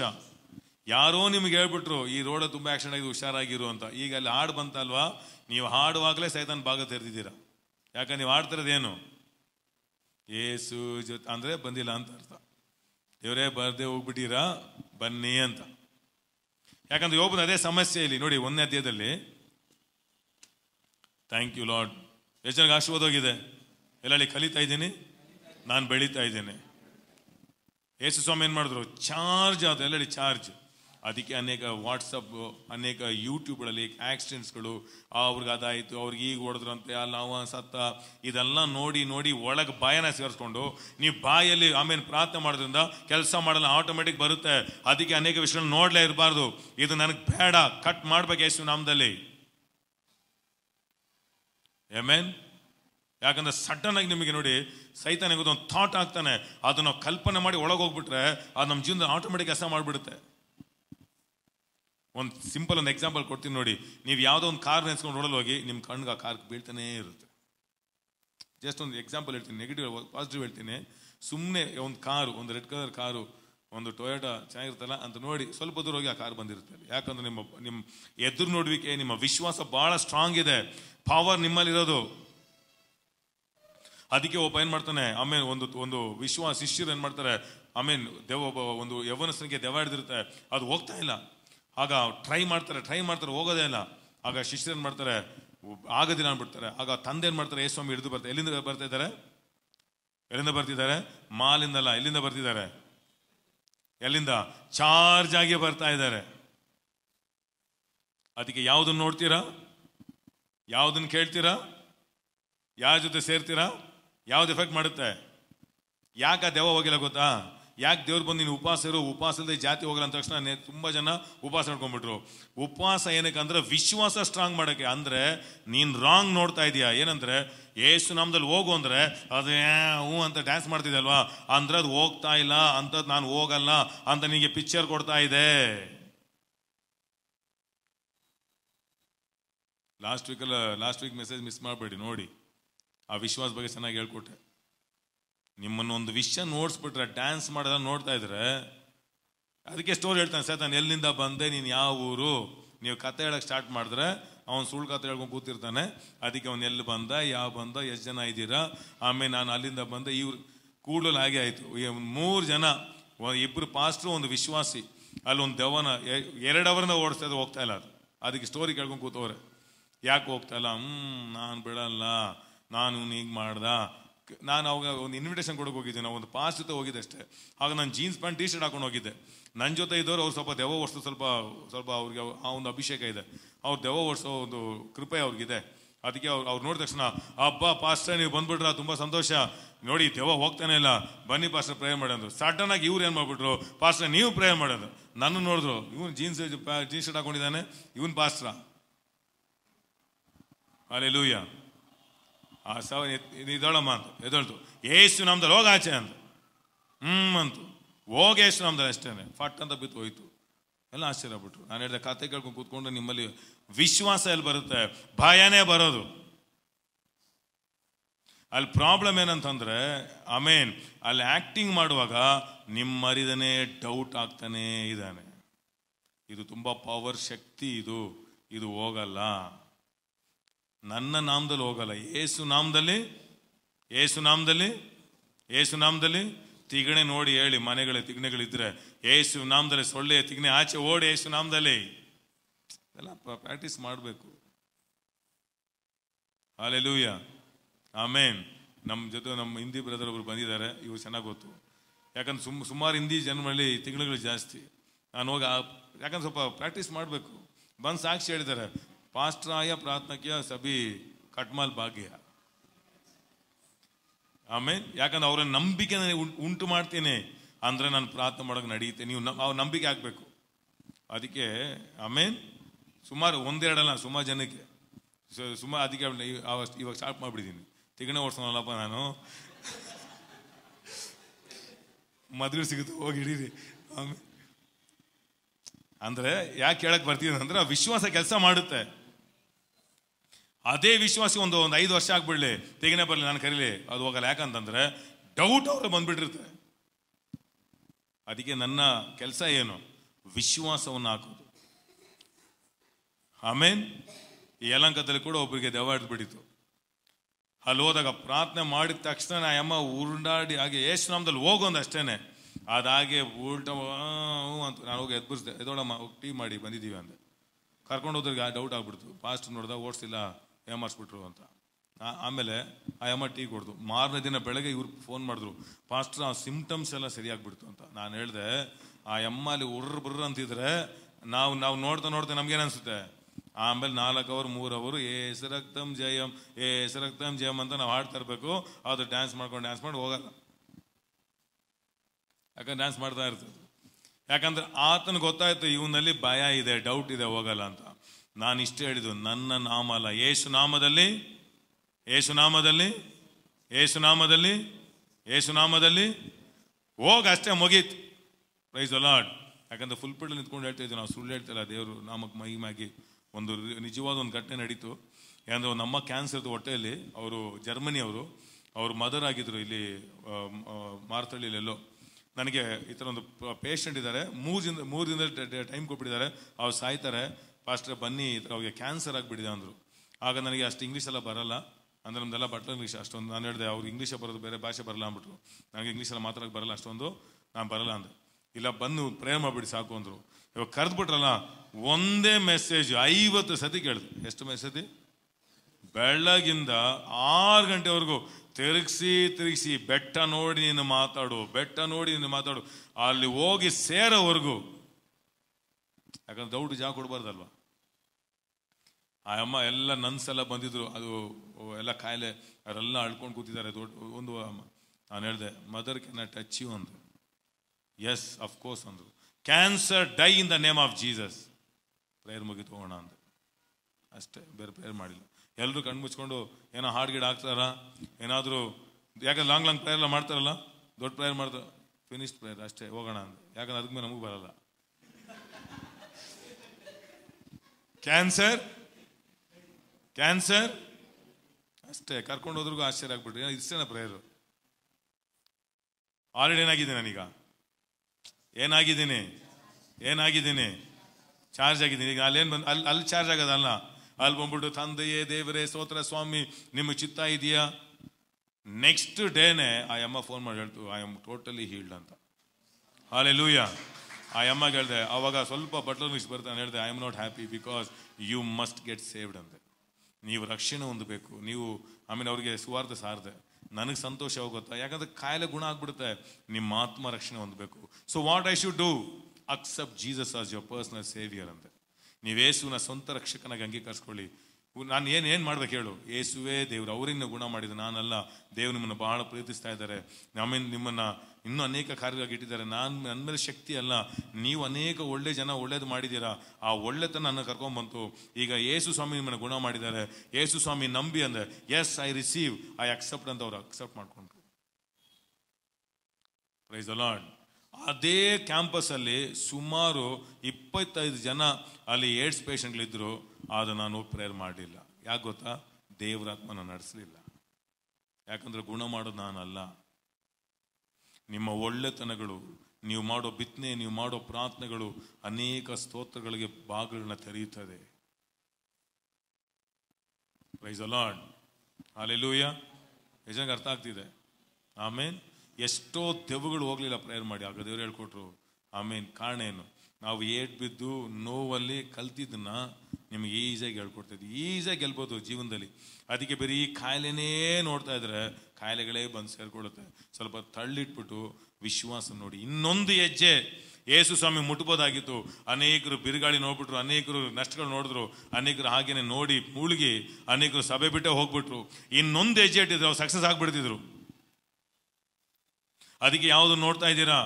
A: ಯಾರೋ ನಿಮ್ಗೆ ಹೇಳ್ಬಿಟ್ರು ಈ ರೋಡ ತುಂಬ ಆಕ್ಸಿಡೆಂಟ್ ಆಗಿ ಹುಷಾರಾಗಿರು ಅಂತ ಈಗ ಅಲ್ಲಿ ಹಾಡು ಬಂತಲ್ವಾ ನೀವು ಹಾಡುವಾಗಲೇ ಸೈತಾನ್ ಭಾಗ ತೆರೆದಿದ್ದೀರಾ ಯಾಕಂದ್ರೆ ನೀವು ಹಾಡ್ತಿರೋದೇನು ಏಸು ಜೊತೆ ಅಂದ್ರೆ ಬಂದಿಲ್ಲ ಅಂತ ಅರ್ಥ ಇವರೇ ಬರದೆ ಹೋಗ್ಬಿಟ್ಟಿರಾ ಬನ್ನಿ ಅಂತ ಯಾಕಂದ್ರೆ ಯೋಬನ ಅದೇ ಸಮಸ್ಯೆ ಇಲ್ಲಿ ನೋಡಿ ಒಂದನೇ ಅಧ್ಯಾಯದಲ್ಲಿ ಥ್ಯಾಂಕ್ ಯು ಲಾಡ್ ಎಷ್ಟು ಜನಕ್ಕೆ ಆಶೀರ್ವಾದ ಹೋಗಿದೆ ಹೇಳಿ ಕಲಿತಾ ಇದ್ದೀನಿ ನಾನು ಬೆಳೀತಾ ಇದ್ದೀನಿ ಯೇಸು ಸ್ವಾಮಿ ಏನು ಮಾಡಿದ್ರು ಚಾರ್ಜ್ ಎಲ್ಲ ಹೇಳಿ ಚಾರ್ಜ್ ಅದಕ್ಕೆ ಅನೇಕ ವಾಟ್ಸಪ್ ಅನೇಕ ಯೂಟ್ಯೂಬ್ಗಳಲ್ಲಿ ಆಕ್ಸಿಡೆಂಟ್ಸ್ಗಳು ಅವ್ರಿಗೆ ಅದಾಯಿತು ಅವ್ರಿಗೆ ಈಗ ಹೊಡೆದ್ರಂತೆ ಅಲ್ಲಿ ಅವ ಸತ್ತ ಇದೆಲ್ಲ ನೋಡಿ ನೋಡಿ ಒಳಗೆ ಬಾಯನ ಸೇರಿಸ್ಕೊಂಡು ನೀವು ಬಾಯಲ್ಲಿ ಆಮೇಲೆ ಪ್ರಾರ್ಥನೆ ಮಾಡೋದ್ರಿಂದ ಕೆಲಸ ಮಾಡಲ್ಲ ಆಟೋಮೆಟಿಕ್ ಬರುತ್ತೆ ಅದಕ್ಕೆ ಅನೇಕ ವಿಷಯಗಳನ್ನ ನೋಡಲೇ ಇರಬಾರ್ದು ಇದು ನನಗೆ ಬೇಡ ಕಟ್ ಮಾಡ್ಬೇಕು ಯೇಸು ನಾಮದಲ್ಲಿ ಎಮೇನ್ ಯಾಕಂದ್ರೆ ಸಡನ್ ಆಗಿ ನಿಮಗೆ ನೋಡಿ ಸೈತಾನಿಗೆ ಒಂದು ಥಾಟ್ ಆಗ್ತಾನೆ ಅದನ್ನು ಕಲ್ಪನೆ ಮಾಡಿ ಒಳಗೆ ಹೋಗ್ಬಿಟ್ರೆ ಅದು ನಮ್ಮ ಜೀವನದಲ್ಲಿ ಆಟೋಮೆಟಿಕ್ ಕೆಲಸ ಮಾಡಿಬಿಡುತ್ತೆ ಒಂದು ಸಿಂಪಲ್ ಒಂದು ಎಕ್ಸಾಂಪಲ್ ಕೊಡ್ತೀನಿ ನೋಡಿ ನೀವು ಯಾವುದೋ ಒಂದು ಕಾರ್ ನೆನೆಸ್ಕೊಂಡು ರೋಡಲ್ಲಿ ಹೋಗಿ ನಿಮ್ಮ ಕಣ್ಣಿಗೆ ಆ ಕಾರ್ ಬೀಳ್ತಾನೇ ಇರುತ್ತೆ ಜಸ್ಟ್ ಒಂದು ಎಕ್ಸಾಂಪಲ್ ಹೇಳ್ತೀನಿ ನೆಗೆಟಿವ್ ಪಾಸಿಟಿವ್ ಹೇಳ್ತೀನಿ ಸುಮ್ಮನೆ ಒಂದು ಕಾರು ಒಂದು ರೆಡ್ ಕಲರ್ ಕಾರು ಒಂದು ಟೊಯೋಟಾ ಚೆನ್ನಾಗಿರ್ತಲ್ಲ ಅಂತ ನೋಡಿ ಸ್ವಲ್ಪ ದೂರ ಹೋಗಿ ಆ ಕಾರ್ ಬಂದಿರುತ್ತೆ ಯಾಕಂದ್ರೆ ನಿಮ್ಮ ನಿಮ್ಮ ಎದುರು ನೋಡುವಿಕೆ ನಿಮ್ಮ ವಿಶ್ವಾಸ ಭಾಳ ಸ್ಟ್ರಾಂಗ್ ಇದೆ ಪವರ್ ನಿಮ್ಮಲ್ಲಿರೋದು ಅದಕ್ಕೆ ಒಬ್ಬ ಏನು ಮಾಡ್ತಾನೆ ಆಮೇಲೆ ಒಂದು ಒಂದು ವಿಶ್ವಾಸ ಶಿಷ್ಯರು ಏನು ಮಾಡ್ತಾರೆ ಐ ಮೀನ್ ದೇವ ಒಬ್ಬ ಒಂದು ಯವನಸ್ನಿಗೆ ದೆವ ಹಿಡಿದಿರುತ್ತೆ ಅದು ಹೋಗ್ತಾ ಇಲ್ಲ ಆಗ ಟ್ರೈ ಮಾಡ್ತಾರೆ ಟ್ರೈ ಮಾಡ್ತಾರೆ ಹೋಗೋದೇ ಇಲ್ಲ ಆಗ ಶಿಷ್ಯರು ಮಾಡ್ತಾರೆ ಆಗೋದಿಲ್ಲ ಅಂದ್ಬಿಡ್ತಾರೆ ಆಗ ತಂದೆ ಏನು ಮಾಡ್ತಾರೆ ಸ್ವಾಮಿ ಹಿಡಿದು ಬರ್ತಾರೆ ಎಲ್ಲಿಂದ ಬರ್ತಾ ಇದ್ದಾರೆ ಎಲ್ಲಿಂದ ಬರ್ತಿದ್ದಾರೆ ಮಾಲಿಂದಲ್ಲ ಎಲ್ಲಿಂದ ಬರ್ತಿದ್ದಾರೆ ಎಲ್ಲಿಂದ ಚಾರ್ಜ್ ಆಗಿ ಬರ್ತಾ ಇದ್ದಾರೆ ಅದಕ್ಕೆ ಯಾವುದನ್ನು ನೋಡ್ತೀರಾ ಯಾವುದನ್ನು ಕೇಳ್ತೀರಾ ಯಾರ ಜೊತೆ ಸೇರ್ತೀರಾ ಯಾವ್ದು ಎಫೆಕ್ಟ್ ಮಾಡುತ್ತೆ ಯಾಕೆ ದೆವ್ವ ಹೋಗಿಲ್ಲ ಗೊತ್ತಾ ಯಾಕೆ ದೇವ್ರು ಬಂದು ನೀನು ಉಪವಾಸ ಇರೋ ಉಪವಾಸ ಜಾತಿ ಹೋಗಲ್ಲ ಅಂದ ತಕ್ಷಣ ತುಂಬ ಜನ ಉಪವಾಸ ಮಾಡ್ಕೊಂಡ್ಬಿಟ್ರು ಉಪವಾಸ ಏನಕ್ಕೆ ಅಂದರೆ ವಿಶ್ವಾಸ ಸ್ಟ್ರಾಂಗ್ ಮಾಡೋಕ್ಕೆ ಅಂದರೆ ನೀನು ರಾಂಗ್ ನೋಡ್ತಾ ಇದೀಯಾ ಏನಂದರೆ ಯೇಸು ನಮ್ದಲ್ಲಿ ಹೋಗು ಅಂದರೆ ಅದು ಹ್ಞೂ ಅಂತ ಡ್ಯಾನ್ಸ್ ಮಾಡ್ತಿದ್ದಲ್ವಾ ಅಂದರೆ ಅದು ಹೋಗ್ತಾ ಇಲ್ಲ ಅಂಥದ್ದು ನಾನು ಹೋಗಲ್ಲ ಅಂತ ನಿನಗೆ ಪಿಕ್ಚರ್ ಕೊಡ್ತಾ ಇದೆ ಲಾಸ್ಟ್ ವೀಕಲ್ಲ ಲಾಸ್ಟ್ ವೀಕ್ ಮೆಸೇಜ್ ಮಿಸ್ ಮಾಡಬೇಡಿ ನೋಡಿ ಆ ವಿಶ್ವಾಸ ಬಗ್ಗೆ ಚೆನ್ನಾಗಿ ಹೇಳ್ಕೊಟ್ಟೆ ನಿಮ್ಮನ್ನು ಒಂದು ವಿಷಯ ನೋಡಿಸ್ಬಿಟ್ರೆ ಡ್ಯಾನ್ಸ್ ಮಾಡಿದ್ರೆ ನೋಡ್ತಾ ಇದ್ರೆ ಅದಕ್ಕೆ ಸ್ಟೋರಿ ಹೇಳ್ತಾನೆ ಸರ್ ನಾನು ಎಲ್ಲಿಂದ ಬಂದೆ ನೀನು ಯಾವ ಊರು ನೀವು ಕತೆ ಹೇಳೋಕೆ ಸ್ಟಾರ್ಟ್ ಮಾಡಿದ್ರೆ ಅವನು ಸುಳ್ಳು ಕತೆ ಹೇಳ್ಕೊಂಡು ಕೂತಿರ್ತಾನೆ ಅದಕ್ಕೆ ಅವನು ಎಲ್ಲಿ ಬಂದ ಯಾವ ಬಂದ ಎಷ್ಟು ಜನ ಇದ್ದೀರಾ ಆಮೇಲೆ ನಾನು ಅಲ್ಲಿಂದ ಬಂದೆ ಇವ್ರು ಕೂಡಲು ಹಾಗೆ ಆಯಿತು ಮೂರು ಜನ ಇಬ್ಬರು ಪಾಸ್ಟ್ರು ಒಂದು ವಿಶ್ವಾಸಿ ಅಲ್ಲೊಂದು ದೆವ್ವನ ಎರಡು ಅವರನ್ನ ಓಡಿಸ್ತಾ ಇದ್ದು ಹೋಗ್ತಾ ಇಲ್ಲ ಅದು ಅದಕ್ಕೆ ಸ್ಟೋರಿ ಕೇಳ್ಕೊಂಡು ಕೂತವ್ರೆ ಯಾಕೆ ಹೋಗ್ತಾ ಇಲ್ಲ ಹ್ಞೂ ನಾನು ಬಿಡಲ್ಲ ನಾನು ಹೀಗೆ ಮಾಡ್ದೆ ನಾನು ಅವಾಗ ಒಂದು ಇನ್ವಿಟೇಷನ್ ಕೊಡಕ್ಕೆ ಹೋಗಿದ್ದೆ ನಾವು ಒಂದು ಪಾಸ್ ಜೊತೆ ಹೋಗಿದ್ದೆ ಅಷ್ಟೇ ಆಗ ನಾನು ಜೀನ್ಸ್ ಪ್ಯಾಂಟ್ ಟೀ ಶರ್ಟ್ ಹಾಕೊಂಡು ಹೋಗಿದ್ದೆ ನನ್ನ ಜೊತೆ ಇದ್ದವರು ಅವ್ರು ಸ್ವಲ್ಪ ದೆವ ವರ್ಷ ಸ್ವಲ್ಪ ಸ್ವಲ್ಪ ಅವ್ರಿಗೆ ಆ ಒಂದು ಅಭಿಷೇಕ ಇದೆ ಅವ್ರು ದೆವ ವರ್ಷೋ ಒಂದು ಕೃಪೆ ಅವ್ರಿಗಿದೆ ಅದಕ್ಕೆ ಅವ್ರು ಅವ್ರು ನೋಡಿದ ತಕ್ಷಣ ಅಬ್ಬಾ ಪಾಸ್ಟರ್ ನೀವು ಬಂದ್ಬಿಟ್ರ ತುಂಬ ಸಂತೋಷ ನೋಡಿ ದೆವ ಹೋಗ್ತಾನೆ ಇಲ್ಲ ಬನ್ನಿ ಪಾಸ್ಟರ್ ಪ್ರೇಯರ್ ಮಾಡೋದು ಸಡನ್ ಆಗಿ ಇವ್ರು ಏನು ಮಾಡ್ಬಿಟ್ರು ಪಾಸ್ಟರ್ ನೀವು ಪ್ರೇಯರ್ ಮಾಡೋದು ನನ್ನ ನೋಡಿದ್ರು ಇವನು ಜೀನ್ಸ್ ಜೀನ್ಸ್ ಶರ್ಟ್ ಹಾಕೊಂಡಿದ್ದಾನೆ ಇವನು ಪಾಸ್ಟ್ರ ಅಲ್ಲೇ ಲೂಯ್ಯ ಆ ಸವ ಇದೊಳಮ್ಮ ಅಂತ ಎದೊಳ್ತು ಏಸು ನಮ್ದಲ್ಲಿ ಆಚೆ ಅಂತ ಹ್ಮ್ ಅಂತು ಹೋಗೇಸು ನಮ್ದಲ್ಲಿ ಅಷ್ಟೇ ಫಟ್ ಅಂತ ಬಿತ್ತು ಹೋಯ್ತು ಎಲ್ಲ ಆಶ್ಚರ್ಯ ಬಿಟ್ರು ನಾನು ಹೇಳಿದೆ ಕತೆ ಕೇಳ್ಕೊಂಡು ಕೂತ್ಕೊಂಡು ನಿಮ್ಮಲ್ಲಿ ವಿಶ್ವಾಸ ಎಲ್ಲಿ ಬರುತ್ತೆ ಭಯನೇ ಬರೋದು ಅಲ್ಲಿ ಪ್ರಾಬ್ಲಮ್ ಏನಂತಂದ್ರೆ ಆಮೇನ್ ಅಲ್ಲಿ ಆ್ಯಕ್ಟಿಂಗ್ ಮಾಡುವಾಗ ನಿಮ್ಮ ಅರಿದನೇ ಡೌಟ್ ಆಗ್ತಾನೇ ಇದ್ದಾನೆ ಇದು ತುಂಬ ಪವರ್ ಶಕ್ತಿ ಇದು ಇದು ಹೋಗಲ್ಲ ನನ್ನ ನಾಮದಲ್ಲಿ ಹೋಗಲ್ಲ ಏಸು ನಾಮದಲ್ಲಿ ಏಸು ನಾಮದಲ್ಲಿ ಏಸು ನಾಮದಲ್ಲಿ ತಿಗಣೆ ನೋಡಿ ಹೇಳಿ ಮನೆಗಳ ತಿಗ್ನೆಗಳಿದ್ರೆ ಏಸು ನಾಮದಲ್ಲಿ ಸೊಳ್ಳೆ ತಿಗ್ನೆ ಆಚೆ ಓಡಿ ಏಸು ನಾಮದಲ್ಲಿ ಎಲ್ಲ ಪ್ರಾಕ್ಟೀಸ್ ಮಾಡಬೇಕು ಹಾಲೆಲೂಯ ಆಮೇನ್ ನಮ್ಮ ಜೊತೆ ನಮ್ಮ ಹಿಂದಿ ಬ್ರದರ್ ಒಬ್ರು ಬಂದಿದ್ದಾರೆ ಇವ್ರು ಚೆನ್ನಾಗಿ ಗೊತ್ತು ಯಾಕಂದ್ರೆ ಸುಮ್ ಸುಮಾರು ಹಿಂದಿ ಜನರಲ್ಲಿ ತಿಂಗಳುಗಳು ಜಾಸ್ತಿ ನಾನು ಹೋಗಿ ಯಾಕಂದ್ರೆ ಸ್ವಲ್ಪ ಪ್ರಾಕ್ಟೀಸ್ ಮಾಡಬೇಕು ಬಂದು ಸಾಕ್ಷಿ ಹೇಳಿದ್ದಾರೆ ಪಾಸ್ಟ್ರಾಯ ಪ್ರಾರ್ಥನಕ್ಯ ಸಭಿ ಕಟ್ಮಾಲ್ ಭಾಗ್ಯ ಆಮೇಲೆ ಯಾಕಂದ್ರೆ ಅವರ ನಂಬಿಕೆ ನಾನು ಉಂಟು ಮಾಡ್ತೇನೆ ಅಂದರೆ ನಾನು ಪ್ರಾರ್ಥನೆ ಮಾಡೋಕೆ ನಡೆಯುತ್ತೆ ನೀವು ಅವ್ರ ನಂಬಿಕೆ ಆಗಬೇಕು ಅದಕ್ಕೆ ಆಮೇಲೆ ಸುಮಾರು ಒಂದೆರಡಲ್ಲ ಸುಮಾರು ಜನಕ್ಕೆ ಸುಮಾರು ಅದಕ್ಕೆ ಇವಾಗ ಸ್ಟಾರ್ಟ್ ಮಾಡಿಬಿಟ್ಟಿದ್ದೀನಿ ತಿಗಣೆ ಓಡಿಸೋಣಲ್ಲಪ್ಪ ನಾನು ಮದುವೆ ಸಿಗುತ್ತೆ ಹೋಗಿ ಹಿಡೀರಿ ಆಮೇಲೆ ಅಂದರೆ ಯಾಕೆ ಕೇಳಕ್ಕೆ ಬರ್ತೀನಿ ಅಂದರೆ ವಿಶ್ವಾಸ ಕೆಲಸ ಮಾಡುತ್ತೆ ಅದೇ ವಿಶ್ವಾಸಿ ಒಂದು ಒಂದು ಐದು ವರ್ಷ ಆಗ್ಬಿಡ್ಲಿ ತೆಗಿನೇ ಬರಲಿ ನಾನು ಕರೀಲಿ ಅದು ಹೋಗಲ್ಲ ಯಾಕಂತಂದ್ರೆ ಡೌಟ್ ಅವರು ಬಂದ್ಬಿಟ್ಟಿರ್ತಾರೆ ಅದಕ್ಕೆ ನನ್ನ ಕೆಲಸ ಏನು ವಿಶ್ವಾಸವನ್ನು ಹಾಕೋದು ಆಮೇನ್ ಈ ಯಲಂಕದಲ್ಲಿ ಕೂಡ ಒಬ್ಬರಿಗೆ ದೆವ್ವ ಹಿಡಿದ್ಬಿಟ್ಟಿತ್ತು ಅಲ್ಲಿ ಹೋದಾಗ ಪ್ರಾರ್ಥನೆ ಮಾಡಿದ ತಕ್ಷಣ ನಾ ಅಮ್ಮ ಉರುಂಡಾಡಿ ಹಾಗೆ ಯೇಸು ನಾಮದಲ್ಲಿ ಹೋಗೋದು ಅಷ್ಟೇನೆ ಅದಾಗೆ ಉಲ್ಟ ಅಂತ ನಾನು ಹೋಗಿ ಎದ್ಬಿಡ್ಸ್ದೆ ಎದೋಳಮ್ಮ ಟೀ ಮಾಡಿ ಬಂದಿದ್ದೀವಿ ಅಂತ ಕರ್ಕೊಂಡು ಹೋದ್ರಿಗೆ ಡೌಟ್ ಆಗ್ಬಿಡ್ತು ಫಾಸ್ಟ್ ನೋಡಿದಾಗ ಓಡಿಸಿಲ್ಲ ಬಿಟ್ರು ಅಂತ ಆಮೇಲೆ ಆ ಯಮ್ಮ ಟೀ ಕೊಡ್ದು ಮಾರನೇ ದಿನ ಬೆಳಗ್ಗೆ ಇವ್ರು ಫೋನ್ ಮಾಡಿದ್ರು ಫಾಸ್ಟ್ ಆ ಸಿಂಪ್ಟಮ್ಸ್ ಎಲ್ಲ ಸರಿಯಾಗ್ಬಿಡ್ತು ಅಂತ ನಾನು ಹೇಳಿದೆ ಆ ಎಮ್ಮ ಅಲ್ಲಿ ಉರ್ರ ಬುರ್ರ ಅಂತಿದ್ರೆ ನಾವು ನಾವು ನೋಡ್ತಾ ನೋಡ್ತಾ ನಮ್ಗೇನು ಅನ್ಸುತ್ತೆ ಆಮೇಲೆ ನಾಲ್ಕು ಅವರ್ ಮೂರು ಅವರು ಏ ಹೆಸರಕ್ತಮ್ ಜಯಂ ಏ ಹೆಸರಕ್ತಮ್ ಜಯಂ ಅಂತ ನಾವು ಹಾಡ್ತಾ ಇರಬೇಕು ಅದು ಡ್ಯಾನ್ಸ್ ಮಾಡ್ಕೊಂಡು ಡ್ಯಾನ್ಸ್ ಮಾಡಿ ಹೋಗಲ್ಲ ಯಾಕಂದ್ರೆ ಡ್ಯಾನ್ಸ್ ಮಾಡ್ತಾ ಇರ್ತದೆ ಯಾಕಂದ್ರೆ ಆತನ ಗೊತ್ತಾಯ್ತು ಇವನಲ್ಲಿ ಭಯ ಇದೆ ಡೌಟ್ ಇದೆ ಹೋಗಲ್ಲ ಅಂತ ನಾನು ನಾನಿಷ್ಟು ಹೇಳಿದ್ದು ನನ್ನ ನಾಮ ಅಲ್ಲ ಯೇಸುನಾಮದಲ್ಲಿ ನಾಮದಲ್ಲಿ ಯೇಸು ನಾಮದಲ್ಲಿ ಹೋಗಿ ಅಷ್ಟೇ ಮುಗೀತು ಪ್ರೈಸ್ ಅಲಾಡ್ ಯಾಕಂದ್ರೆ ಫುಲ್ ಪಿಡಲ್ ನಿಂತ್ಕೊಂಡು ಹೇಳ್ತಾ ಇದ್ದೀವಿ ನಾವು ಸುಳ್ಳು ಹೇಳ್ತಿಲ್ಲ ದೇವರು ನಾಮಕ್ಕೆ ಮಹಿಮಾಗಿ ಒಂದು ನಿಜವಾದ ಒಂದು ಘಟನೆ ನಡೀತು ಯಾಕಂದರೆ ನಮ್ಮ ಕ್ಯಾನ್ಸರ್ದು ಹೊಟ್ಟೆಯಲ್ಲಿ ಅವರು ಜರ್ಮನಿಯವರು ಅವರು ಮದರ್ ಆಗಿದ್ದರು ಇಲ್ಲಿ ಮಾರ್ತಳ್ಳಿಲೆಲ್ಲೋ ನನಗೆ ಈ ಥರ ಒಂದು ಪೇಷಂಟ್ ಇದ್ದಾರೆ ಮೂರು ದಿನ ಮೂರು ದಿನದಲ್ಲಿ ಟೈಮ್ ಕೊಟ್ಬಿಟ್ಟಿದ್ದಾರೆ ಅವ್ರು ಸಾಯ್ತಾರೆ ಪಾಸ್ಟ್ರೆ ಬನ್ನಿ ಅವ್ರಿಗೆ ಕ್ಯಾನ್ಸರ್ ಆಗಿಬಿಟ್ಟಿದೆ ಅಂದರು ಆಗ ನನಗೆ ಅಷ್ಟು ಇಂಗ್ಲೀಷ್ ಎಲ್ಲ ಬರಲ್ಲ ಅಂದರೆ ನಮ್ದೆಲ್ಲ ಬಟ್ಲ ಇಂಗ್ಲೀಷ್ ಅಷ್ಟೊಂದು ನಾನು ಹೇಳಿದೆ ಅವ್ರಿಗೆ ಇಂಗ್ಲೀಷೇ ಬರೋದು ಬೇರೆ ಭಾಷೆ ಬರಲ್ಲ ಅಂದ್ಬಿಟ್ರು ನನಗೆ ಇಂಗ್ಲೀಷಲ್ಲಿ ಮಾತಾಡಕ್ಕೆ ಬರಲ್ಲ ಅಷ್ಟೊಂದು ನಾನು ಬರಲ್ಲ ಅಂದೆ ಇಲ್ಲ ಬಂದು ಪ್ರೇಮ ಮಾಡಿಬಿಡಿ ಸಾಕು ಅಂದರು ಇವಾಗ ಕರೆದ್ಬಿಟ್ರಲ್ಲ ಒಂದೇ ಮೆಸೇಜ್ ಐವತ್ತು ಸತಿ ಕೇಳಿದೆ ಎಷ್ಟು ಮೆಸೇಜ್ ಬೆಳಗಿಂದ ಆರು ಗಂಟೆವರೆಗೂ ತಿರುಗಿಸಿ ತಿರುಗಿಸಿ ಬೆಟ್ಟ ನೋಡಿ ನೀನು ಮಾತಾಡು ಬೆಟ್ಟ ನೋಡಿ ನೀನು ಮಾತಾಡು ಅಲ್ಲಿ ಹೋಗಿ ಸೇರೋವರೆಗೂ ಯಾಕಂದ್ರೆ ದೌಡ್ ಜಾಗ ಕೊಡಬಾರ್ದಲ್ವ ಆ ಅಮ್ಮ ಎಲ್ಲ ನನ್ಸೆಲ್ಲ ಬಂದಿದ್ರು ಅದು ಎಲ್ಲ ಕಾಯಿಲೆ ಅವರೆಲ್ಲ ಅಳ್ಕೊಂಡು ಕೂತಿದ್ದಾರೆ ದೊಡ್ಡ ಒಂದು ಅಮ್ಮ ನಾನು ಹೇಳಿದೆ ಮದರ್ ಕ್ಯಾನ್ ಟಚ್ ಯು ಅಂದರು ಎಸ್ ಅಫ್ಕೋರ್ಸ್ ಅಂದರು cancer die in the name of Jesus prayer ಮುಗಿ ಹೋಗೋಣ ಅಂದರು ಅಷ್ಟೇ ಬೇರೆ ಪ್ರೇಯರ್ ಮಾಡಿಲ್ಲ ಎಲ್ಲರೂ ಕಣ್ಣು ಮುಚ್ಕೊಂಡು ಏನೋ ಹಾಡು ಗಿಡ ಹಾಕ್ತಾರ ಏನಾದರೂ ಯಾಕಂದ್ರೆ ಲಾಂಗ್ ಲಾಂಗ್ ಪ್ರೇಯರ್ ಎಲ್ಲ ಮಾಡ್ತಾರಲ್ಲ ದೊಡ್ಡ ಪ್ರೇಯರ್ ಮಾಡ್ತಾರೆ ಫಿನಿಶ್ಡ್ ಪ್ರೇಯರ್ ಅಷ್ಟೇ ಹೋಗೋಣ ಅಂದರು ಯಾಕಂದ್ರೆ ಅದಕ್ಕೆ ನಮಗೂ ಬರಲ್ಲ ಕ್ಯಾನ್ಸರ್ ಕ್ಯಾನ್ಸರ್ ಅಷ್ಟೇ ಕರ್ಕೊಂಡು ಹೋದ್ರಿಗೂ ಆಶ್ಚರ್ಯ ಆಗ್ಬಿಟ್ರಿ ಇಷ್ಟೇನ ಪ್ರೇಯರು ಆಲ್ರೆಡಿ ಏನಾಗಿದೆ ನಾನೀಗ ಏನಾಗಿದ್ದೀನಿ ಏನಾಗಿದ್ದೀನಿ ಚಾರ್ಜ್ ಆಗಿದ್ದೀನಿ ಈಗ ಅಲ್ಲೇನು ಬಂದು ಅಲ್ಲಿ ಅಲ್ಲಿ ಚಾರ್ಜ್ ಆಗೋದಲ್ಲ ಅಲ್ಲಿ ಬಂದ್ಬಿಟ್ಟು ತಂದೆಯೇ ದೇವರೇ ಸೋತ್ರ ಸ್ವಾಮಿ ನಿಮ್ಮ ಚಿತ್ತ ಇದೆಯಾ ನೆಕ್ಸ್ಟ್ ಡೇನೆ ಆ ಅಮ್ಮ ಫೋನ್ ಮಾಡಿ ಹೇಳ್ತು ಐ ಆಮ್ ಟೋಟಲಿ ಹೀಲ್ಡ್ ಅಂತ ಹಾಲೆ ಲೂಯ್ಯ ಆ ಅಮ್ಮ ಹೇಳಿದೆ ಆವಾಗ ಸ್ವಲ್ಪ ಬಟ್ಲು ಮಿಸ್ ಬರ್ತಾನೆ ಹೇಳಿದೆ I am not happy because you must get saved ಅಂದೆ ನೀವು ರಕ್ಷಣೆ ಹೊಂದಬೇಕು ನೀವು ಆಮೇಲೆ ಅವ್ರಿಗೆ ಸುವಾರ್ಥ ಸಾರದೆ ನನಗೆ ಸಂತೋಷ ಹೋಗುತ್ತಾ ಯಾಕಂದ್ರೆ ಕಾಯಿಲೆ ಗುಣ ಆಗ್ಬಿಡುತ್ತೆ ನಿಮ್ಮ ಆತ್ಮ ರಕ್ಷಣೆ ಹೊಂದಬೇಕು so what I should do accept Jesus as your personal saviour ಅಂತೆ ನೀವು ಯೇಸುವಿನ ಸ್ವಂತ ರಕ್ಷಕನಾಗಿ ಅಂಗೀಕರಿಸ್ಕೊಳ್ಳಿ ನಾನು ಏನು ಏನು ಮಾಡ್ಬೇಕು ಹೇಳು ಯೇಸುವೇ ದೇವ್ರು ಅವರಿಂದ ಗುಣ ಮಾಡಿದ ನಾನಲ್ಲ ದೇವ್ರು ನಿಮ್ಮನ್ನು ಬಹಳ ಪ್ರೀತಿಸ್ತಾ ಇದ್ದಾರೆ ಆಮೇಲೆ ನಿಮ್ಮನ್ನು ಇನ್ನೂ ಅನೇಕ ಕಾರ್ಯಗಳಿಗೆ ಇಟ್ಟಿದ್ದಾರೆ ನಾನು ನನ್ನ ಮೇಲೆ ಶಕ್ತಿ ಅಲ್ಲ ನೀವು ಅನೇಕ ಒಳ್ಳೆ ಜನ ಒಳ್ಳೇದು ಮಾಡಿದ್ದೀರಾ ಆ ಒಳ್ಳೆತನ ನನ್ನ ಕರ್ಕೊಂಡ್ಬಂತು ಈಗ ಯೇಸು ಸ್ವಾಮಿ ನಿಮ್ಮನ್ನು ಗುಣ ಮಾಡಿದ್ದಾರೆ ಯೇಸು ಸ್ವಾಮಿ ನಂಬಿ ಅಂದರೆ yes I receive I accept ಅಂತ ಅವ್ರು ಅಕ್ಸೆಪ್ಟ್ ಮಾಡಿಕೊಂಡ್ರು ಪ್ರೈಸ್ ಅಲಾಡ್ ಅದೇ ಕ್ಯಾಂಪಸಲ್ಲಿ ಸುಮಾರು ಇಪ್ಪತ್ತೈದು ಜನ ಅಲ್ಲಿ ಏಡ್ಸ್ ಪೇಷಂಟ್ಗಳಿದ್ದರು ಆದರೆ ನಾನು ಪ್ರೇಯರ್ ಮಾಡಲಿಲ್ಲ ಯಾಕೆ ಗೊತ್ತಾ ದೇವರಾತ್ಮನ ನಡೆಸಲಿಲ್ಲ ಯಾಕಂದರೆ ಗುಣ ಮಾಡೋದು ನಾನಲ್ಲ ನಿಮ್ಮ ಒಳ್ಳೆತನಗಳು ನೀವು ಮಾಡೋ ಬಿತ್ತನೆ ನೀವು ಮಾಡೋ ಪ್ರಾರ್ಥನೆಗಳು ಅನೇಕ ಸ್ತೋತ್ರಗಳಿಗೆ ಭಾಗಗಳನ್ನ ತೆರೆಯುತ್ತದೆ ಪ್ರೈಸ್ ಅಲಾಡ್ ಅಲ್ಲೆಲ್ಲೂಯ್ಯ ನಿಜಂಗೆ ಅರ್ಥ ಆಗ್ತಿದೆ ಆಮೇನ್ ಎಷ್ಟೋ ದೆವ್ವಗಳು ಹೋಗ್ಲಿಲ್ಲ ಪ್ರೇಯರ್ ಮಾಡಿ ಆಗ ದೇವ್ರು ಹೇಳ್ಕೊಟ್ರು ಆಮೇನ್ ಕಾರಣ ಏನು ನಾವು ಏಟ್ ಬಿದ್ದು ನೋವಲ್ಲಿ ಕಲ್ತಿದ್ದನ್ನ ನಿಮ್ಗೆ ಈಸಿಯಾಗಿ ಹೇಳ್ಕೊಡ್ತಿದ್ವಿ ಈಸಿಯಾಗಿ ಗೆಲ್ಬೋದು ಜೀವನದಲ್ಲಿ ಅದಕ್ಕೆ ಬರೀ ಕಾಯಿಲೆನೇ ನೋಡ್ತಾ ಇದ್ರೆ ಕಾಯಿಲೆಗಳೇ ಬಂದು ಸೇರ್ಕೊಳ್ಳುತ್ತೆ ಸ್ವಲ್ಪ ತಳ್ಳಿಟ್ಬಿಟ್ಟು ವಿಶ್ವಾಸ ನೋಡಿ ಇನ್ನೊಂದು ಹೆಜ್ಜೆ ಯೇಸು ಸ್ವಾಮಿ ಮುಟ್ಬೋದಾಗಿತ್ತು ಅನೇಕರು ಬಿರುಗಾಳಿ ನೋಡ್ಬಿಟ್ರು ಅನೇಕರು ನಷ್ಟಗಳು ನೋಡಿದ್ರು ಅನೇಕರು ಹಾಗೇನೆ ನೋಡಿ ಮುಳುಗಿ ಅನೇಕರು ಸಭೆ ಬಿಟ್ಟೇ ಹೋಗ್ಬಿಟ್ರು ಇನ್ನೊಂದು ಹೆಜ್ಜೆ ಇಟ್ಟಿದ್ರು ಅವ್ರು ಸಕ್ಸಸ್ ಆಗ್ಬಿಡ್ತಿದ್ರು ಅದಕ್ಕೆ ಯಾವುದು ನೋಡ್ತಾ ಇದ್ದೀರಾ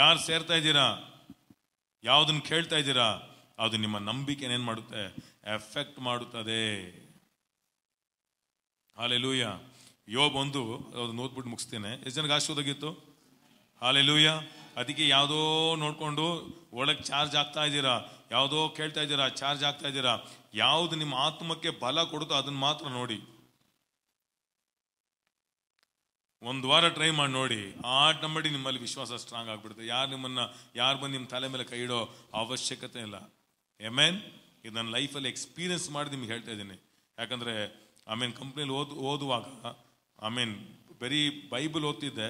A: ಯಾರು ಸೇರ್ತಾ ಇದ್ದೀರಾ ಯಾವುದನ್ನು ಕೇಳ್ತಾ ಇದ್ದೀರಾ ಅದು ನಿಮ್ಮ ನಂಬಿಕೆನೇನು ಮಾಡುತ್ತೆ ಎಫೆಕ್ಟ್ ಮಾಡುತ್ತದೆ ಹಾಲೆ ಲೂಯ್ಯ ಯೋ ಬಂದು ಅದನ್ನು ಓದ್ಬಿಟ್ಟು ಮುಗಿಸ್ತೇನೆ ಎಷ್ಟು ಜನ ಆಶೆ ಒದಗಿತ್ತು ಹಾಲೆ ಲೂಯ್ಯ ಅದಕ್ಕೆ ಯಾವುದೋ ನೋಡಿಕೊಂಡು ಒಳಗೆ ಚಾರ್ಜ್ ಆಗ್ತಾ ಇದ್ದೀರಾ ಯಾವುದೋ ಕೇಳ್ತಾ ಇದ್ದೀರಾ ಚಾರ್ಜ್ ಆಗ್ತಾ ಇದ್ದೀರಾ ಯಾವುದು ನಿಮ್ಮ ಆತ್ಮಕ್ಕೆ ಬಲ ಕೊಡುತ್ತೋ ಅದನ್ನು ಮಾತ್ರ ನೋಡಿ ಒಂದು ವಾರ ಟ್ರೈ ಮಾಡಿ ನೋಡಿ ಆಟಮಡಿ ನಿಮ್ಮಲ್ಲಿ ವಿಶ್ವಾಸ ಸ್ಟ್ರಾಂಗ್ ಆಗಿಬಿಡುತ್ತೆ ಯಾರು ನಿಮ್ಮನ್ನು ಯಾರು ಬಂದು ನಿಮ್ಮ ತಲೆ ಮೇಲೆ ಕೈ ಇಡೋ ಅವಶ್ಯಕತೆ ಇಲ್ಲ ಎಮೇನ್ ಇದು ನನ್ನ ಲೈಫಲ್ಲಿ ಎಕ್ಸ್ಪೀರಿಯನ್ಸ್ ಮಾಡಿ ನಿಮ್ಗೆ ಹೇಳ್ತಾ ಇದ್ದೀನಿ ಯಾಕಂದರೆ ಐ ಮೀನ್ ಕಂಪ್ನಿಲಿ ಓದು ಓದುವಾಗ ಐ ಮೀನ್ ಬರೀ ಬೈಬಲ್ ಓದ್ತಿದ್ದೆ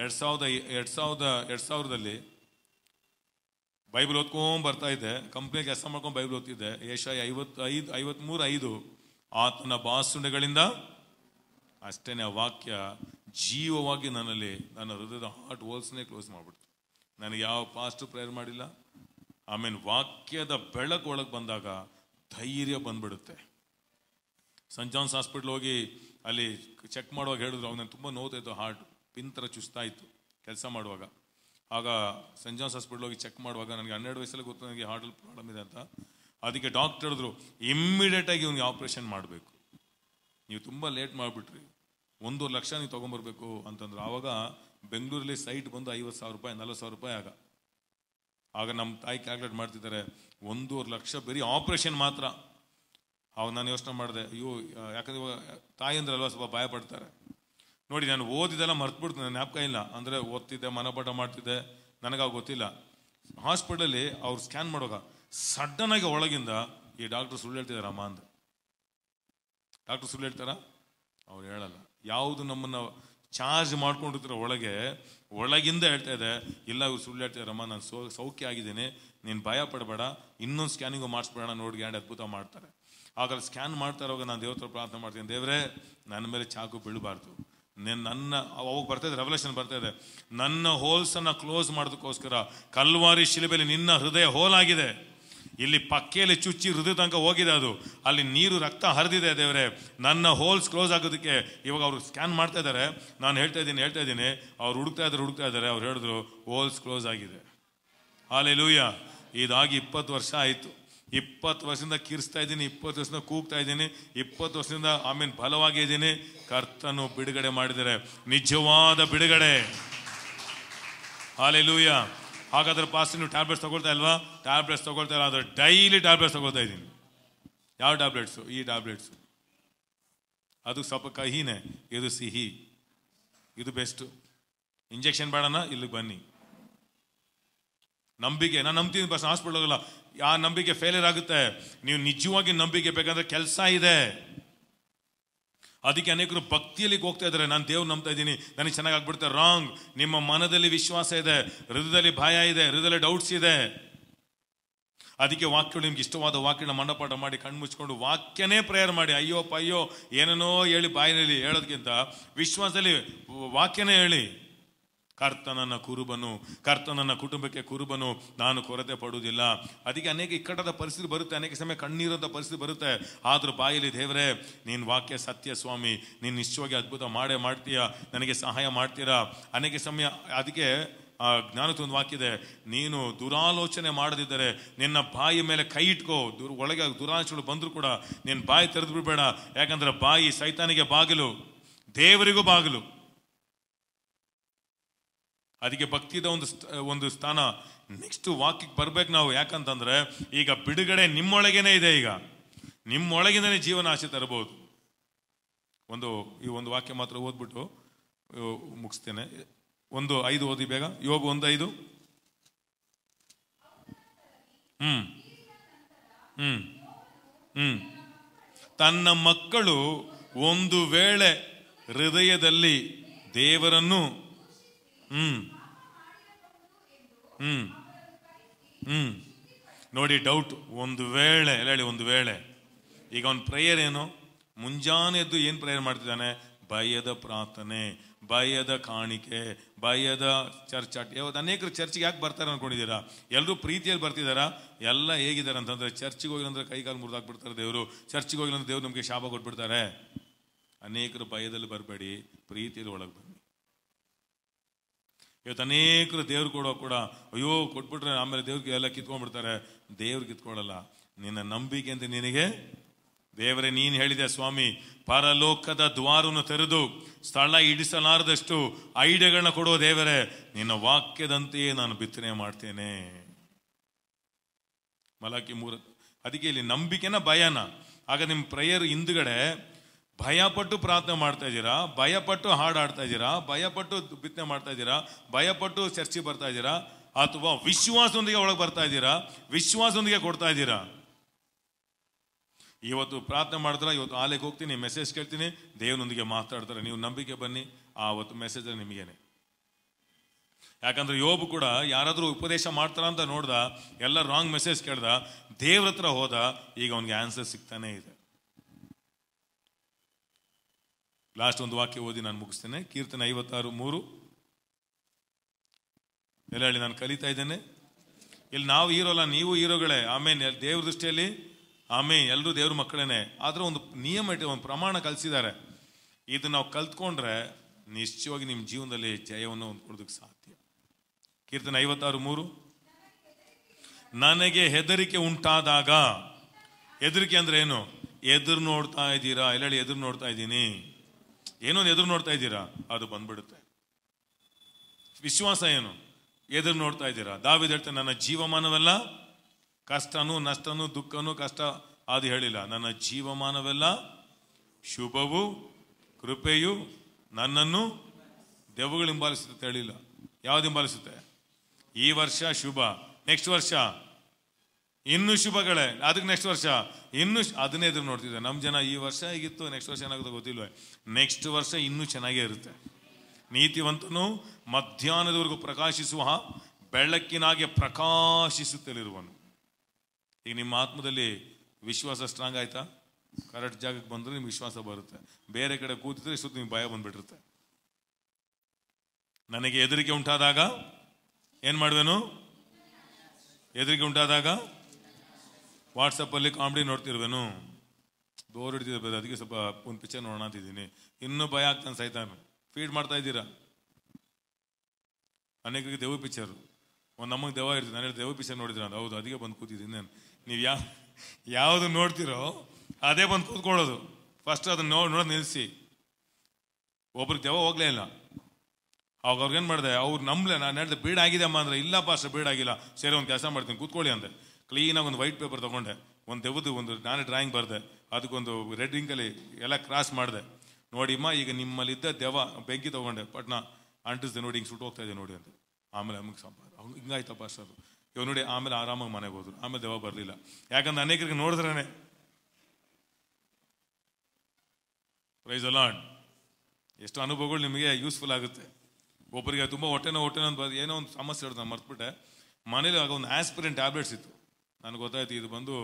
A: ಎರಡು ಸಾವಿರದ ಎರಡು ಸಾವಿರದ ಎರಡು ಸಾವಿರದಲ್ಲಿ ಬೈಬಲ್ ಓದ್ಕೊಂಡು ಬರ್ತಾ ಇದ್ದೆ ಕಂಪ್ನಿಗೆ ಕೆಲಸ ಮಾಡ್ಕೊಂಡು ಬೈಬಲ್ ಓದ್ತಿದ್ದೆ ಏಷಾಯಿ ಐವತ್ತು ಐದು ಐವತ್ತ್ಮೂರು ಐದು ಆತನ ಬಾಸುಂಡೆಗಳಿಂದ ಅಷ್ಟೇ ವಾಕ್ಯ ಜೀವವಾಗಿ ನನ್ನಲ್ಲಿ ನನ್ನ ಹೃದಯದ ಹಾರ್ಟ್ ಹೋಲ್ಸ್ನೇ ಕ್ಲೋಸ್ ಮಾಡಿಬಿಡ್ತು ನನಗೆ ಯಾವ ಪಾಸ್ಟ್ ಪ್ರೇಯರ್ ಮಾಡಿಲ್ಲ ಆಮೇಲೆ ವಾಕ್ಯದ ಬೆಳಕು ಒಳಗೆ ಬಂದಾಗ ಧೈರ್ಯ ಬಂದ್ಬಿಡುತ್ತೆ ಸಂಜಾನ್ಸ್ ಜಾನ್ಸ್ ಹಾಸ್ಪಿಟ್ಲ್ ಹೋಗಿ ಅಲ್ಲಿ ಚೆಕ್ ಮಾಡುವಾಗ ಹೇಳಿದ್ರು ಅವ್ನ ತುಂಬ ನೋವ್ತಾಯಿತ್ತು ಹಾರ್ಟ್ ಪಿಂತರ ಚುಸ್ತಾಯಿತ್ತು ಕೆಲಸ ಮಾಡುವಾಗ ಆಗ ಸಂಜಾನ್ಸ್ ಜಾನ್ಸ್ ಹಾಸ್ಪಿಟ್ಲ್ ಹೋಗಿ ಚೆಕ್ ಮಾಡುವಾಗ ನನಗೆ ಹನ್ನೆರಡು ವಯಸ್ಸಲ್ಲಿ ಗೊತ್ತು ನನಗೆ ಹಾರ್ಟಲ್ಲಿ ಪ್ರಾಬ್ಲಮ್ ಇದೆ ಅಂತ ಅದಕ್ಕೆ ಡಾಕ್ಟರ್ ಇಮ್ಮಿಡಿಯೇಟಾಗಿ ಇವನಿಗೆ ಆಪ್ರೇಷನ್ ಮಾಡಬೇಕು ನೀವು ತುಂಬ ಲೇಟ್ ಮಾಡಿಬಿಟ್ರಿ ಒಂದು ಲಕ್ಷ ನೀವು ತೊಗೊಂಬರ್ಬೇಕು ಅಂತಂದ್ರೆ ಆವಾಗ ಬೆಂಗಳೂರಲ್ಲಿ ಸೈಟ್ ಬಂದು ಐವತ್ತು ಸಾವಿರ ರೂಪಾಯಿ ನಲ್ವತ್ತು ಸಾವಿರ ರೂಪಾಯಿ ಆಗ ಆಗ ನಮ್ಮ ತಾಯಿ ಕ್ಯಾಲ್ಕುಲೇಟ್ ಮಾಡ್ತಿದ್ದಾರೆ ಒಂದೂವರೆ ಲಕ್ಷ ಬರೀ ಆಪ್ರೇಷನ್ ಮಾತ್ರ ಅವಾಗ ನಾನು ಯೋಚನೆ ಮಾಡಿದೆ ಅಯ್ಯೋ ಯಾಕಂದ್ರೆ ತಾಯಿ ಅಂದ್ರೆ ಅಲ್ವಾ ಸ್ವಲ್ಪ ಭಯ ಪಡ್ತಾರೆ ನೋಡಿ ನಾನು ಓದಿದೆಲ್ಲ ಮರ್ತುಬಿಡ್ತೀನಿ ನನ್ನ ಜ್ಞಾಪಕ ಇಲ್ಲ ಅಂದರೆ ಓದ್ತಿದ್ದೆ ಮನಪಾಠ ಮಾಡ್ತಿದ್ದೆ ಆಗ ಗೊತ್ತಿಲ್ಲ ಹಾಸ್ಪಿಟಲಲ್ಲಿ ಅವ್ರು ಸ್ಕ್ಯಾನ್ ಮಾಡುವಾಗ ಸಡನ್ನಾಗಿ ಒಳಗಿಂದ ಈ ಡಾಕ್ಟರ್ ಸುಳ್ಳು ಹೇಳ್ತಿದ್ದಾರೆ ಅಮ್ಮ ಅಂದರೆ ಡಾಕ್ಟರ್ ಸುಳ್ಳು ಹೇಳ್ತಾರಾ ಅವ್ರು ಹೇಳಲ್ಲ ಯಾವುದು ನಮ್ಮನ್ನು ಚಾರ್ಜ್ ಮಾಡ್ಕೊಂಡಿರ್ತಾರ ಒಳಗೆ ಒಳಗಿಂದ ಹೇಳ್ತಾ ಇದೆ ಇಲ್ಲ ಇವ್ರು ಸುಳ್ಳು ಹೇಳ್ತಾರಮ್ಮ ನಾನು ಸೌ ಸೌಖ್ಯ ಆಗಿದ್ದೀನಿ ನೀನು ಭಯ ಪಡಬೇಡ ಇನ್ನೊಂದು ಸ್ಕ್ಯಾನಿಂಗು ಮಾಡಿಸ್ಬೇಡ ನೋಡಿ ಗ್ಯಾಂಡ್ ಅದ್ಭುತ ಮಾಡ್ತಾರೆ ಆಗ ಸ್ಕ್ಯಾನ್ ಮಾಡ್ತಾ ಇರೋ ನಾನು ದೇವ್ರ ಪ್ರಾರ್ಥನೆ ಮಾಡ್ತೀನಿ ದೇವರೇ ನನ್ನ ಮೇಲೆ ಚಾಕು ಬೀಳಬಾರ್ದು ನಿನ್ನ ನನ್ನ ಅವಾಗ ಬರ್ತಾ ಇದೆ ರೆವಲ್ಯೂಷನ್ ಬರ್ತಾ ಇದೆ ನನ್ನ ಹೋಲ್ಸನ್ನು ಕ್ಲೋಸ್ ಮಾಡೋದಕ್ಕೋಸ್ಕರ ಕಲ್ವಾರಿ ಶಿಲೆಬೆಲಿ ನಿನ್ನ ಹೃದಯ ಹೋಲಾಗಿದೆ ಇಲ್ಲಿ ಪಕ್ಕೆಯಲ್ಲಿ ಚುಚ್ಚಿ ಹೃದಯ ತನಕ ಹೋಗಿದೆ ಅದು ಅಲ್ಲಿ ನೀರು ರಕ್ತ ಹರಿದಿದೆ ದೇವರೇ ನನ್ನ ಹೋಲ್ಸ್ ಕ್ಲೋಸ್ ಆಗೋದಕ್ಕೆ ಇವಾಗ ಅವರು ಸ್ಕ್ಯಾನ್ ಮಾಡ್ತಾ ಇದ್ದಾರೆ ನಾನು ಹೇಳ್ತಾ ಇದ್ದೀನಿ ಹೇಳ್ತಾ ಇದ್ದೀನಿ ಅವ್ರು ಹುಡುಕ್ತಾ ಇದ್ದಾರೆ ಹುಡುಕ್ತಾ ಇದ್ದಾರೆ ಅವ್ರು ಹೇಳಿದ್ರು ಹೋಲ್ಸ್ ಕ್ಲೋಸ್ ಆಗಿದೆ ಆಲೆ ಲೂಯ್ಯ ಇದಾಗಿ ಇಪ್ಪತ್ತು ವರ್ಷ ಆಯಿತು ಇಪ್ಪತ್ತು ವರ್ಷದಿಂದ ಕಿರಿಸ್ತಾ ಇದ್ದೀನಿ ಇಪ್ಪತ್ತು ವರ್ಷದಿಂದ ಕೂಗ್ತಾ ಇದ್ದೀನಿ ಇಪ್ಪತ್ತು ವರ್ಷದಿಂದ ಐ ಮೀನ್ ಫಲವಾಗಿ ಇದ್ದೀನಿ ಕರ್ತನು ಬಿಡುಗಡೆ ಮಾಡಿದರೆ ನಿಜವಾದ ಬಿಡುಗಡೆ ಆಲೆ ಲೂಯ್ಯ ಹಾಗಾದ್ರೆ ಪಾಸ್ ನೀವು ಟ್ಯಾಬ್ಲೆಟ್ಸ್ ತೊಗೊಳ್ತಾ ಇಲ್ವಾ ಟ್ಯಾಬ್ಲೆಟ್ಸ್ ತೊಗೊಳ್ತಾ ಇಲ್ಲ ಆದರೆ ಡೈಲಿ ಟ್ಯಾಬ್ಲೆಟ್ಸ್ ತಗೊಳ್ತಾ ಇದ್ದೀನಿ ಯಾವ ಟ್ಯಾಬ್ಲೆಟ್ಸು ಈ ಟ್ಯಾಬ್ಲೆಟ್ಸು ಅದು ಸ್ವಲ್ಪ ಕಹಿನೇ ಇದು ಸಿಹಿ ಇದು ಬೆಸ್ಟು ಇಂಜೆಕ್ಷನ್ ಬೇಡನ ಇಲ್ಲಿಗೆ ಬನ್ನಿ ನಂಬಿಕೆ ನಾನು ನಂಬ್ತೀನಿ ಬಸ್ ಹಾಸ್ಪಿಟಲ್ ಹೋಗಲ್ಲ ಆ ನಂಬಿಕೆ ಫೇಲಿಯರ್ ಆಗುತ್ತೆ ನೀವು ನಿಜವಾಗಿ ನಂಬಿಕೆ ಬೇಕಂದ್ರೆ ಕೆಲಸ ಇದೆ ಅದಕ್ಕೆ ಅನೇಕರು ಭಕ್ತಿಯಲ್ಲಿ ಹೋಗ್ತಾ ಇದ್ದಾರೆ ನಾನು ದೇವ್ರು ನಂಬ್ತಾ ಇದ್ದೀನಿ ನನಗೆ ಚೆನ್ನಾಗಿ ಆಗ್ಬಿಡುತ್ತೆ ರಾಂಗ್ ನಿಮ್ಮ ಮನದಲ್ಲಿ ವಿಶ್ವಾಸ ಇದೆ ಹೃದಯದಲ್ಲಿ ಭಯ ಇದೆ ಹೃದಯದಲ್ಲಿ ಡೌಟ್ಸ್ ಇದೆ ಅದಕ್ಕೆ ವಾಕ್ಯಗಳು ನಿಮ್ಗೆ ಇಷ್ಟವಾದ ವಾಕ್ಯನ ಮಂಡಪಾಠ ಮಾಡಿ ಕಣ್ಣು ಮುಚ್ಕೊಂಡು ವಾಕ್ಯನೇ ಪ್ರೇಯರ್ ಮಾಡಿ ಅಯ್ಯೋ ಅಯ್ಯೋ ಏನೇನೋ ಹೇಳಿ ಬಾಯಿನಲ್ಲಿ ಹೇಳೋದಕ್ಕಿಂತ ವಿಶ್ವಾಸದಲ್ಲಿ ವಾಕ್ಯನೇ ಹೇಳಿ ಕರ್ತನನ್ನ ಕುರುಬನು ಕರ್ತನನ್ನ ಕುಟುಂಬಕ್ಕೆ ಕುರುಬನು ನಾನು ಕೊರತೆ ಪಡುವುದಿಲ್ಲ ಅದಕ್ಕೆ ಅನೇಕ ಇಕ್ಕಟ್ಟದ ಪರಿಸ್ಥಿತಿ ಬರುತ್ತೆ ಅನೇಕ ಸಮಯ ಕಣ್ಣೀರದ ಪರಿಸ್ಥಿತಿ ಬರುತ್ತೆ ಆದರೂ ಬಾಯಲ್ಲಿ ದೇವರೇ ನೀನು ವಾಕ್ಯ ಸತ್ಯ ಸ್ವಾಮಿ ನೀನು ನಿಶ್ಚಯವಾಗಿ ಅದ್ಭುತ ಮಾಡೇ ಮಾಡ್ತೀಯಾ ನನಗೆ ಸಹಾಯ ಮಾಡ್ತೀರಾ ಅನೇಕ ಸಮಯ ಅದಕ್ಕೆ ಆ ವಾಕ್ಯ ಇದೆ ನೀನು ದುರಾಲೋಚನೆ ಮಾಡದಿದ್ದರೆ ನಿನ್ನ ಬಾಯಿ ಮೇಲೆ ಕೈ ಇಟ್ಕೋ ದುರ್ ಒಳಗೆ ದುರಾಲೋಚನೆಗಳು ಬಂದರೂ ಕೂಡ ನಿನ್ನ ಬಾಯಿ ತೆರೆದು ಬಿಡಬೇಡ ಯಾಕಂದ್ರೆ ಬಾಯಿ ಸೈತಾನಿಗೆ ಬಾಗಿಲು ದೇವರಿಗೂ ಬಾಗಿಲು ಅದಕ್ಕೆ ಭಕ್ತಿದ ಒಂದು ಒಂದು ಸ್ಥಾನ ನೆಕ್ಸ್ಟ್ ವಾಕ್ಯಕ್ಕೆ ಬರ್ಬೇಕು ನಾವು ಯಾಕಂತಂದ್ರೆ ಈಗ ಬಿಡುಗಡೆ ನಿಮ್ಮೊಳಗೇನೆ ಇದೆ ಈಗ ನಿಮ್ಮೊಳಗಿನೇ ಜೀವನ ಆಶೆ ತರಬಹುದು ಒಂದು ಈ ಒಂದು ವಾಕ್ಯ ಮಾತ್ರ ಓದ್ಬಿಟ್ಟು ಮುಗಿಸ್ತೇನೆ ಒಂದು ಐದು ಓದಿ ಬೇಗ ಯೋಗ ಒಂದು ಐದು ಹ್ಮ್ ಹ್ಮ್ ಹ್ಮ್ ತನ್ನ ಮಕ್ಕಳು ಒಂದು ವೇಳೆ ಹೃದಯದಲ್ಲಿ ದೇವರನ್ನು ಹ್ಞೂ ಹ್ಞೂ ಹ್ಞೂ ನೋಡಿ ಡೌಟ್ ಒಂದು ವೇಳೆ ಎಲ್ಲ ಹೇಳಿ ಒಂದು ವೇಳೆ ಈಗ ಅವ್ನ ಪ್ರೇಯರ್ ಏನು ಮುಂಜಾನೆ ಎದ್ದು ಏನು ಪ್ರೇಯರ್ ಮಾಡ್ತಿದ್ದಾನೆ ಭಯದ ಪ್ರಾರ್ಥನೆ ಭಯದ ಕಾಣಿಕೆ ಭಯದ ಚರ್ಚಾಟ ಯಾವ್ದು ಅನೇಕರು ಚರ್ಚಿಗೆ ಯಾಕೆ ಬರ್ತಾರೆ ಅಂದ್ಕೊಂಡಿದ್ದೀರಾ ಎಲ್ಲರೂ ಪ್ರೀತಿಯಲ್ಲಿ ಬರ್ತಿದ್ದಾರಾ ಎಲ್ಲ ಹೇಗಿದ್ದಾರೆ ಅಂತಂದರೆ ಚರ್ಚಿಗೆ ಹೋಗಿಲ್ಲ ಕೈಕಾಲು ಮುರಿದಾಕ್ಬಿಡ್ತಾರೆ ದೇವರು ಚರ್ಚಿಗೆ ಹೋಗಿಲ್ಲ ದೇವ್ರು ನಮಗೆ ಶಾಪ ಕೊಟ್ಬಿಡ್ತಾರೆ ಅನೇಕರು ಭಯದಲ್ಲಿ ಬರಬೇಡಿ ಪ್ರೀತಿಯಲ್ಲಿ ಒಳಗೆ ಬನ್ನಿ ಇವತ್ತು ಅನೇಕರು ದೇವ್ರು ಕೊಡೋ ಕೂಡ ಅಯ್ಯೋ ಕೊಟ್ಬಿಟ್ರೆ ಆಮೇಲೆ ದೇವ್ರಿಗೆ ಎಲ್ಲ ಕಿತ್ಕೊಂಡ್ಬಿಡ್ತಾರೆ ದೇವ್ರು ಕಿತ್ಕೊಳ್ಳಲ್ಲ ನಿನ್ನ ನಂಬಿಕೆ ಅಂತ ನಿನಗೆ ದೇವರೇ ನೀನು ಹೇಳಿದೆ ಸ್ವಾಮಿ ಪರಲೋಕದ ದ್ವಾರವನ್ನು ತೆರೆದು ಸ್ಥಳ ಇಡಿಸಲಾರದಷ್ಟು ಐಡಿಯಾಗಳನ್ನ ಕೊಡುವ ದೇವರೇ ನಿನ್ನ ವಾಕ್ಯದಂತೆಯೇ ನಾನು ಬಿತ್ತನೆ ಮಾಡ್ತೇನೆ ಮಲಾಕಿ ಮೂರ ಅದಕ್ಕೆ ಇಲ್ಲಿ ನಂಬಿಕೆನ ಭಯನ ಆಗ ನಿಮ್ಮ ಪ್ರೇಯರ್ ಹಿಂದ್ಗಡೆ ಭಯಪಟ್ಟು ಪ್ರಾರ್ಥನೆ ಮಾಡ್ತಾ ಇದ್ದೀರಾ ಭಯಪಟ್ಟು ಹಾಡಾಡ್ತಾ ಇದ್ದೀರಾ ಭಯಪಟ್ಟು ಬಿತ್ತನೆ ಮಾಡ್ತಾ ಇದ್ದೀರಾ ಭಯಪಟ್ಟು ಚರ್ಚೆ ಬರ್ತಾ ಇದ್ದೀರಾ ಅಥವಾ ವಿಶ್ವಾಸದೊಂದಿಗೆ ಒಳಗೆ ಬರ್ತಾ ಇದ್ದೀರಾ ವಿಶ್ವಾಸದೊಂದಿಗೆ ಕೊಡ್ತಾ ಇದ್ದೀರಾ ಇವತ್ತು ಪ್ರಾರ್ಥನೆ ಮಾಡಿದ್ರೆ ಇವತ್ತು ಆಲೆಗೆ ಹೋಗ್ತೀನಿ ಮೆಸೇಜ್ ಕೇಳ್ತೀನಿ ದೇವನೊಂದಿಗೆ ಮಾತಾಡ್ತಾರೆ ನೀವು ನಂಬಿಕೆ ಬನ್ನಿ ಆವತ್ತು ಮೆಸೇಜ್ ನಿಮಗೇನೆ ಯಾಕಂದ್ರೆ ಯೋಬು ಕೂಡ ಯಾರಾದರೂ ಉಪದೇಶ ಮಾಡ್ತಾರ ಅಂತ ನೋಡ್ದ ಎಲ್ಲ ರಾಂಗ್ ಮೆಸೇಜ್ ಕೇಳ್ದ ದೇವ್ರ ಹತ್ರ ಹೋದ ಈಗ ಅವ್ನಿಗೆ ಆನ್ಸರ್ ಸಿಗ್ತಾನೆ ಇದೆ ಲಾಸ್ಟ್ ಒಂದು ವಾಕ್ಯ ಓದಿ ನಾನು ಮುಗಿಸ್ತೇನೆ ಕೀರ್ತನೆ ಐವತ್ತಾರು ಮೂರು ಎಲ್ಲ ಹೇಳಿ ನಾನು ಕಲಿತಾ ಇದ್ದೇನೆ ಇಲ್ಲಿ ನಾವು ಹೀರೋಲ್ಲ ನೀವು ಹೀರೋಗಳೇ ಆಮೇಲೆ ದೇವ್ರ ದೃಷ್ಟಿಯಲ್ಲಿ ಆಮೇಲೆ ಎಲ್ಲರೂ ದೇವ್ರ ಮಕ್ಕಳೇನೆ ಆದರೂ ಒಂದು ನಿಯಮ ಇಟ್ಟು ಒಂದು ಪ್ರಮಾಣ ಕಲಿಸಿದ್ದಾರೆ ಇದು ನಾವು ಕಲ್ತ್ಕೊಂಡ್ರೆ ನಿಶ್ಚಯವಾಗಿ ನಿಮ್ಮ ಜೀವನದಲ್ಲಿ ಜಯವನ್ನು ಕೊಡೋದಕ್ಕೆ ಸಾಧ್ಯ ಕೀರ್ತನೆ ಐವತ್ತಾರು ಮೂರು ನನಗೆ ಹೆದರಿಕೆ ಉಂಟಾದಾಗ ಹೆದರಿಕೆ ಅಂದ್ರೆ ಏನು ಎದುರು ನೋಡ್ತಾ ಇದ್ದೀರಾ ಹೇಳಿ ಎದುರು ನೋಡ್ತಾ ಇದ್ದೀನಿ ಏನೋ ಎದುರು ನೋಡ್ತಾ ಇದ್ದೀರಾ ಅದು ಬಂದ್ಬಿಡುತ್ತೆ ವಿಶ್ವಾಸ ಏನು ಎದುರು ನೋಡ್ತಾ ಇದ್ದೀರಾ ದಾವಿದ ಹೇಳ್ತಾರೆ ನನ್ನ ಜೀವಮಾನವೆಲ್ಲ ಕಷ್ಟನೂ ನಷ್ಟನೂ ದುಃಖನೂ ಕಷ್ಟ ಅದು ಹೇಳಿಲ್ಲ ನನ್ನ ಜೀವಮಾನವೆಲ್ಲ ಶುಭವೂ ಕೃಪೆಯು ನನ್ನನ್ನು ದೆವ್ವಗಳು ಹಿಂಬಾಲಿಸುತ್ತೆ ಹೇಳಿಲ್ಲ ಯಾವ್ದು ಹಿಂಬಾಲಿಸುತ್ತೆ ಈ ವರ್ಷ ಶುಭ ನೆಕ್ಸ್ಟ್ ವರ್ಷ ಇನ್ನು ಶುಭಗಳೇ ಅದಕ್ಕೆ ನೆಕ್ಸ್ಟ್ ವರ್ಷ ಇನ್ನು ಅದನ್ನೇ ಎದುರು ನೋಡ್ತಿದ್ದೆ ನಮ್ಮ ಜನ ಈ ವರ್ಷ ಹೇಗಿತ್ತು ನೆಕ್ಸ್ಟ್ ವರ್ಷ ಏನಾಗುತ್ತೆ ಗೊತ್ತಿಲ್ವ ನೆಕ್ಸ್ಟ್ ವರ್ಷ ಇನ್ನೂ ಚೆನ್ನಾಗೇ ಇರುತ್ತೆ ನೀತಿವಂತನು ಮಧ್ಯಾಹ್ನದವರೆಗೂ ಪ್ರಕಾಶಿಸುವ ಬೆಳಕಿನಾಗೆ ಪ್ರಕಾಶಿಸುತ್ತಲಿರುವನು ಈಗ ನಿಮ್ಮ ಆತ್ಮದಲ್ಲಿ ವಿಶ್ವಾಸ ಸ್ಟ್ರಾಂಗ್ ಆಯ್ತಾ ಕರೆಕ್ಟ್ ಜಾಗಕ್ಕೆ ಬಂದರೆ ನಿಮ್ಗೆ ವಿಶ್ವಾಸ ಬರುತ್ತೆ ಬೇರೆ ಕಡೆ ಕೂತಿದ್ರೆ ಸುತ್ತ ನಿಮ್ಗೆ ಭಯ ಬಂದ್ಬಿಟ್ಟಿರುತ್ತೆ ನನಗೆ ಹೆದರಿಕೆ ಉಂಟಾದಾಗ ಏನು ಮಾಡುವೆನು ಹೆದರಿಕೆ ಉಂಟಾದಾಗ ವಾಟ್ಸಪ್ಪಲ್ಲಿ ಕಾಮಿಡಿ ನೋಡ್ತಿರ್ಬೇನು ಬೋರ್ ಹಿಡ್ತಿರ್ಬೋದು ಅದಕ್ಕೆ ಸ್ವಲ್ಪ ಒಂದು ಪಿಕ್ಚರ್ ನೋಡೋಣ ಅಂತಿದ್ದೀನಿ ಇನ್ನೂ ಭಯ ಆಗ್ತಾನೆ ಸೈತಾನು ಫೀಡ್ ಮಾಡ್ತಾ ಇದ್ದೀರಾ ಅನೇಕರಿಗೆ ದೇವ ಪಿಕ್ಚರು ಒಂದು ನಮಗೆ ದೇವ ಇರ್ತೀನಿ ನಾನು ದೇವ ಪಿಕ್ಚರ್ ನೋಡಿದ್ರೆ ಅದು ಹೌದು ಅದಕ್ಕೆ ಬಂದು ಕೂತಿದ್ದೀನಿ ನಾನು ನೀವು ಯಾ ಯಾವುದು ನೋಡ್ತಿರೋ ಅದೇ ಬಂದು ಕೂತ್ಕೊಳ್ಳೋದು ಫಸ್ಟ್ ಅದನ್ನ ನೋಡಿ ನೋಡೋದು ನಿಲ್ಲಿಸಿ ಒಬ್ರಿಗೆ ದೇವ ಹೋಗ್ಲೇ ಇಲ್ಲ ಅವಾಗ ಏನು ಮಾಡಿದೆ ಅವ್ರು ನಂಬಲೇ ನಾನು ಹೇಳಿದೆ ಬೀಡಾಗಿದೆಮ್ಮ ಅಂದರೆ ಇಲ್ಲಪ್ಪ ಅಷ್ಟು ಬೀಡಾಗಿಲ್ಲ ಸರಿ ಒಂದು ಕೆಲಸ ಮಾಡ್ತೀನಿ ಕೂತ್ಕೊಳ್ಳಿ ಅಂದೆ ಕ್ಲೀನಾಗಿ ಒಂದು ವೈಟ್ ಪೇಪರ್ ತೊಗೊಂಡೆ ಒಂದು ದೆವ್ದು ಒಂದು ನಾನೇ ಡ್ರಾಯಿಂಗ್ ಬರೆದೆ ಅದಕ್ಕೊಂದು ರೆಡ್ ಇಂಕಲ್ಲಿ ಎಲ್ಲ ಕ್ರಾಸ್ ಮಾಡಿದೆ ನೋಡಿಮ್ಮ ಈಗ ನಿಮ್ಮಲ್ಲಿದ್ದ ದೆವ ಬೆಂಕಿ ತೊಗೊಂಡೆ ಪಟ್ನ ಅಂಟಿಸ್ದೆ ನೋಡಿ ಹಿಂಗೆ ಸುಟ್ಟು ಹೋಗ್ತಾ ಇದೆ ನೋಡಿ ಅಂತ ಆಮೇಲೆ ನಮಗೆ ಸಂಪಾದ ಹಿಂಗಾಯ್ತಪ್ಪ ಸರ್ ಇವ್ ನೋಡಿ ಆಮೇಲೆ ಆರಾಮಾಗಿ ಮನೆಗೆ ಹೋದ್ರು ಆಮೇಲೆ ದೆವ ಬರಲಿಲ್ಲ ಯಾಕಂದ್ರೆ ಅನೇಕರಿಗೆ ನೋಡಿದ್ರೇ ಪ್ರೈಸ್ ಅಲಾಂಡ್ ಎಷ್ಟು ಅನುಭವಗಳು ನಿಮಗೆ ಯೂಸ್ಫುಲ್ ಆಗುತ್ತೆ ಒಬ್ಬರಿಗೆ ತುಂಬ ಹೊಟ್ಟೆನೋ ಹೊಟ್ಟೆನೋ ಅಂತ ಏನೋ ಒಂದು ಸಮಸ್ಯೆ ಇರೋದು ನಾನು ಮರ್ತ್ಬಿಟ್ಟೆ ಮನೇಲಿ ಆಗ ಒಂದು ಆಸ್ಪಿರಂಟ್ ಟ್ಯಾಬ್ಲೆಟ್ಸ್ ಇತ್ತು ನನಗೆ ಗೊತ್ತಾಯ್ತು ಇದು ಬಂದು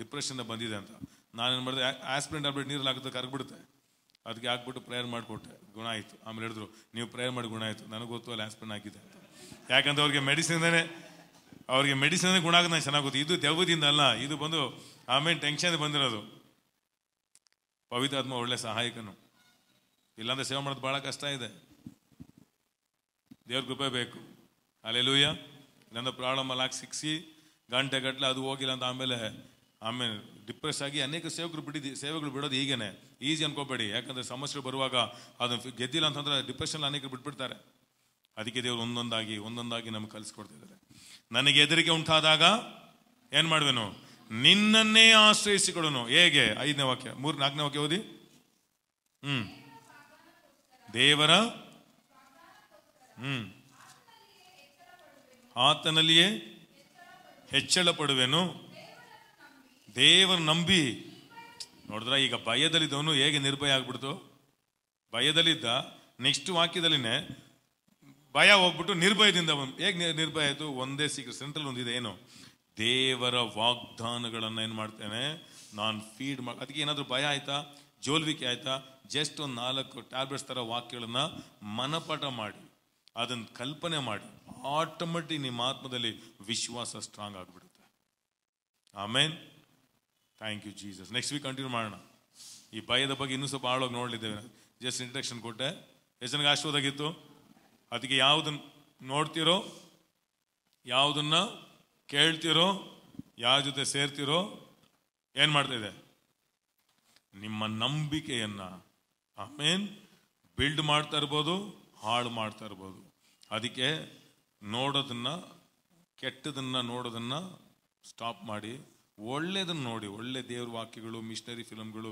A: ಡಿಪ್ರೆಷನ್ ಬಂದಿದೆ ಅಂತ ನಾನು ಏನು ಮಾಡಿದೆ ಆಸ್ಪಿರಿನ್ ಟ್ಯಾಬ್ಲೆಟ್ ನೀರಲ್ಲಿ ಹಾಕುತ್ತೆ ಕರ್ಗ್ಬಿಡುತ್ತೆ ಅದಕ್ಕೆ ಹಾಕ್ಬಿಟ್ಟು ಪ್ರೇಯರ್ ಮಾಡಿಕೊಟ್ಟೆ ಗುಣ ಆಯಿತು ಆಮೇಲೆ ಹೇಳಿದ್ರು ನೀವು ಪ್ರೇಯರ್ ಮಾಡಿ ಗುಣ ಆಯಿತು ನನಗೆ ಗೊತ್ತು ಅಲ್ಲಿ ಆಸ್ಪಿರಿನ್ ಹಾಕಿದೆ ಅಂತ ಯಾಕಂದ್ರೆ ಅವ್ರಿಗೆ ಮೆಡಿಸಿನ್ದೇ ಅವ್ರಿಗೆ ಮೆಡಿಸಿನ್ ಗುಣ ಆಗುತ್ತೆ ಚೆನ್ನಾಗಿ ಗೊತ್ತು ಇದು ದೆವ್ವದಿಂದ ಅಲ್ಲ ಇದು ಬಂದು ಆಮೇಲೆ ಟೆನ್ಷನ್ ಬಂದಿರೋದು ಪವಿತ್ರಾತ್ಮ ಒಳ್ಳೆ ಸಹಾಯಕನು ಇಲ್ಲಾಂದ್ರೆ ಸೇವೆ ಮಾಡೋದು ಭಾಳ ಕಷ್ಟ ಇದೆ ದೇವ್ರ ಕೃಪೆ ಬೇಕು ಅಲ್ಲೆಲ್ಲೂಯ್ಯ ನನ್ನ ಪ್ರಾಬ್ಲಮ್ ಅಲ್ಲಿ ಹಾಕಿ ಸಿಕ್ಸಿ ಗಟ್ಟಲೆ ಅದು ಹೋಗಿಲ್ಲ ಅಂತ ಆಮೇಲೆ ಆಮೇಲೆ ಡಿಪ್ರೆಸ್ ಆಗಿ ಅನೇಕ ಸೇವಕರು ಬಿಡಿದಿ ಸೇವೆಗಳು ಬಿಡೋದು ಹೀಗೇನೆ ಈಸಿ ಅನ್ಕೋಬೇಡಿ ಯಾಕಂದರೆ ಸಮಸ್ಯೆ ಬರುವಾಗ ಅದು ಗೆದ್ದಿಲ್ಲ ಅಂತಂದರೆ ಡಿಪ್ರೆಷನ್ ಅನೇಕರು ಬಿಟ್ಬಿಡ್ತಾರೆ ಅದಕ್ಕೆ ದೇವರು ಒಂದೊಂದಾಗಿ ಒಂದೊಂದಾಗಿ ನಮ್ಗೆ ಕಲಿಸ್ಕೊಡ್ತಿದ್ದಾರೆ ನನಗೆ ಹೆದರಿಕೆ ಉಂಟಾದಾಗ ಏನು ಮಾಡುವೆನು ನಿನ್ನನ್ನೇ ಆಶ್ರಯಿಸಿಕೊಡೋನು ಹೇಗೆ ಐದನೇ ವಾಕ್ಯ ಮೂರು ನಾಲ್ಕನೇ ವಾಕ್ಯ ಓದಿ ಹ್ಞೂ ದೇವರ ಹ್ಞೂ ಆತನಲ್ಲಿಯೇ ಹೆಚ್ಚಳ ಪಡುವೆನು ದೇವರ ನಂಬಿ ನೋಡಿದ್ರ ಈಗ ಭಯದಲ್ಲಿದ್ದವನು ಹೇಗೆ ನಿರ್ಭಯ ಆಗ್ಬಿಡ್ತು ಭಯದಲ್ಲಿದ್ದ ನೆಕ್ಸ್ಟ್ ವಾಕ್ಯದಲ್ಲಿನೇ ಭಯ ಹೋಗ್ಬಿಟ್ಟು ನಿರ್ಭಯದಿಂದ ಹೇಗೆ ನಿರ್ಭಯ ಆಯಿತು ಒಂದೇ ಸಿಕ್ಕ ಸೆಂಟ್ರಲ್ ಒಂದಿದೆ ಏನು ದೇವರ ವಾಗ್ದಾನಗಳನ್ನು ಏನು ಮಾಡ್ತೇನೆ ನಾನು ಫೀಡ್ ಮಾಡಿ ಅದಕ್ಕೆ ಏನಾದರೂ ಭಯ ಆಯ್ತಾ ಜೋಲ್ವಿಕೆ ಆಯ್ತಾ ಜಸ್ಟ್ ಒಂದು ನಾಲ್ಕು ಟ್ಯಾಬ್ಲೆಟ್ಸ್ ಥರ ವಾಕ್ಯಗಳನ್ನು ಮನಪಟ ಮಾಡಿ ಅದನ್ನು ಕಲ್ಪನೆ ಮಾಡಿ ಆಟೋಮೆಟಿಕ್ ನಿಮ್ಮ ಆತ್ಮದಲ್ಲಿ ವಿಶ್ವಾಸ ಸ್ಟ್ರಾಂಗ್ ಆಗಿಬಿಡುತ್ತೆ ಆಮೇನ್ thank you Jesus next week continue ಮಾಡೋಣ ಈ ಭಯದ ಬಗ್ಗೆ ಇನ್ನೂ ಸ್ವಲ್ಪ ಆಳೋಗಿ ನೋಡಲಿದ್ದೇವೆ ಜಸ್ಟ್ ಇಂಟ್ರಡಕ್ಷನ್ ಕೊಟ್ಟೆ ಎಷ್ಟು ನನಗೆ ಆಶೀರ್ವಾದಾಗಿತ್ತು ಅದಕ್ಕೆ ಯಾವುದನ್ನು ನೋಡ್ತಿರೋ ಯಾವುದನ್ನ ಕೇಳ್ತಿರೋ ಯಾವ ಜೊತೆ ಸೇರ್ತಿರೋ ಏನು ಇದೆ ನಿಮ್ಮ ನಂಬಿಕೆಯನ್ನು ಆಮೇನ್ ಬಿಲ್ಡ್ ಮಾಡ್ತಾ ಇರ್ಬೋದು ಹಾಳು ಮಾಡ್ತಾ ಇರ್ಬೋದು ಅದಕ್ಕೆ ನೋಡೋದನ್ನ ಕೆಟ್ಟದನ್ನು ನೋಡೋದನ್ನು ಸ್ಟಾಪ್ ಮಾಡಿ ಒಳ್ಳೆಯದನ್ನು ನೋಡಿ ಒಳ್ಳೆ ದೇವ್ರ ವಾಕ್ಯಗಳು ಮಿಷನರಿ ಫಿಲಮ್ಗಳು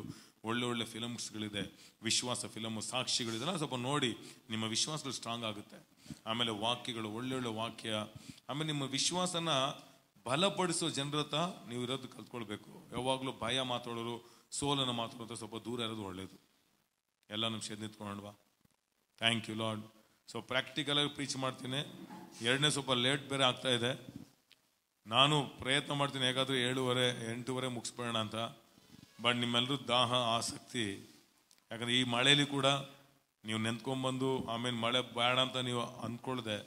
A: ಒಳ್ಳೆ ಒಳ್ಳೆ ಫಿಲಮ್ಸ್ಗಳಿದೆ ವಿಶ್ವಾಸ ಫಿಲಮ್ ಸಾಕ್ಷಿಗಳಿದೆಲ್ಲ ಸ್ವಲ್ಪ ನೋಡಿ ನಿಮ್ಮ ವಿಶ್ವಾಸಗಳು ಸ್ಟ್ರಾಂಗ್ ಆಗುತ್ತೆ ಆಮೇಲೆ ವಾಕ್ಯಗಳು ಒಳ್ಳೆ ಒಳ್ಳೆ ವಾಕ್ಯ ಆಮೇಲೆ ನಿಮ್ಮ ವಿಶ್ವಾಸನ ಬಲಪಡಿಸೋ ಜನರ ಹತ್ರ ನೀವು ಇರೋದು ಕಲ್ತ್ಕೊಳ್ಬೇಕು ಯಾವಾಗಲೂ ಭಯ ಮಾತಾಡೋರು ಸೋಲನ್ನು ಮಾತಾಡೋದು ಸ್ವಲ್ಪ ದೂರ ಇರೋದು ಒಳ್ಳೆಯದು ಎಲ್ಲ ಶೇದ್ ನಿಂತ್ಕೊಂಡ್ವಾ ಥ್ಯಾಂಕ್ ಯು ಲಾರ್ಡ್ ಸೊ ಪ್ರಾಕ್ಟಿಕಲಾಗಿ ಪ್ರೀಚ್ ಮಾಡ್ತೀನಿ ಎರಡನೇ ಸ್ವಲ್ಪ ಲೇಟ್ ಬೇರೆ ಆಗ್ತಾ ಇದೆ ನಾನು ಪ್ರಯತ್ನ ಮಾಡ್ತೀನಿ ಹೇಗಾದರೂ ಏಳುವರೆ ಎಂಟೂವರೆ ಮುಗಿಸ್ಬಿಡೋಣ ಅಂತ ಬಟ್ ನಿಮ್ಮೆಲ್ಲರೂ ದಾಹ ಆಸಕ್ತಿ ಯಾಕಂದರೆ ಈ ಮಳೆಯಲ್ಲಿ ಕೂಡ ನೀವು ನೆಂದ್ಕೊಂಬಂದು ಆಮೇಲೆ ಮಳೆ ಬೇಡ ಅಂತ ನೀವು ಅಂದ್ಕೊಳ್ಳದೆ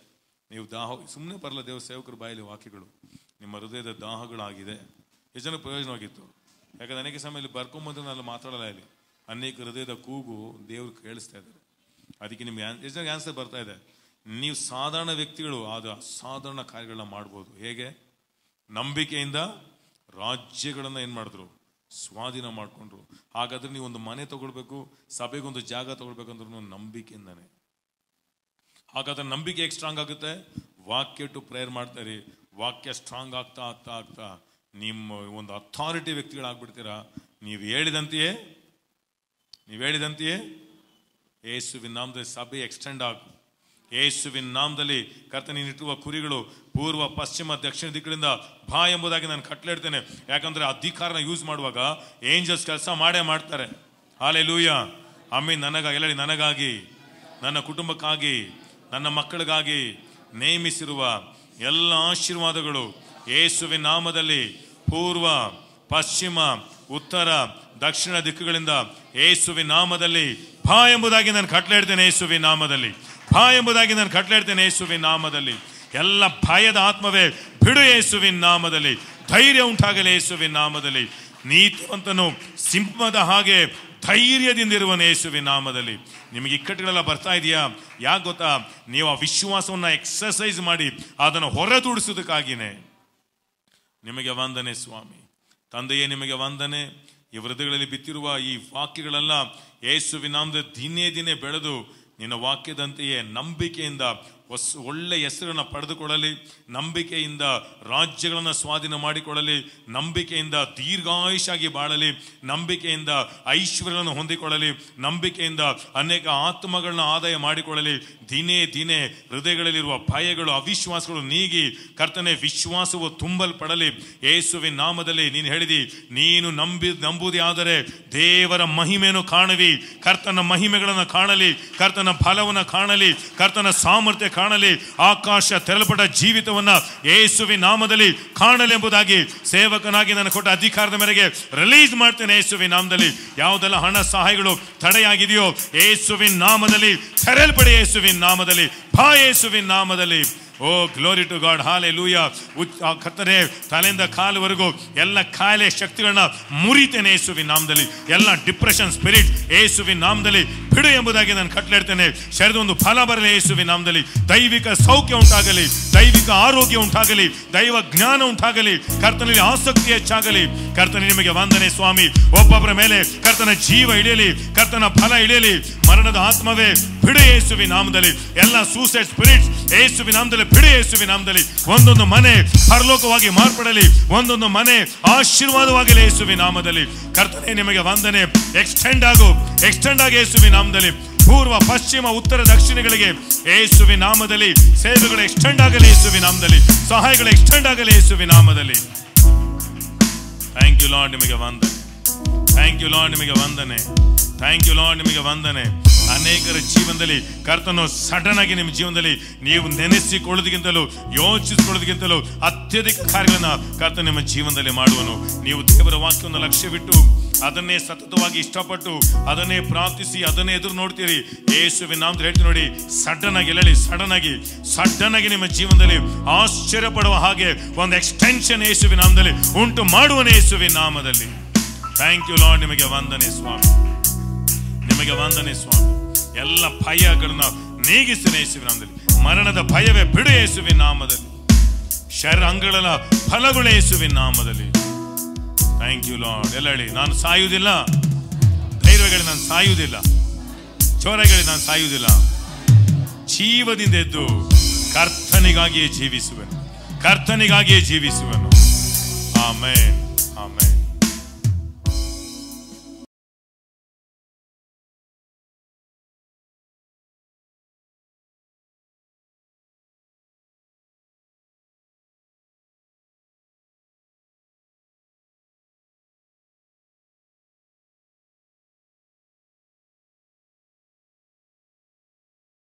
A: ನೀವು ದಾಹ ಸುಮ್ಮನೆ ಬರಲ್ಲ ದೇವ ಸೇವಕರ ಬಾಯಲ್ಲಿ ವಾಕ್ಯಗಳು ನಿಮ್ಮ ಹೃದಯದ ದಾಹಗಳಾಗಿದೆ ಎಷ್ಟು ಜನ ಪ್ರಯೋಜನವಾಗಿತ್ತು ಯಾಕಂದ್ರೆ ಅನೇಕ ಸಮಯದಲ್ಲಿ ಬರ್ಕೊಂಬಂದ್ರೆ ನಾನು ಮಾತಾಡಲ್ಲ ಇಲ್ಲಿ ಅನೇಕ ಹೃದಯದ ಕೂಗು ದೇವ್ರು ಕೇಳಿಸ್ತಾ ಇದ್ದಾರೆ ಅದಕ್ಕೆ ನಿಮ್ಗೆ ಎಷ್ಟು ಆನ್ಸರ್ ಬರ್ತಾ ಇದೆ ನೀವು ಸಾಧಾರಣ ವ್ಯಕ್ತಿಗಳು ಆದ ಸಾಧಾರಣ ಕಾರ್ಯಗಳನ್ನ ಮಾಡ್ಬೋದು ಹೇಗೆ ನಂಬಿಕೆಯಿಂದ ರಾಜ್ಯಗಳನ್ನು ಏನು ಮಾಡಿದ್ರು ಸ್ವಾಧೀನ ಮಾಡಿಕೊಂಡ್ರು ಹಾಗಾದ್ರೆ ನೀವು ಒಂದು ಮನೆ ತಗೊಳ್ಬೇಕು ಸಭೆಗೊಂದು ಜಾಗ ತಗೊಳ್ಬೇಕಂದ್ರೂ ನಂಬಿಕೆಯಿಂದಾನೆ ಹಾಗಾದ್ರೆ ನಂಬಿಕೆ ಹೇಗೆ ಸ್ಟ್ರಾಂಗ್ ಆಗುತ್ತೆ ವಾಕ್ಯ ಟು ಪ್ರೇಯರ್ ಮಾಡ್ತಾರೆ ವಾಕ್ಯ ಸ್ಟ್ರಾಂಗ್ ಆಗ್ತಾ ಆಗ್ತಾ ಆಗ್ತಾ ನಿಮ್ಮ ಒಂದು ಅಥಾರಿಟಿ ವ್ಯಕ್ತಿಗಳಾಗ್ಬಿಡ್ತೀರಾ ನೀವು ಹೇಳಿದಂತೆಯೇ ನೀವು ಹೇಳಿದಂತೆಯೇ ಏಸುವಿನ ನಾಮದ ಸಭೆ ಎಕ್ಸ್ಟೆಂಡ್ ಆಗ್ತದೆ ಯೇಸುವಿನ ನಾಮದಲ್ಲಿ ಕರ್ತನಿಟ್ಟಿರುವ ಕುರಿಗಳು ಪೂರ್ವ ಪಶ್ಚಿಮ ದಕ್ಷಿಣ ದಿಕ್ಕಿನಿಂದ ಭಾ ಎಂಬುದಾಗಿ ನಾನು ಕಟ್ಲೆ ಇಡ್ತೇನೆ ಯಾಕಂದರೆ ಅಧಿಕಾರನ ಯೂಸ್ ಮಾಡುವಾಗ ಏಂಜಲ್ಸ್ ಕೆಲಸ ಮಾಡೇ ಮಾಡ್ತಾರೆ ಹಾಲೆ ಲೂಯ ಅಮ್ಮಿ ನನಗಾಗಿ ಎಲ್ಲರಿ ನನಗಾಗಿ ನನ್ನ ಕುಟುಂಬಕ್ಕಾಗಿ ನನ್ನ ಮಕ್ಕಳಿಗಾಗಿ ನೇಮಿಸಿರುವ ಎಲ್ಲ ಆಶೀರ್ವಾದಗಳು ಯೇಸುವಿನ ನಾಮದಲ್ಲಿ ಪೂರ್ವ ಪಶ್ಚಿಮ ಉತ್ತರ ದಕ್ಷಿಣ ದಿಕ್ಕುಗಳಿಂದ ಏಸುವಿನ ನಾಮದಲ್ಲಿ ಬಾ ಎಂಬುದಾಗಿ ನಾನು ಕಟ್ಲೆ ಇಡ್ತೇನೆ ಯೇಸುವಿನ ನಾಮದಲ್ಲಿ ಭಯ ಎಂಬುದಾಗಿ ನಾನು ಕಟ್ಲಾಡ್ತೇನೆ ಯೇಸುವಿನ ನಾಮದಲ್ಲಿ ಎಲ್ಲ ಭಯದ ಆತ್ಮವೇ ಬಿಡು ಯೇಸುವಿನ ನಾಮದಲ್ಲಿ ಧೈರ್ಯ ಉಂಟಾಗಲಿ ಯೇಸುವಿನ ನಾಮದಲ್ಲಿ ನೀತಿವಂತನು ಸಿಂಹದ ಹಾಗೆ ಧೈರ್ಯದಿಂದಿರುವನು ಯೇಸುವಿನ ನಾಮದಲ್ಲಿ ನಿಮಗೆ ಇಕ್ಕಟ್ಟುಗಳೆಲ್ಲ ಬರ್ತಾ ಇದೆಯಾ ಯಾಕೆ ಗೊತ್ತಾ ನೀವು ಆ ವಿಶ್ವಾಸವನ್ನು ಎಕ್ಸಸೈಸ್ ಮಾಡಿ ಅದನ್ನು ಹೊರತುಡಿಸೋದಕ್ಕಾಗಿಯೇ ನಿಮಗೆ ವಂದನೆ ಸ್ವಾಮಿ ತಂದೆಯೇ ನಿಮಗೆ ವಂದನೆ ಈ ವೃದ್ಧಗಳಲ್ಲಿ ಬಿತ್ತಿರುವ ಈ ವಾಕ್ಯಗಳೆಲ್ಲ ಯೇಸುವಿನಾಮದ ದಿನೇ ದಿನೇ ಬೆಳೆದು ನಿನ್ನ ವಾಕ್ಯದಂತೆಯೇ ನಂಬಿಕೆಯಿಂದ ಒಳ್ಳೆ ಹೆಸರನ್ನು ಪಡೆದುಕೊಳ್ಳಲಿ ನಂಬಿಕೆಯಿಂದ ರಾಜ್ಯಗಳನ್ನು ಸ್ವಾಧೀನ ಮಾಡಿಕೊಳ್ಳಲಿ ನಂಬಿಕೆಯಿಂದ ದೀರ್ಘಾಯುಷಾಗಿ ಬಾಳಲಿ ನಂಬಿಕೆಯಿಂದ ಐಶ್ವರ್ಯವನ್ನು ಹೊಂದಿಕೊಳ್ಳಲಿ ನಂಬಿಕೆಯಿಂದ ಅನೇಕ ಆತ್ಮಗಳನ್ನ ಆದಾಯ ಮಾಡಿಕೊಳ್ಳಲಿ ದಿನೇ ದಿನೇ ಹೃದಯಗಳಲ್ಲಿರುವ ಭಯಗಳು ಅವಿಶ್ವಾಸಗಳು ನೀಗಿ ಕರ್ತನೆ ವಿಶ್ವಾಸವು ತುಂಬಲ್ಪಡಲಿ ಯೇಸುವಿನ ನಾಮದಲ್ಲಿ ನೀನು ಹೇಳಿದಿ ನೀನು ನಂಬಿ ನಂಬುವುದೇ ಆದರೆ ದೇವರ ಮಹಿಮೆಯನ್ನು ಕಾಣವಿ ಕರ್ತನ ಮಹಿಮೆಗಳನ್ನು ಕಾಣಲಿ ಕರ್ತನ ಫಲವನ್ನು ಕಾಣಲಿ ಕರ್ತನ ಸಾಮರ್ಥ್ಯ ಕಾಣಲಿ ಆಕಾಶ ತೆರಲ್ಪಟ್ಟ ಜೀವಿತವನ್ನು ಯೇಸುವಿ ನಾಮದಲ್ಲಿ ಕಾಣಲಿ ಎಂಬುದಾಗಿ ಸೇವಕನಾಗಿ ನಾನು ಕೊಟ್ಟ ಅಧಿಕಾರದ ಮೇರೆಗೆ ರಿಲೀಸ್ ಮಾಡ್ತೇನೆ ಯೇಸುವಿ ನಾಮದಲ್ಲಿ ಯಾವುದೆಲ್ಲ ಹಣ ಸಹಾಯಗಳು ತಡೆಯಾಗಿದೆಯೋ ಯೇಸುವಿನ ನಾಮದಲ್ಲಿ ತೆರಲ್ಪಡಿ ಯೇಸುವಿನ ನಾಮದಲ್ಲಿ ಭಾ ಯೇಸುವಿನ ನಾಮದಲ್ಲಿ ಓ ಗ್ಲೋರಿ ಟು ಗಾಡ್ ಹಾಲೆ ಲೂಯ ಕತ್ತರೆ ತಲೆಯಿಂದ ಕಾಲುವರೆಗೂ ಎಲ್ಲ ಕಾಯಿಲೆ ಶಕ್ತಿಗಳನ್ನ ಮುರಿತೇನೆ ಯೇಸುವಿನ ನಾಮದಲ್ಲಿ ಎಲ್ಲ ಡಿಪ್ರೆಷನ್ ಸ್ಪಿರಿಟ್ ಏಸುವಿನ ನಾಮದಲ್ಲಿ ಬಿಡು ಎಂಬುದಾಗಿ ನಾನು ಕಟ್ಲಾಡ್ತೇನೆ ಶರೀರದ ಒಂದು ಫಲ ಬರಲಿ ಯೇಸುವಿನ ನಾಮದಲ್ಲಿ ದೈವಿಕ ಸೌಖ್ಯ ಉಂಟಾಗಲಿ ದೈವಿಕ ಆರೋಗ್ಯ ಉಂಟಾಗಲಿ ದೈವ ಜ್ಞಾನ ಉಂಟಾಗಲಿ ಕರ್ತನಲ್ಲಿ ಆಸಕ್ತಿ ಹೆಚ್ಚಾಗಲಿ ಕರ್ತನ ನಿಮಗೆ ವಂದನೆ ಸ್ವಾಮಿ ಒಬ್ಬೊಬ್ಬರ ಮೇಲೆ ಕರ್ತನ ಜೀವ ಇಳಿಯಲಿ ಕರ್ತನ ಫಲ ಇಳಿಯಲಿ ಮರಣದ ಆತ್ಮವೇ ಬಿಡು ಯೇಸುವಿನ ನಾಮದಲ್ಲಿ ಎಲ್ಲ ಸೂಸೈಡ್ ಸ್ಪಿರಿಟ್ಸ್ ಯೇಸುವಿನ ನಾಮದಲ್ಲಿ ಬಿಡಿ ಯೇಸುವಿ ನಾಮದಲ್ಲಿ ಒಂದೊಂದು ಮನೆ ಪರಲೋಕವಾಗಿ ಮಾರ್ಪಡಲಿ ಒಂದೊಂದು ಮನೆ ಆಶೀರ್ವಾದವಾಗಲಿ ಯೇಸುವಿ ನಾಮದಲ್ಲಿ ಕರ್ತನೆ ನಿಮಗೆ ವಂದನೆ ಎಕ್ಸ್ಟೆಂಡ್ ಆಗು ಎಕ್ಸ್ಟೆಂಡ್ ಆಗಿ ಯೇಸುವಿ ನಾಮದಲ್ಲಿ ಪೂರ್ವ ಪಶ್ಚಿಮ ಉತ್ತರ ದಕ್ಷಿಣಗಳಿಗೆ ಯೇಸುವಿ ನಾಮದಲ್ಲಿ ಸೇವೆಗಳು ಎಕ್ಸ್ಟೆಂಡ್ ಆಗಲಿ ಯೇಸುವಿ ನಾಮದಲ್ಲಿ ಸಹಾಯಗಳು ಎಕ್ಸ್ಟೆಂಡ್ ಆಗಲಿ ಯೇಸುವಿ ನಾಮದಲ್ಲಿ ಥ್ಯಾಂಕ್ ಯು ಲಾರ್ಡ್ ನಿಮಗೆ ವಂದನೆ ಥ್ಯಾಂಕ್ ಯು ಲಾರ್ಡ್ ನಿಮಗೆ ವಂದನೆ ಥ್ಯಾಂಕ್ ಯು ಲಾರ್ಡ್ ನಿಮಗೆ ವಂದನೆ ಅನೇಕರ ಜೀವನದಲ್ಲಿ ಕರ್ತನು ಸಡನ್ ಆಗಿ ನಿಮ್ಮ ಜೀವನದಲ್ಲಿ ನೀವು ನೆನೆಸಿಕೊಳ್ಳೋದಕ್ಕಿಂತಲೂ ಯೋಚಿಸಿಕೊಳ್ಳೋದಕ್ಕಿಂತಲೂ ಅತ್ಯಧಿಕ ಕಾರ್ಯಗಳನ್ನು ಕರ್ತನು ನಿಮ್ಮ ಜೀವನದಲ್ಲಿ ಮಾಡುವನು ನೀವು ದೇವರ ವಾಕ್ಯವನ್ನು ಲಕ್ಷ್ಯ ಬಿಟ್ಟು ಅದನ್ನೇ ಸತತವಾಗಿ ಇಷ್ಟಪಟ್ಟು ಅದನ್ನೇ ಪ್ರಾರ್ಥಿಸಿ ಅದನ್ನೇ ಎದುರು ನೋಡ್ತೀರಿ ಯೇಸುವಿನಾಮದಲ್ಲಿ ನಾಮದ ಹೇಳ್ತೀನಿ ನೋಡಿ ಸಡನ್ ಆಗಿ ಎಲ್ಲಳಿ ಸಡನ್ ಆಗಿ ಸಡನ್ ಆಗಿ ನಿಮ್ಮ ಜೀವನದಲ್ಲಿ ಆಶ್ಚರ್ಯ ಪಡುವ ಹಾಗೆ ಒಂದು ಎಕ್ಸ್ಟೆನ್ಷನ್ ಯೇಸುವಿನಾಮದಲ್ಲಿ ನಾಮದಲ್ಲಿ ಉಂಟು ಮಾಡುವನೇ ಯೇಸುವಿನಾಮದಲ್ಲಿ ನಾಮದಲ್ಲಿ ಥ್ಯಾಂಕ್ ಯು ಲಾರ್ಡ್ ನಿಮಗೆ ವಂದನೆ ಸ್ವಾಮಿ ನಿಮಗೆ ವಂದನೆ ಸ್ವಾಮಿ ಎಲ್ಲ ಭಯಗಳನ್ನು ನೀಗಿಸಿನ ಯೇಸುವಿನ ನಾಮದಲ್ಲಿ ಮರಣದ ಭಯವೇ ಬಿಡು ಯೇಸುವಿನ ನಾಮದಲ್ಲಿ ಶರ ಅಂಗಗಳ ಫಲಗಳು ಯೇಸುವಿನ ನಾಮದಲ್ಲಿ ಥ್ಯಾಂಕ್ ಯು ಲಾರ್ಡ್ ಎಲ್ಲ ಹೇಳಿ ನಾನು ಸಾಯುವುದಿಲ್ಲ ಧೈರ್ಯಗಳು ನಾನು ಸಾಯುವುದಿಲ್ಲ ಚೋರಗಳಿಗೆ ನಾನು ಸಾಯುವುದಿಲ್ಲ ಜೀವದಿಂದ ಎದ್ದು ಕರ್ತನಿಗಾಗಿಯೇ ಜೀವಿಸುವೆನು ಕರ್ತನಿಗಾಗಿಯೇ ಜೀವಿಸುವನು ಆಮೇಲೆ